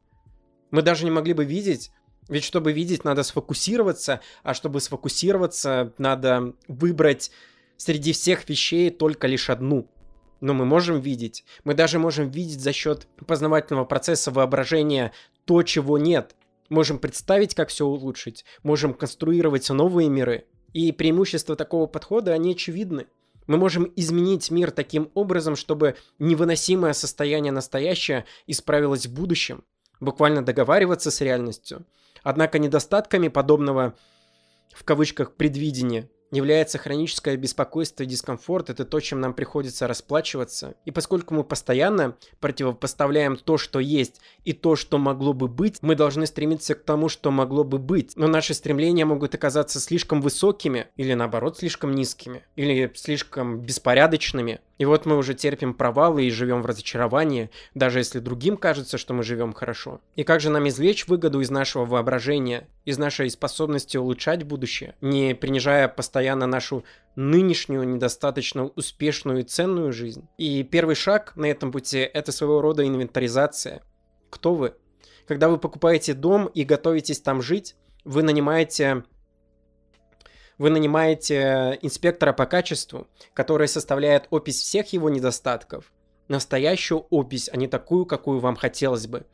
Мы даже не могли бы видеть, ведь чтобы видеть, надо сфокусироваться, а чтобы сфокусироваться, надо выбрать среди всех вещей только лишь одну. Но мы можем видеть. Мы даже можем видеть за счет познавательного процесса воображения то, чего нет – можем представить, как все улучшить, можем конструировать новые миры. И преимущества такого подхода, они очевидны. Мы можем изменить мир таким образом, чтобы невыносимое состояние настоящее исправилось в будущем, буквально договариваться с реальностью. Однако недостатками подобного в кавычках предвидения является хроническое беспокойство и дискомфорт. Это то, чем нам приходится расплачиваться. И поскольку мы постоянно противопоставляем то, что есть, и то, что могло бы быть, мы должны стремиться к тому, что могло бы быть. Но наши стремления могут оказаться слишком высокими, или наоборот, слишком низкими, или слишком беспорядочными. И вот мы уже терпим провалы и живем в разочаровании, даже если другим кажется, что мы живем хорошо. И как же нам извлечь выгоду из нашего воображения, из нашей способности улучшать будущее, не принижая постоянно постоянно нашу нынешнюю недостаточно успешную и ценную жизнь. И первый шаг на этом пути – это своего рода инвентаризация. Кто вы? Когда вы покупаете дом и готовитесь там жить, вы нанимаете вы нанимаете инспектора по качеству, который составляет опись всех его недостатков. Настоящую опись, а не такую, какую вам хотелось бы.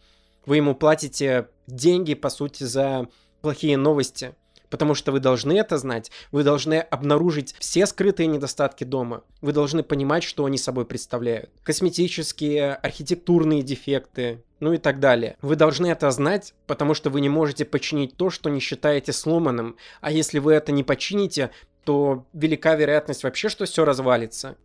Вы ему платите деньги, по сути, за плохие новости – потому что вы должны это знать, вы должны обнаружить все скрытые недостатки дома, вы должны понимать, что они собой представляют. Косметические, архитектурные дефекты, ну и так далее. Вы должны это знать, потому что вы не можете починить то, что не считаете сломанным, а если вы это не почините, то велика вероятность вообще, что все развалится.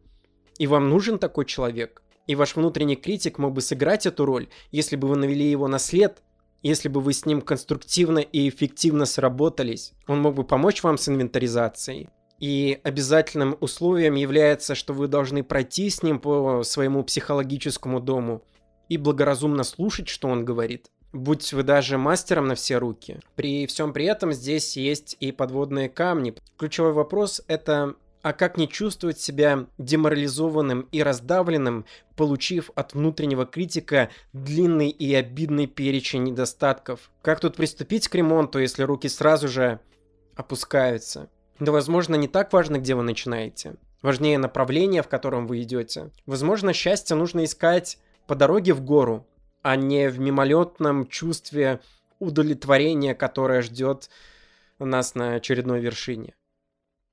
И вам нужен такой человек. И ваш внутренний критик мог бы сыграть эту роль, если бы вы навели его на след, если бы вы с ним конструктивно и эффективно сработались, он мог бы помочь вам с инвентаризацией. И обязательным условием является, что вы должны пройти с ним по своему психологическому дому и благоразумно слушать, что он говорит. Будь вы даже мастером на все руки. При всем при этом здесь есть и подводные камни. Ключевой вопрос – это а как не чувствовать себя деморализованным и раздавленным, получив от внутреннего критика длинный и обидный перечень недостатков? Как тут приступить к ремонту, если руки сразу же опускаются? Да, возможно, не так важно, где вы начинаете. Важнее направление, в котором вы идете. Возможно, счастье нужно искать по дороге в гору, а не в мимолетном чувстве удовлетворения, которое ждет нас на очередной вершине.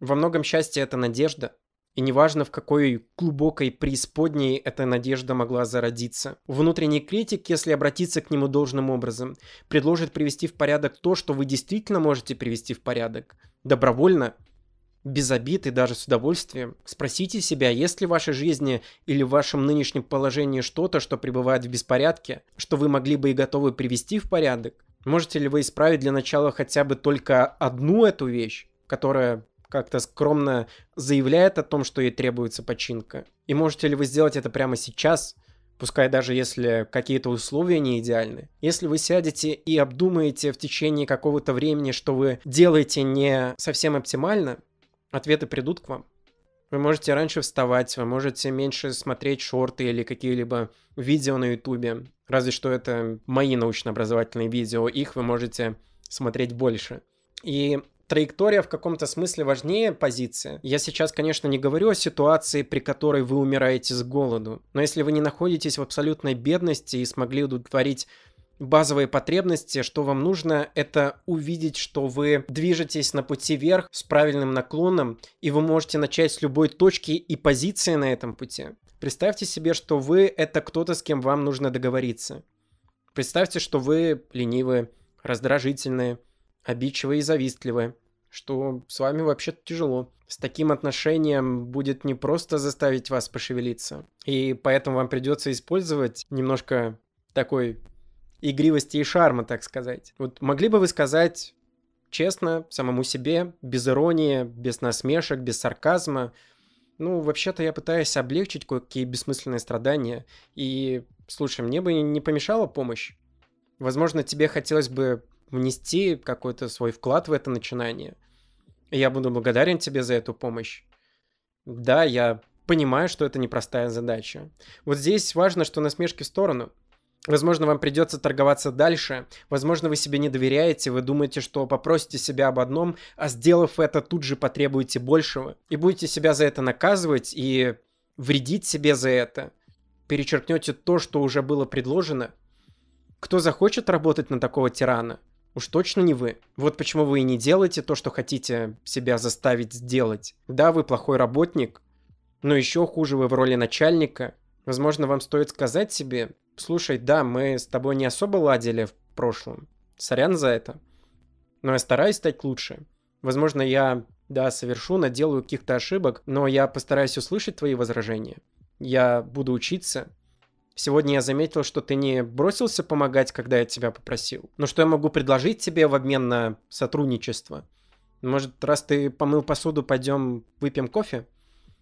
Во многом счастье – это надежда. И неважно, в какой глубокой преисподней эта надежда могла зародиться. Внутренний критик, если обратиться к нему должным образом, предложит привести в порядок то, что вы действительно можете привести в порядок. Добровольно, без обид и даже с удовольствием. Спросите себя, есть ли в вашей жизни или в вашем нынешнем положении что-то, что пребывает в беспорядке, что вы могли бы и готовы привести в порядок. Можете ли вы исправить для начала хотя бы только одну эту вещь, которая как-то скромно заявляет о том, что ей требуется починка. И можете ли вы сделать это прямо сейчас, пускай даже если какие-то условия не идеальны. Если вы сядете и обдумаете в течение какого-то времени, что вы делаете не совсем оптимально, ответы придут к вам. Вы можете раньше вставать, вы можете меньше смотреть шорты или какие-либо видео на ютубе. Разве что это мои научно-образовательные видео, их вы можете смотреть больше. И траектория в каком-то смысле важнее позиции. Я сейчас, конечно, не говорю о ситуации, при которой вы умираете с голоду, но если вы не находитесь в абсолютной бедности и смогли удовлетворить базовые потребности, что вам нужно, это увидеть, что вы движетесь на пути вверх с правильным наклоном, и вы можете начать с любой точки и позиции на этом пути. Представьте себе, что вы — это кто-то, с кем вам нужно договориться. Представьте, что вы ленивые, раздражительные, обидчивы и завистливая, что с вами вообще-то тяжело. С таким отношением будет не просто заставить вас пошевелиться, и поэтому вам придется использовать немножко такой игривости и шарма, так сказать. Вот могли бы вы сказать честно самому себе, без иронии, без насмешек, без сарказма, ну, вообще-то я пытаюсь облегчить кое-какие бессмысленные страдания. И, слушай, мне бы не помешала помощь. Возможно, тебе хотелось бы внести какой-то свой вклад в это начинание. И я буду благодарен тебе за эту помощь. Да, я понимаю, что это непростая задача. Вот здесь важно, что насмешки в сторону. Возможно, вам придется торговаться дальше. Возможно, вы себе не доверяете, вы думаете, что попросите себя об одном, а сделав это, тут же потребуете большего. И будете себя за это наказывать и вредить себе за это. Перечеркнете то, что уже было предложено. Кто захочет работать на такого тирана? Уж точно не вы. Вот почему вы и не делаете то, что хотите себя заставить сделать. Да, вы плохой работник, но еще хуже вы в роли начальника. Возможно, вам стоит сказать себе, слушай, да, мы с тобой не особо ладили в прошлом. Сорян за это. Но я стараюсь стать лучше. Возможно, я, да, совершу, наделаю каких-то ошибок, но я постараюсь услышать твои возражения. Я буду учиться, Сегодня я заметил, что ты не бросился помогать, когда я тебя попросил. Но что я могу предложить тебе в обмен на сотрудничество? Может, раз ты помыл посуду, пойдем выпьем кофе?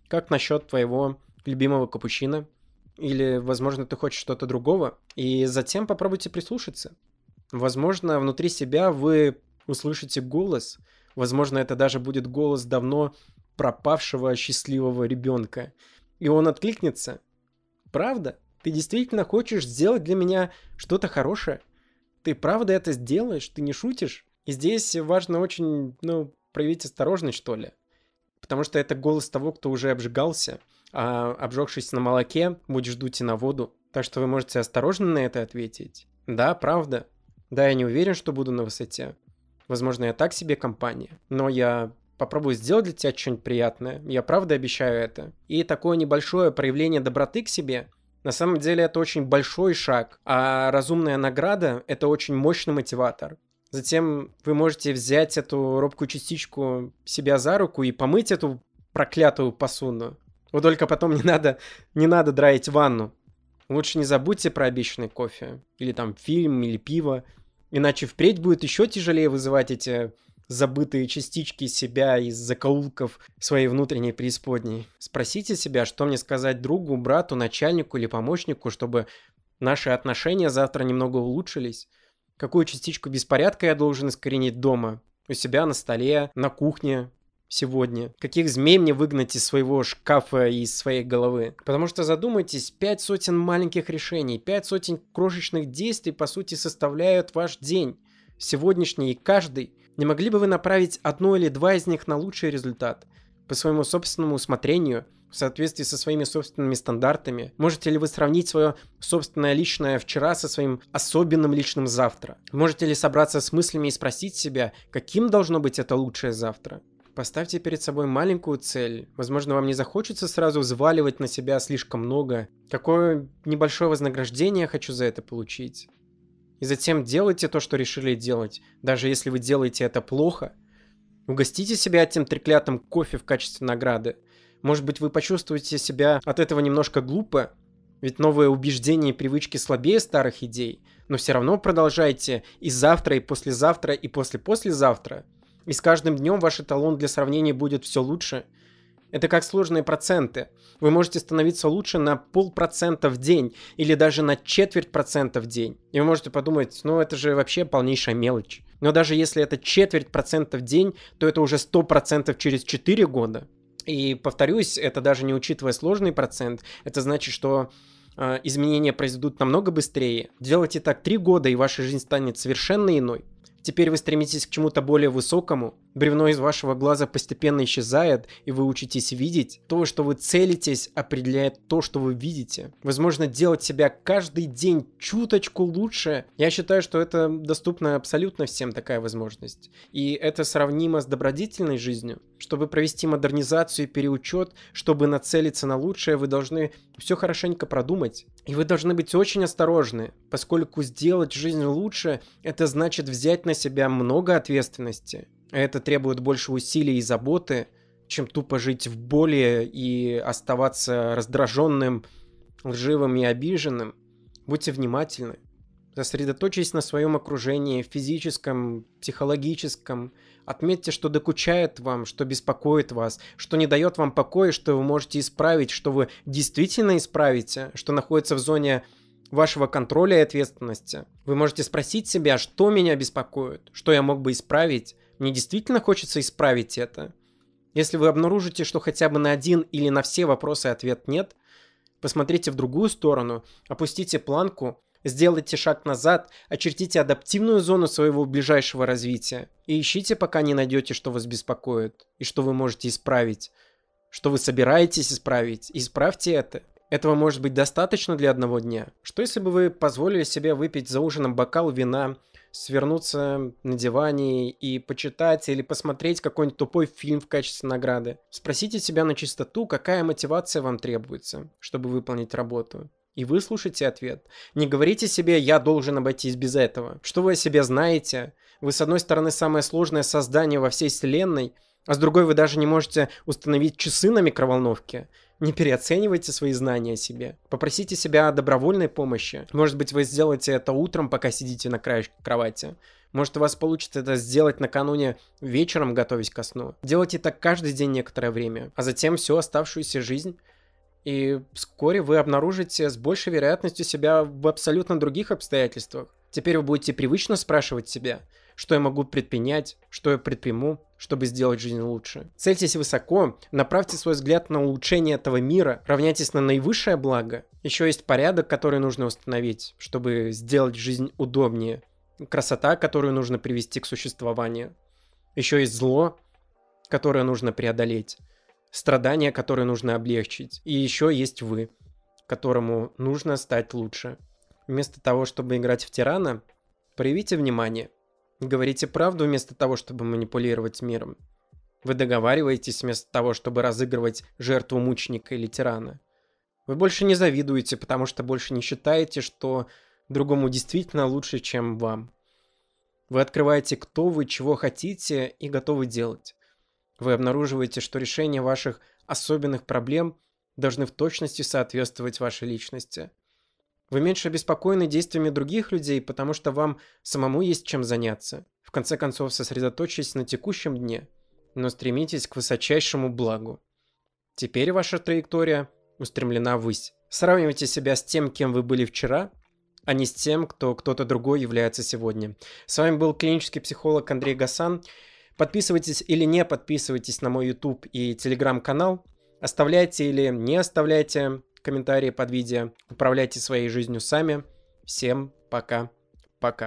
Как насчет твоего любимого капучино? Или, возможно, ты хочешь что-то другого? И затем попробуйте прислушаться. Возможно, внутри себя вы услышите голос. Возможно, это даже будет голос давно пропавшего счастливого ребенка. И он откликнется. Правда? Ты действительно хочешь сделать для меня что-то хорошее? Ты правда это сделаешь? Ты не шутишь? И здесь важно очень, ну, проявить осторожность, что ли. Потому что это голос того, кто уже обжигался. А обжегшись на молоке, будешь дуть и на воду. Так что вы можете осторожно на это ответить. Да, правда. Да, я не уверен, что буду на высоте. Возможно, я так себе компания. Но я попробую сделать для тебя что-нибудь приятное. Я правда обещаю это. И такое небольшое проявление доброты к себе на самом деле это очень большой шаг, а разумная награда — это очень мощный мотиватор. Затем вы можете взять эту робкую частичку себя за руку и помыть эту проклятую посуду. Вот только потом не надо, не надо драить ванну. Лучше не забудьте про обещанный кофе, или там фильм, или пиво. Иначе впредь будет еще тяжелее вызывать эти забытые частички себя из закоулков своей внутренней преисподней. Спросите себя, что мне сказать другу, брату, начальнику или помощнику, чтобы наши отношения завтра немного улучшились. Какую частичку беспорядка я должен искоренить дома, у себя на столе, на кухне, сегодня? Каких змей мне выгнать из своего шкафа и из своей головы? Потому что задумайтесь, пять сотен маленьких решений, пять сотен крошечных действий, по сути, составляют ваш день. Сегодняшний и каждый. Не могли бы вы направить одно или два из них на лучший результат? По своему собственному усмотрению, в соответствии со своими собственными стандартами? Можете ли вы сравнить свое собственное личное вчера со своим особенным личным завтра? Можете ли собраться с мыслями и спросить себя, каким должно быть это лучшее завтра? Поставьте перед собой маленькую цель. Возможно, вам не захочется сразу взваливать на себя слишком много. Какое небольшое вознаграждение я хочу за это получить. И затем делайте то, что решили делать. Даже если вы делаете это плохо, угостите себя этим треклятым кофе в качестве награды. Может быть, вы почувствуете себя от этого немножко глупо, ведь новые убеждения и привычки слабее старых идей, но все равно продолжайте и завтра, и послезавтра, и после-послезавтра. И с каждым днем ваш эталон для сравнения будет все лучше – это как сложные проценты. Вы можете становиться лучше на полпроцента в день или даже на четверть процента в день. И вы можете подумать, ну это же вообще полнейшая мелочь. Но даже если это четверть процента в день, то это уже сто процентов через 4 года. И повторюсь, это даже не учитывая сложный процент, это значит, что э, изменения произойдут намного быстрее. Делайте так 3 года, и ваша жизнь станет совершенно иной. Теперь вы стремитесь к чему-то более высокому, бревно из вашего глаза постепенно исчезает, и вы учитесь видеть. То, что вы целитесь, определяет то, что вы видите. Возможно, делать себя каждый день чуточку лучше. Я считаю, что это доступно абсолютно всем такая возможность. И это сравнимо с добродетельной жизнью. Чтобы провести модернизацию и переучет, чтобы нацелиться на лучшее, вы должны все хорошенько продумать. И вы должны быть очень осторожны, поскольку сделать жизнь лучше – это значит взять на себя много ответственности. Это требует больше усилий и заботы, чем тупо жить в боли и оставаться раздраженным, лживым и обиженным. Будьте внимательны. Сосредоточьтесь на своем окружении, физическом, психологическом. Отметьте, что докучает вам, что беспокоит вас, что не дает вам покоя, что вы можете исправить, что вы действительно исправите, что находится в зоне вашего контроля и ответственности. Вы можете спросить себя, что меня беспокоит, что я мог бы исправить, мне действительно хочется исправить это. Если вы обнаружите, что хотя бы на один или на все вопросы ответ нет, посмотрите в другую сторону, опустите планку, сделайте шаг назад, очертите адаптивную зону своего ближайшего развития и ищите, пока не найдете, что вас беспокоит и что вы можете исправить, что вы собираетесь исправить. Исправьте это. Этого может быть достаточно для одного дня. Что если бы вы позволили себе выпить за ужином бокал вина, свернуться на диване и почитать или посмотреть какой-нибудь тупой фильм в качестве награды. Спросите себя на чистоту, какая мотивация вам требуется, чтобы выполнить работу. И выслушайте ответ. Не говорите себе «я должен обойтись без этого». Что вы о себе знаете? Вы, с одной стороны, самое сложное создание во всей вселенной, а с другой вы даже не можете установить часы на микроволновке не переоценивайте свои знания о себе. Попросите себя о добровольной помощи. Может быть, вы сделаете это утром, пока сидите на краю кровати. Может, у вас получится это сделать накануне вечером, готовясь ко сну. Делайте так каждый день некоторое время, а затем всю оставшуюся жизнь. И вскоре вы обнаружите с большей вероятностью себя в абсолютно других обстоятельствах. Теперь вы будете привычно спрашивать себя – что я могу предпринять, что я предприму, чтобы сделать жизнь лучше. Цельтесь высоко, направьте свой взгляд на улучшение этого мира, равняйтесь на наивысшее благо. Еще есть порядок, который нужно установить, чтобы сделать жизнь удобнее. Красота, которую нужно привести к существованию. Еще есть зло, которое нужно преодолеть. Страдания, которые нужно облегчить. И еще есть вы, которому нужно стать лучше. Вместо того, чтобы играть в тирана, проявите внимание – Говорите правду вместо того, чтобы манипулировать миром. Вы договариваетесь вместо того, чтобы разыгрывать жертву мученика или тирана. Вы больше не завидуете, потому что больше не считаете, что другому действительно лучше, чем вам. Вы открываете, кто вы, чего хотите и готовы делать. Вы обнаруживаете, что решение ваших особенных проблем должны в точности соответствовать вашей личности – вы меньше обеспокоены действиями других людей, потому что вам самому есть чем заняться. В конце концов, сосредоточьтесь на текущем дне, но стремитесь к высочайшему благу. Теперь ваша траектория устремлена ввысь. Сравнивайте себя с тем, кем вы были вчера, а не с тем, кто кто-то другой является сегодня. С вами был клинический психолог Андрей Гасан. Подписывайтесь или не подписывайтесь на мой YouTube и Telegram канал. Оставляйте или не оставляйте комментарии под видео. Управляйте своей жизнью сами. Всем пока. Пока.